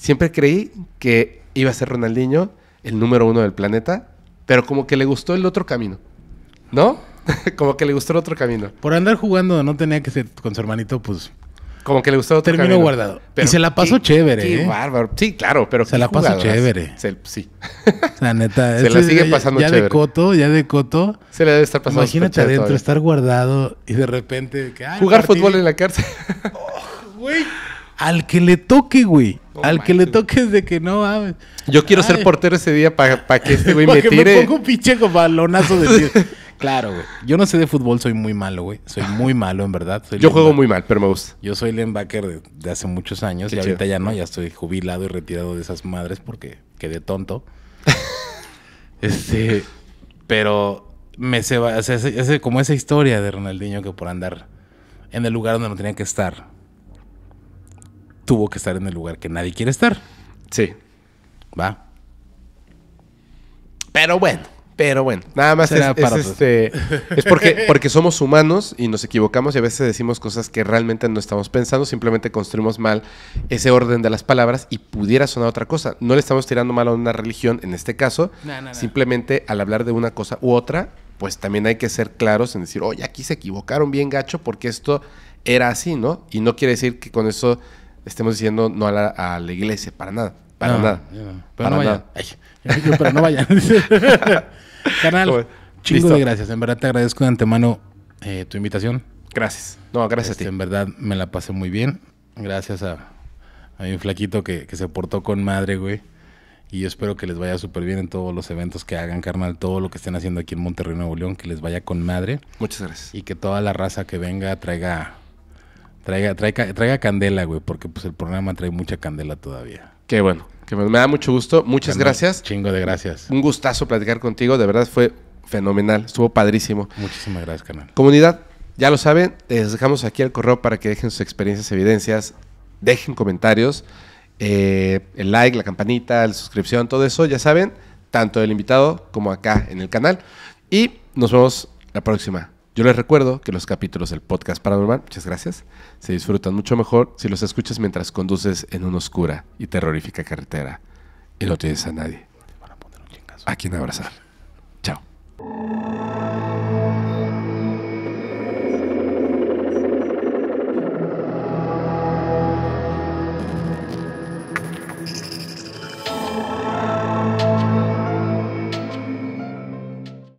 siempre creí que iba a ser Ronaldinho el número uno del planeta, pero como que le gustó el otro camino, ¿no? como que le gustó el otro camino. Por andar jugando, no tenía que ser con su hermanito, pues. Como que le gustó el otro Termino camino. guardado. y se la pasó chévere. Qué ¿eh? bárbaro. Sí, claro, pero. Se la pasó chévere. sí. La neta. se la sigue pasando chévere. Ya de coto, ya de coto. Se le debe estar pasando Imagínate adentro estar guardado y de repente. Jugar fútbol en la cárcel. oh, Al que le toque, güey. Oh, Al que le toques de que no ah, Yo quiero ser portero ese día para que este güey me tire. Me un pinche balonazo de claro, güey. Yo no sé de fútbol, soy muy malo, güey. Soy muy malo, en verdad. Yo juego muy mal, pero me gusta. Yo soy linebacker de, de hace muchos años y ahorita ya no, ya estoy jubilado y retirado de esas madres porque quedé tonto. este, pero me se va, o sea, como esa historia de Ronaldinho que por andar en el lugar donde no tenía que estar tuvo que estar en el lugar que nadie quiere estar. Sí. Va. Pero bueno, pero bueno. Nada más es, este, es porque, porque somos humanos y nos equivocamos y a veces decimos cosas que realmente no estamos pensando, simplemente construimos mal ese orden de las palabras y pudiera sonar otra cosa. No le estamos tirando mal a una religión en este caso, simplemente al hablar de una cosa u otra, pues también hay que ser claros en decir, oye, aquí se equivocaron bien gacho porque esto era así, ¿no? Y no quiere decir que con eso estemos diciendo no a la, iglesia, para nada, para ah, nada. Pero, no pero no vayan. Canal, gracias. En verdad te agradezco de antemano eh, tu invitación. Gracias. No, gracias a este, ti. En verdad me la pasé muy bien. Gracias a, a mi flaquito que, que se portó con madre, güey. Y yo espero que les vaya súper bien en todos los eventos que hagan, carnal, todo lo que estén haciendo aquí en Monterrey, Nuevo León, que les vaya con madre. Muchas gracias. Y que toda la raza que venga traiga Traiga, traiga, traiga candela, güey, porque pues el programa trae mucha candela todavía. Qué bueno. Que me, da mucho gusto. Muchas gracias. Chingo de gracias. Un gustazo platicar contigo. De verdad fue fenomenal. Estuvo padrísimo. Muchísimas gracias, canal. Comunidad, ya lo saben, les dejamos aquí el correo para que dejen sus experiencias, evidencias, dejen comentarios, eh, el like, la campanita, la suscripción, todo eso, ya saben, tanto del invitado como acá en el canal. Y nos vemos la próxima. Yo les recuerdo que los capítulos del podcast paranormal, muchas gracias, se disfrutan mucho mejor si los escuchas mientras conduces en una oscura y terrorífica carretera y no tienes a nadie a quien abrazar. Chao.